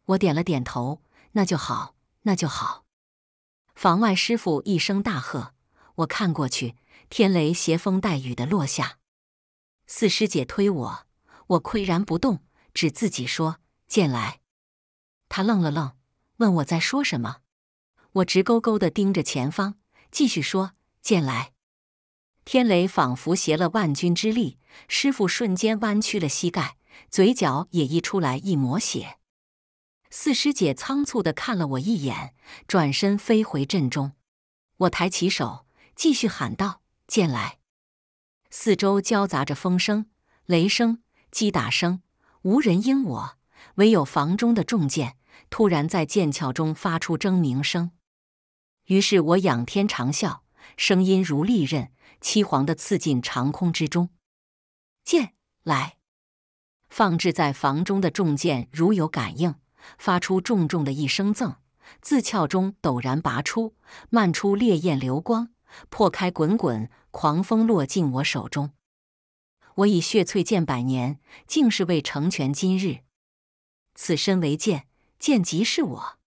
我点了点头，那就好，那就好。房外师傅一声大喝，我看过去，天雷携风带雨的落下。四师姐推我，我岿然不动，指自己说：“剑来。”他愣了愣。问我在说什么？我直勾勾的盯着前方，继续说：“剑来！”天雷仿佛携了万钧之力，师傅瞬间弯曲了膝盖，嘴角也溢出来一抹血。四师姐仓促的看了我一眼，转身飞回阵中。我抬起手，继续喊道：“剑来！”四周交杂着风声、雷声、击打声，无人应我，唯有房中的重剑。突然，在剑鞘中发出狰狞声，于是我仰天长啸，声音如利刃，凄惶地刺进长空之中。剑来！放置在房中的重剑如有感应，发出重重的一声“赠，自鞘中陡然拔出，漫出烈焰流光，破开滚滚狂风，落进我手中。我以血淬剑百年，竟是为成全今日。此身为剑。剑即是我，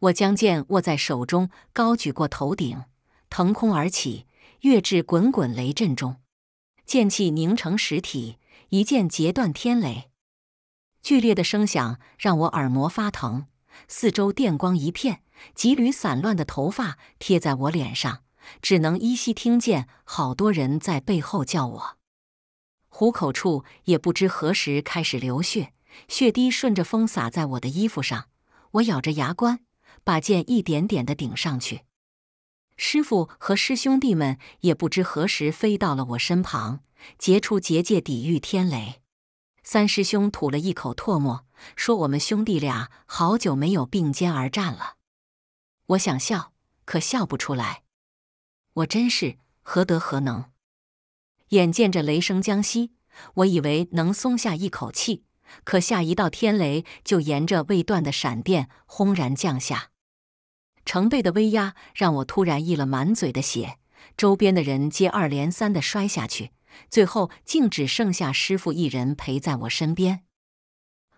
我将剑握在手中，高举过头顶，腾空而起，跃至滚滚雷阵中。剑气凝成实体，一剑截断天雷。剧烈的声响让我耳膜发疼，四周电光一片，几缕散乱的头发贴在我脸上，只能依稀听见好多人在背后叫我。虎口处也不知何时开始流血。血滴顺着风洒在我的衣服上，我咬着牙关，把剑一点点的顶上去。师傅和师兄弟们也不知何时飞到了我身旁，结出结界抵御天雷。三师兄吐了一口唾沫，说：“我们兄弟俩好久没有并肩而战了。”我想笑，可笑不出来。我真是何德何能？眼见着雷声将息，我以为能松下一口气。可下一道天雷就沿着未断的闪电轰然降下，成倍的威压让我突然溢了满嘴的血，周边的人接二连三的摔下去，最后竟只剩下师傅一人陪在我身边。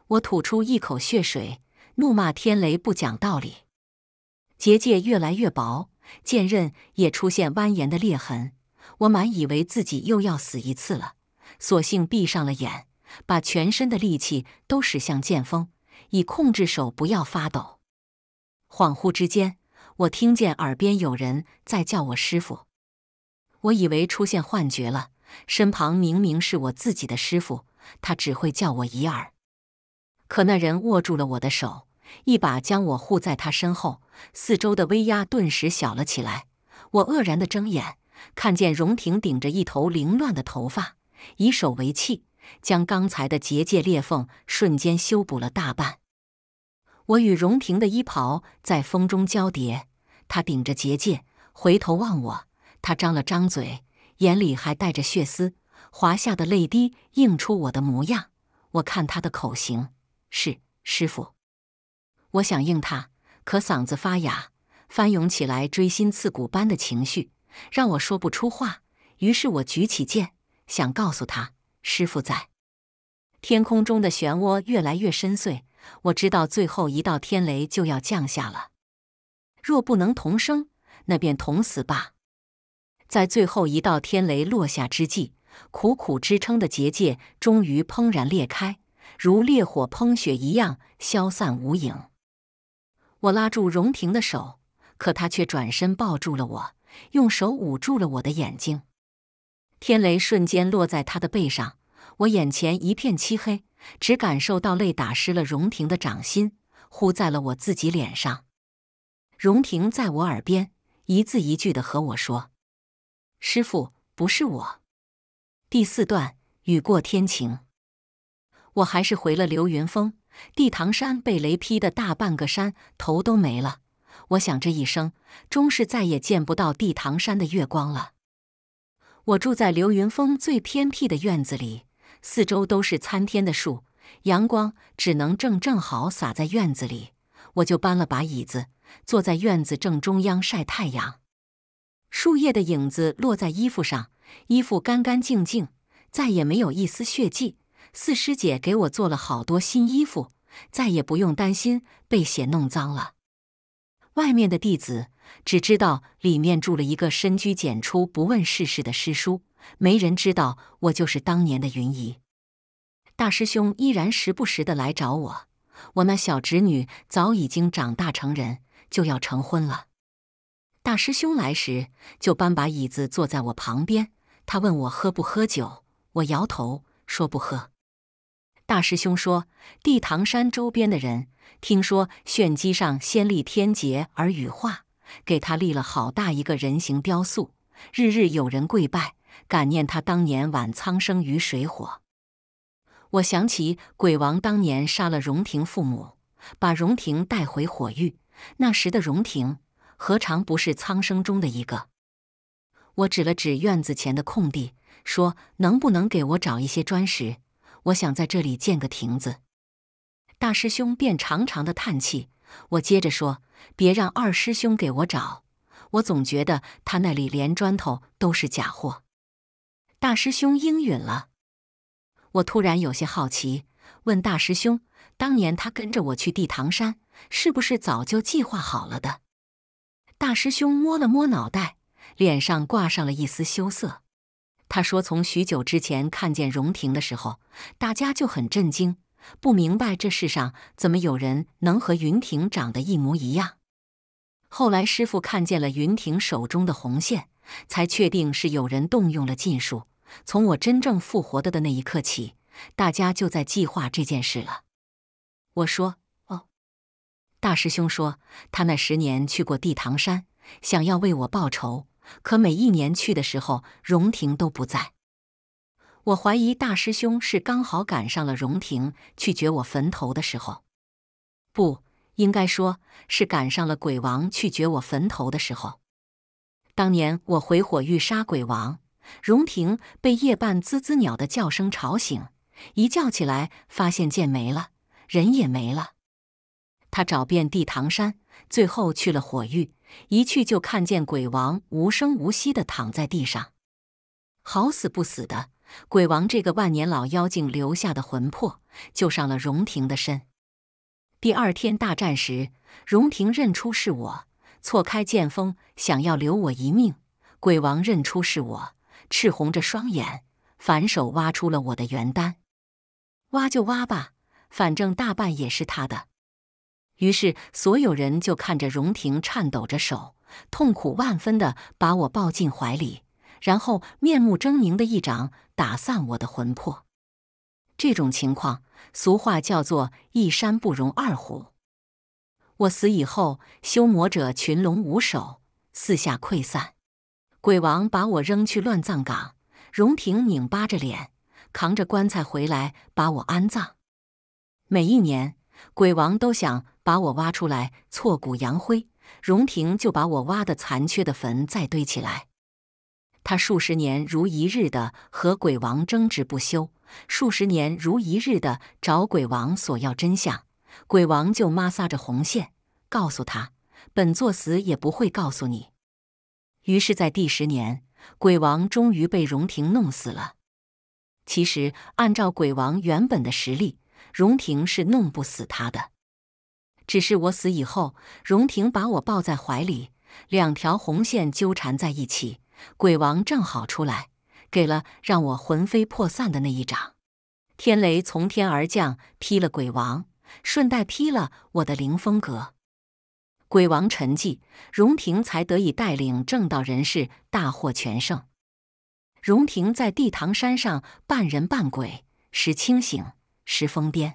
我吐出一口血水，怒骂天雷不讲道理。结界越来越薄，剑刃也出现蜿蜒的裂痕，我满以为自己又要死一次了，索性闭上了眼。把全身的力气都使向剑锋，以控制手不要发抖。恍惚之间，我听见耳边有人在叫我师傅，我以为出现幻觉了。身旁明明是我自己的师傅，他只会叫我一儿。可那人握住了我的手，一把将我护在他身后，四周的威压顿时小了起来。我愕然地睁眼，看见荣婷顶着一头凌乱的头发，以手为器。将刚才的结界裂缝瞬间修补了大半。我与荣庭的衣袍在风中交叠，他顶着结界回头望我。他张了张嘴，眼里还带着血丝，滑下的泪滴映出我的模样。我看他的口型是“师傅”，我想应他，可嗓子发哑，翻涌起来锥心刺骨般的情绪，让我说不出话。于是，我举起剑，想告诉他。师傅在，天空中的漩涡越来越深邃，我知道最后一道天雷就要降下了。若不能同生，那便同死吧。在最后一道天雷落下之际，苦苦支撑的结界终于砰然裂开，如烈火烹雪一样消散无影。我拉住荣婷的手，可她却转身抱住了我，用手捂住了我的眼睛。天雷瞬间落在他的背上，我眼前一片漆黑，只感受到泪打湿了荣婷的掌心，呼在了我自己脸上。荣婷在我耳边一字一句地和我说：“师傅，不是我。”第四段，雨过天晴，我还是回了流云峰。地堂山被雷劈的大半个山头都没了，我想这一生终是再也见不到地堂山的月光了。我住在流云峰最偏僻的院子里，四周都是参天的树，阳光只能正正好洒在院子里。我就搬了把椅子，坐在院子正中央晒太阳。树叶的影子落在衣服上，衣服干干净净，再也没有一丝血迹。四师姐给我做了好多新衣服，再也不用担心被血弄脏了。外面的弟子。只知道里面住了一个深居简出、不问世事的师叔，没人知道我就是当年的云姨。大师兄依然时不时的来找我。我那小侄女早已经长大成人，就要成婚了。大师兄来时就搬把椅子坐在我旁边，他问我喝不喝酒，我摇头说不喝。大师兄说，地堂山周边的人听说炫机上先历天劫而羽化。给他立了好大一个人形雕塑，日日有人跪拜，感念他当年挽苍生于水火。我想起鬼王当年杀了荣廷父母，把荣廷带回火域，那时的荣廷何尝不是苍生中的一个？我指了指院子前的空地，说：“能不能给我找一些砖石？我想在这里建个亭子。”大师兄便长长的叹气。我接着说：“别让二师兄给我找，我总觉得他那里连砖头都是假货。”大师兄应允了。我突然有些好奇，问大师兄：“当年他跟着我去地唐山，是不是早就计划好了的？”大师兄摸了摸脑袋，脸上挂上了一丝羞涩。他说：“从许久之前看见荣婷的时候，大家就很震惊。”不明白这世上怎么有人能和云婷长得一模一样。后来师傅看见了云婷手中的红线，才确定是有人动用了禁术。从我真正复活的的那一刻起，大家就在计划这件事了。我说：“哦。”大师兄说他那十年去过地堂山，想要为我报仇，可每一年去的时候，荣庭都不在。我怀疑大师兄是刚好赶上了荣廷去掘我坟头的时候，不应该说是赶上了鬼王去掘我坟头的时候。当年我回火域杀鬼王，荣廷被夜半滋滋鸟的叫声吵醒，一叫起来发现剑没了，人也没了。他找遍地堂山，最后去了火域，一去就看见鬼王无声无息的躺在地上，好死不死的。鬼王这个万年老妖精留下的魂魄，就上了荣婷的身。第二天大战时，荣婷认出是我，错开剑锋，想要留我一命。鬼王认出是我，赤红着双眼，反手挖出了我的元丹。挖就挖吧，反正大半也是他的。于是所有人就看着荣婷颤抖着手，痛苦万分的把我抱进怀里。然后面目狰狞的一掌打散我的魂魄，这种情况俗话叫做一山不容二虎。我死以后，修魔者群龙无首，四下溃散。鬼王把我扔去乱葬岗，荣廷拧巴着脸扛着棺材回来把我安葬。每一年，鬼王都想把我挖出来挫骨扬灰，荣廷就把我挖的残缺的坟再堆起来。他数十年如一日的和鬼王争执不休，数十年如一日的找鬼王索要真相，鬼王就摩挲着红线，告诉他：“本座死也不会告诉你。”于是，在第十年，鬼王终于被荣庭弄死了。其实，按照鬼王原本的实力，荣庭是弄不死他的。只是我死以后，荣庭把我抱在怀里，两条红线纠缠在一起。鬼王正好出来，给了让我魂飞魄散的那一掌。天雷从天而降，劈了鬼王，顺带劈了我的灵风阁。鬼王沉寂，荣廷才得以带领正道人士大获全胜。荣廷在地堂山上，半人半鬼，时清醒，时疯癫。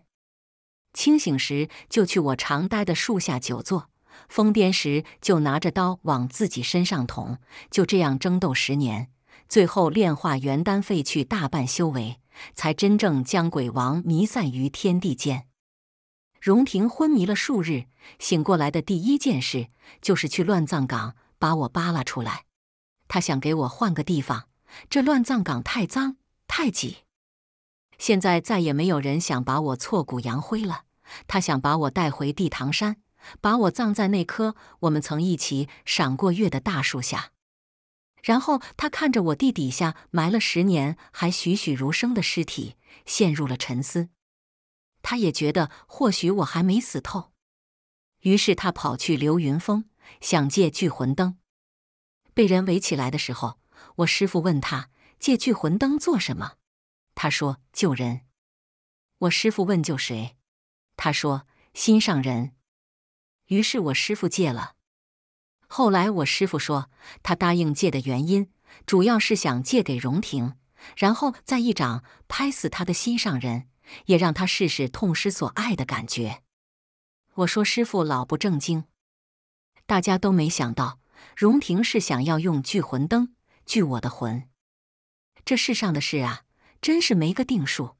清醒时就去我常待的树下久坐。疯癫时就拿着刀往自己身上捅，就这样争斗十年，最后炼化元丹，废去大半修为，才真正将鬼王弥散于天地间。荣廷昏迷了数日，醒过来的第一件事就是去乱葬岗把我扒拉出来。他想给我换个地方，这乱葬岗太脏太挤。现在再也没有人想把我挫骨扬灰了，他想把我带回地堂山。把我葬在那棵我们曾一起赏过月的大树下，然后他看着我地底下埋了十年还栩栩如生的尸体，陷入了沉思。他也觉得或许我还没死透，于是他跑去流云峰想借聚魂灯。被人围起来的时候，我师傅问他借聚魂灯做什么？他说救人。我师傅问救谁？他说心上人。于是我师傅借了，后来我师傅说，他答应借的原因，主要是想借给荣婷，然后再一掌拍死他的心上人，也让他试试痛失所爱的感觉。我说师傅老不正经，大家都没想到荣婷是想要用聚魂灯聚我的魂。这世上的事啊，真是没个定数，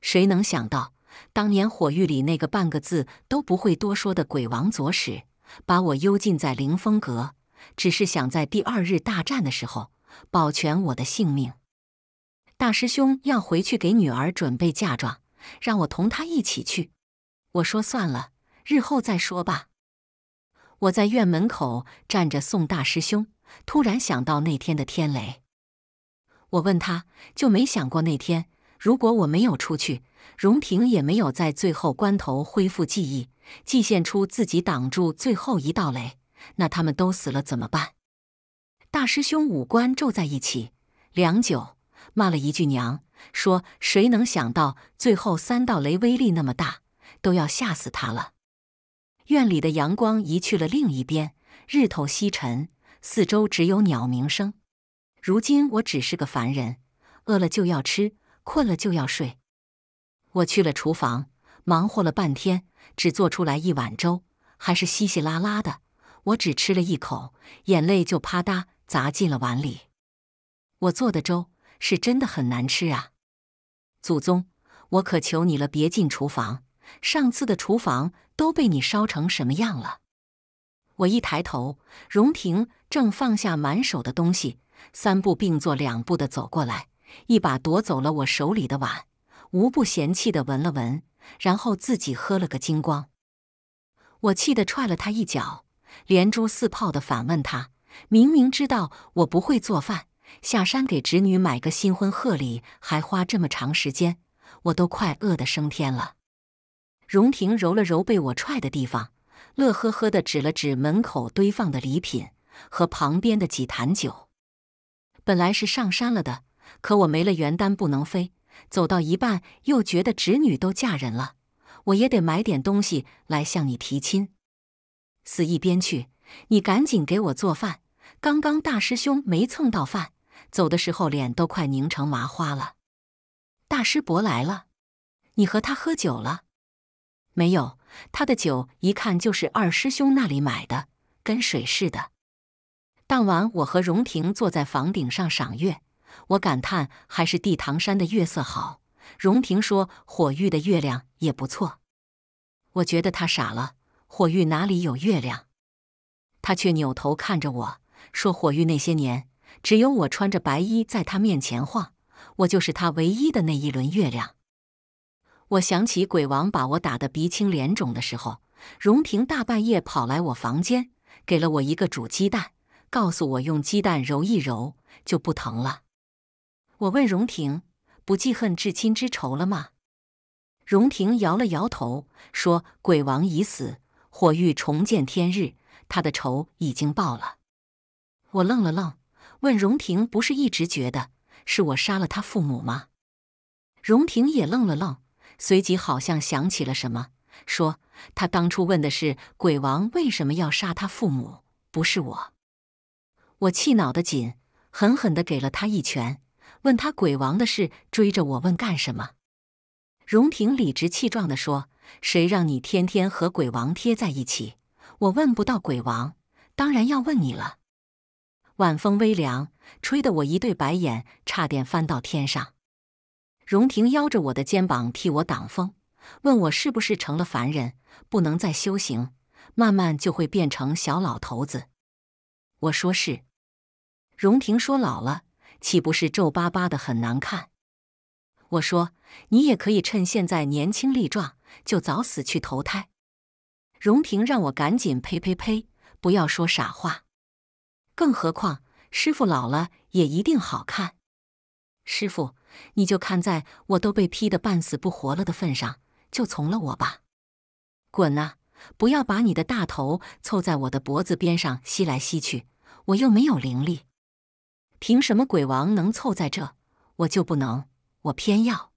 谁能想到？当年火狱里那个半个字都不会多说的鬼王左使，把我幽禁在凌风阁，只是想在第二日大战的时候保全我的性命。大师兄要回去给女儿准备嫁妆，让我同他一起去。我说算了，日后再说吧。我在院门口站着送大师兄，突然想到那天的天雷，我问他就没想过那天。如果我没有出去，荣廷也没有在最后关头恢复记忆，祭献出自己挡住最后一道雷，那他们都死了怎么办？大师兄五官皱在一起，良久，骂了一句娘，说：“谁能想到最后三道雷威力那么大，都要吓死他了。”院里的阳光移去了另一边，日头西沉，四周只有鸟鸣声。如今我只是个凡人，饿了就要吃。困了就要睡。我去了厨房，忙活了半天，只做出来一碗粥，还是稀稀拉拉的。我只吃了一口，眼泪就啪嗒砸进了碗里。我做的粥是真的很难吃啊！祖宗，我可求你了，别进厨房。上次的厨房都被你烧成什么样了？我一抬头，荣婷正放下满手的东西，三步并作两步的走过来。一把夺走了我手里的碗，无不嫌弃的闻了闻，然后自己喝了个精光。我气得踹了他一脚，连珠四炮的反问他：“明明知道我不会做饭，下山给侄女买个新婚贺礼还花这么长时间，我都快饿得升天了。”荣婷揉了揉被我踹的地方，乐呵呵的指了指门口堆放的礼品和旁边的几坛酒：“本来是上山了的。”可我没了元丹不能飞，走到一半又觉得侄女都嫁人了，我也得买点东西来向你提亲。死一边去！你赶紧给我做饭。刚刚大师兄没蹭到饭，走的时候脸都快拧成麻花了。大师伯来了，你和他喝酒了没有？他的酒一看就是二师兄那里买的，跟水似的。当晚我和荣婷坐在房顶上赏月。我感叹，还是地堂山的月色好。荣平说，火玉的月亮也不错。我觉得他傻了，火玉哪里有月亮？他却扭头看着我说：“火玉那些年，只有我穿着白衣在他面前晃，我就是他唯一的那一轮月亮。”我想起鬼王把我打得鼻青脸肿的时候，荣平大半夜跑来我房间，给了我一个煮鸡蛋，告诉我用鸡蛋揉一揉就不疼了。我问荣婷：“不记恨至亲之仇了吗？”荣婷摇了摇头，说：“鬼王已死，火欲重见天日，他的仇已经报了。”我愣了愣，问荣婷：“不是一直觉得是我杀了他父母吗？”荣婷也愣了愣，随即好像想起了什么，说：“他当初问的是鬼王为什么要杀他父母，不是我。”我气恼的紧，狠狠的给了他一拳。问他鬼王的事，追着我问干什么？荣婷理直气壮地说：“谁让你天天和鬼王贴在一起？我问不到鬼王，当然要问你了。”晚风微凉，吹得我一对白眼差点翻到天上。荣婷邀着我的肩膀替我挡风，问我是不是成了凡人，不能再修行，慢慢就会变成小老头子。我说是。荣婷说老了。岂不是皱巴巴的很难看？我说，你也可以趁现在年轻力壮，就早死去投胎。荣平让我赶紧呸呸呸，不要说傻话。更何况师傅老了也一定好看。师傅，你就看在我都被劈得半死不活了的份上，就从了我吧。滚啊！不要把你的大头凑在我的脖子边上吸来吸去，我又没有灵力。凭什么鬼王能凑在这，我就不能？我偏要！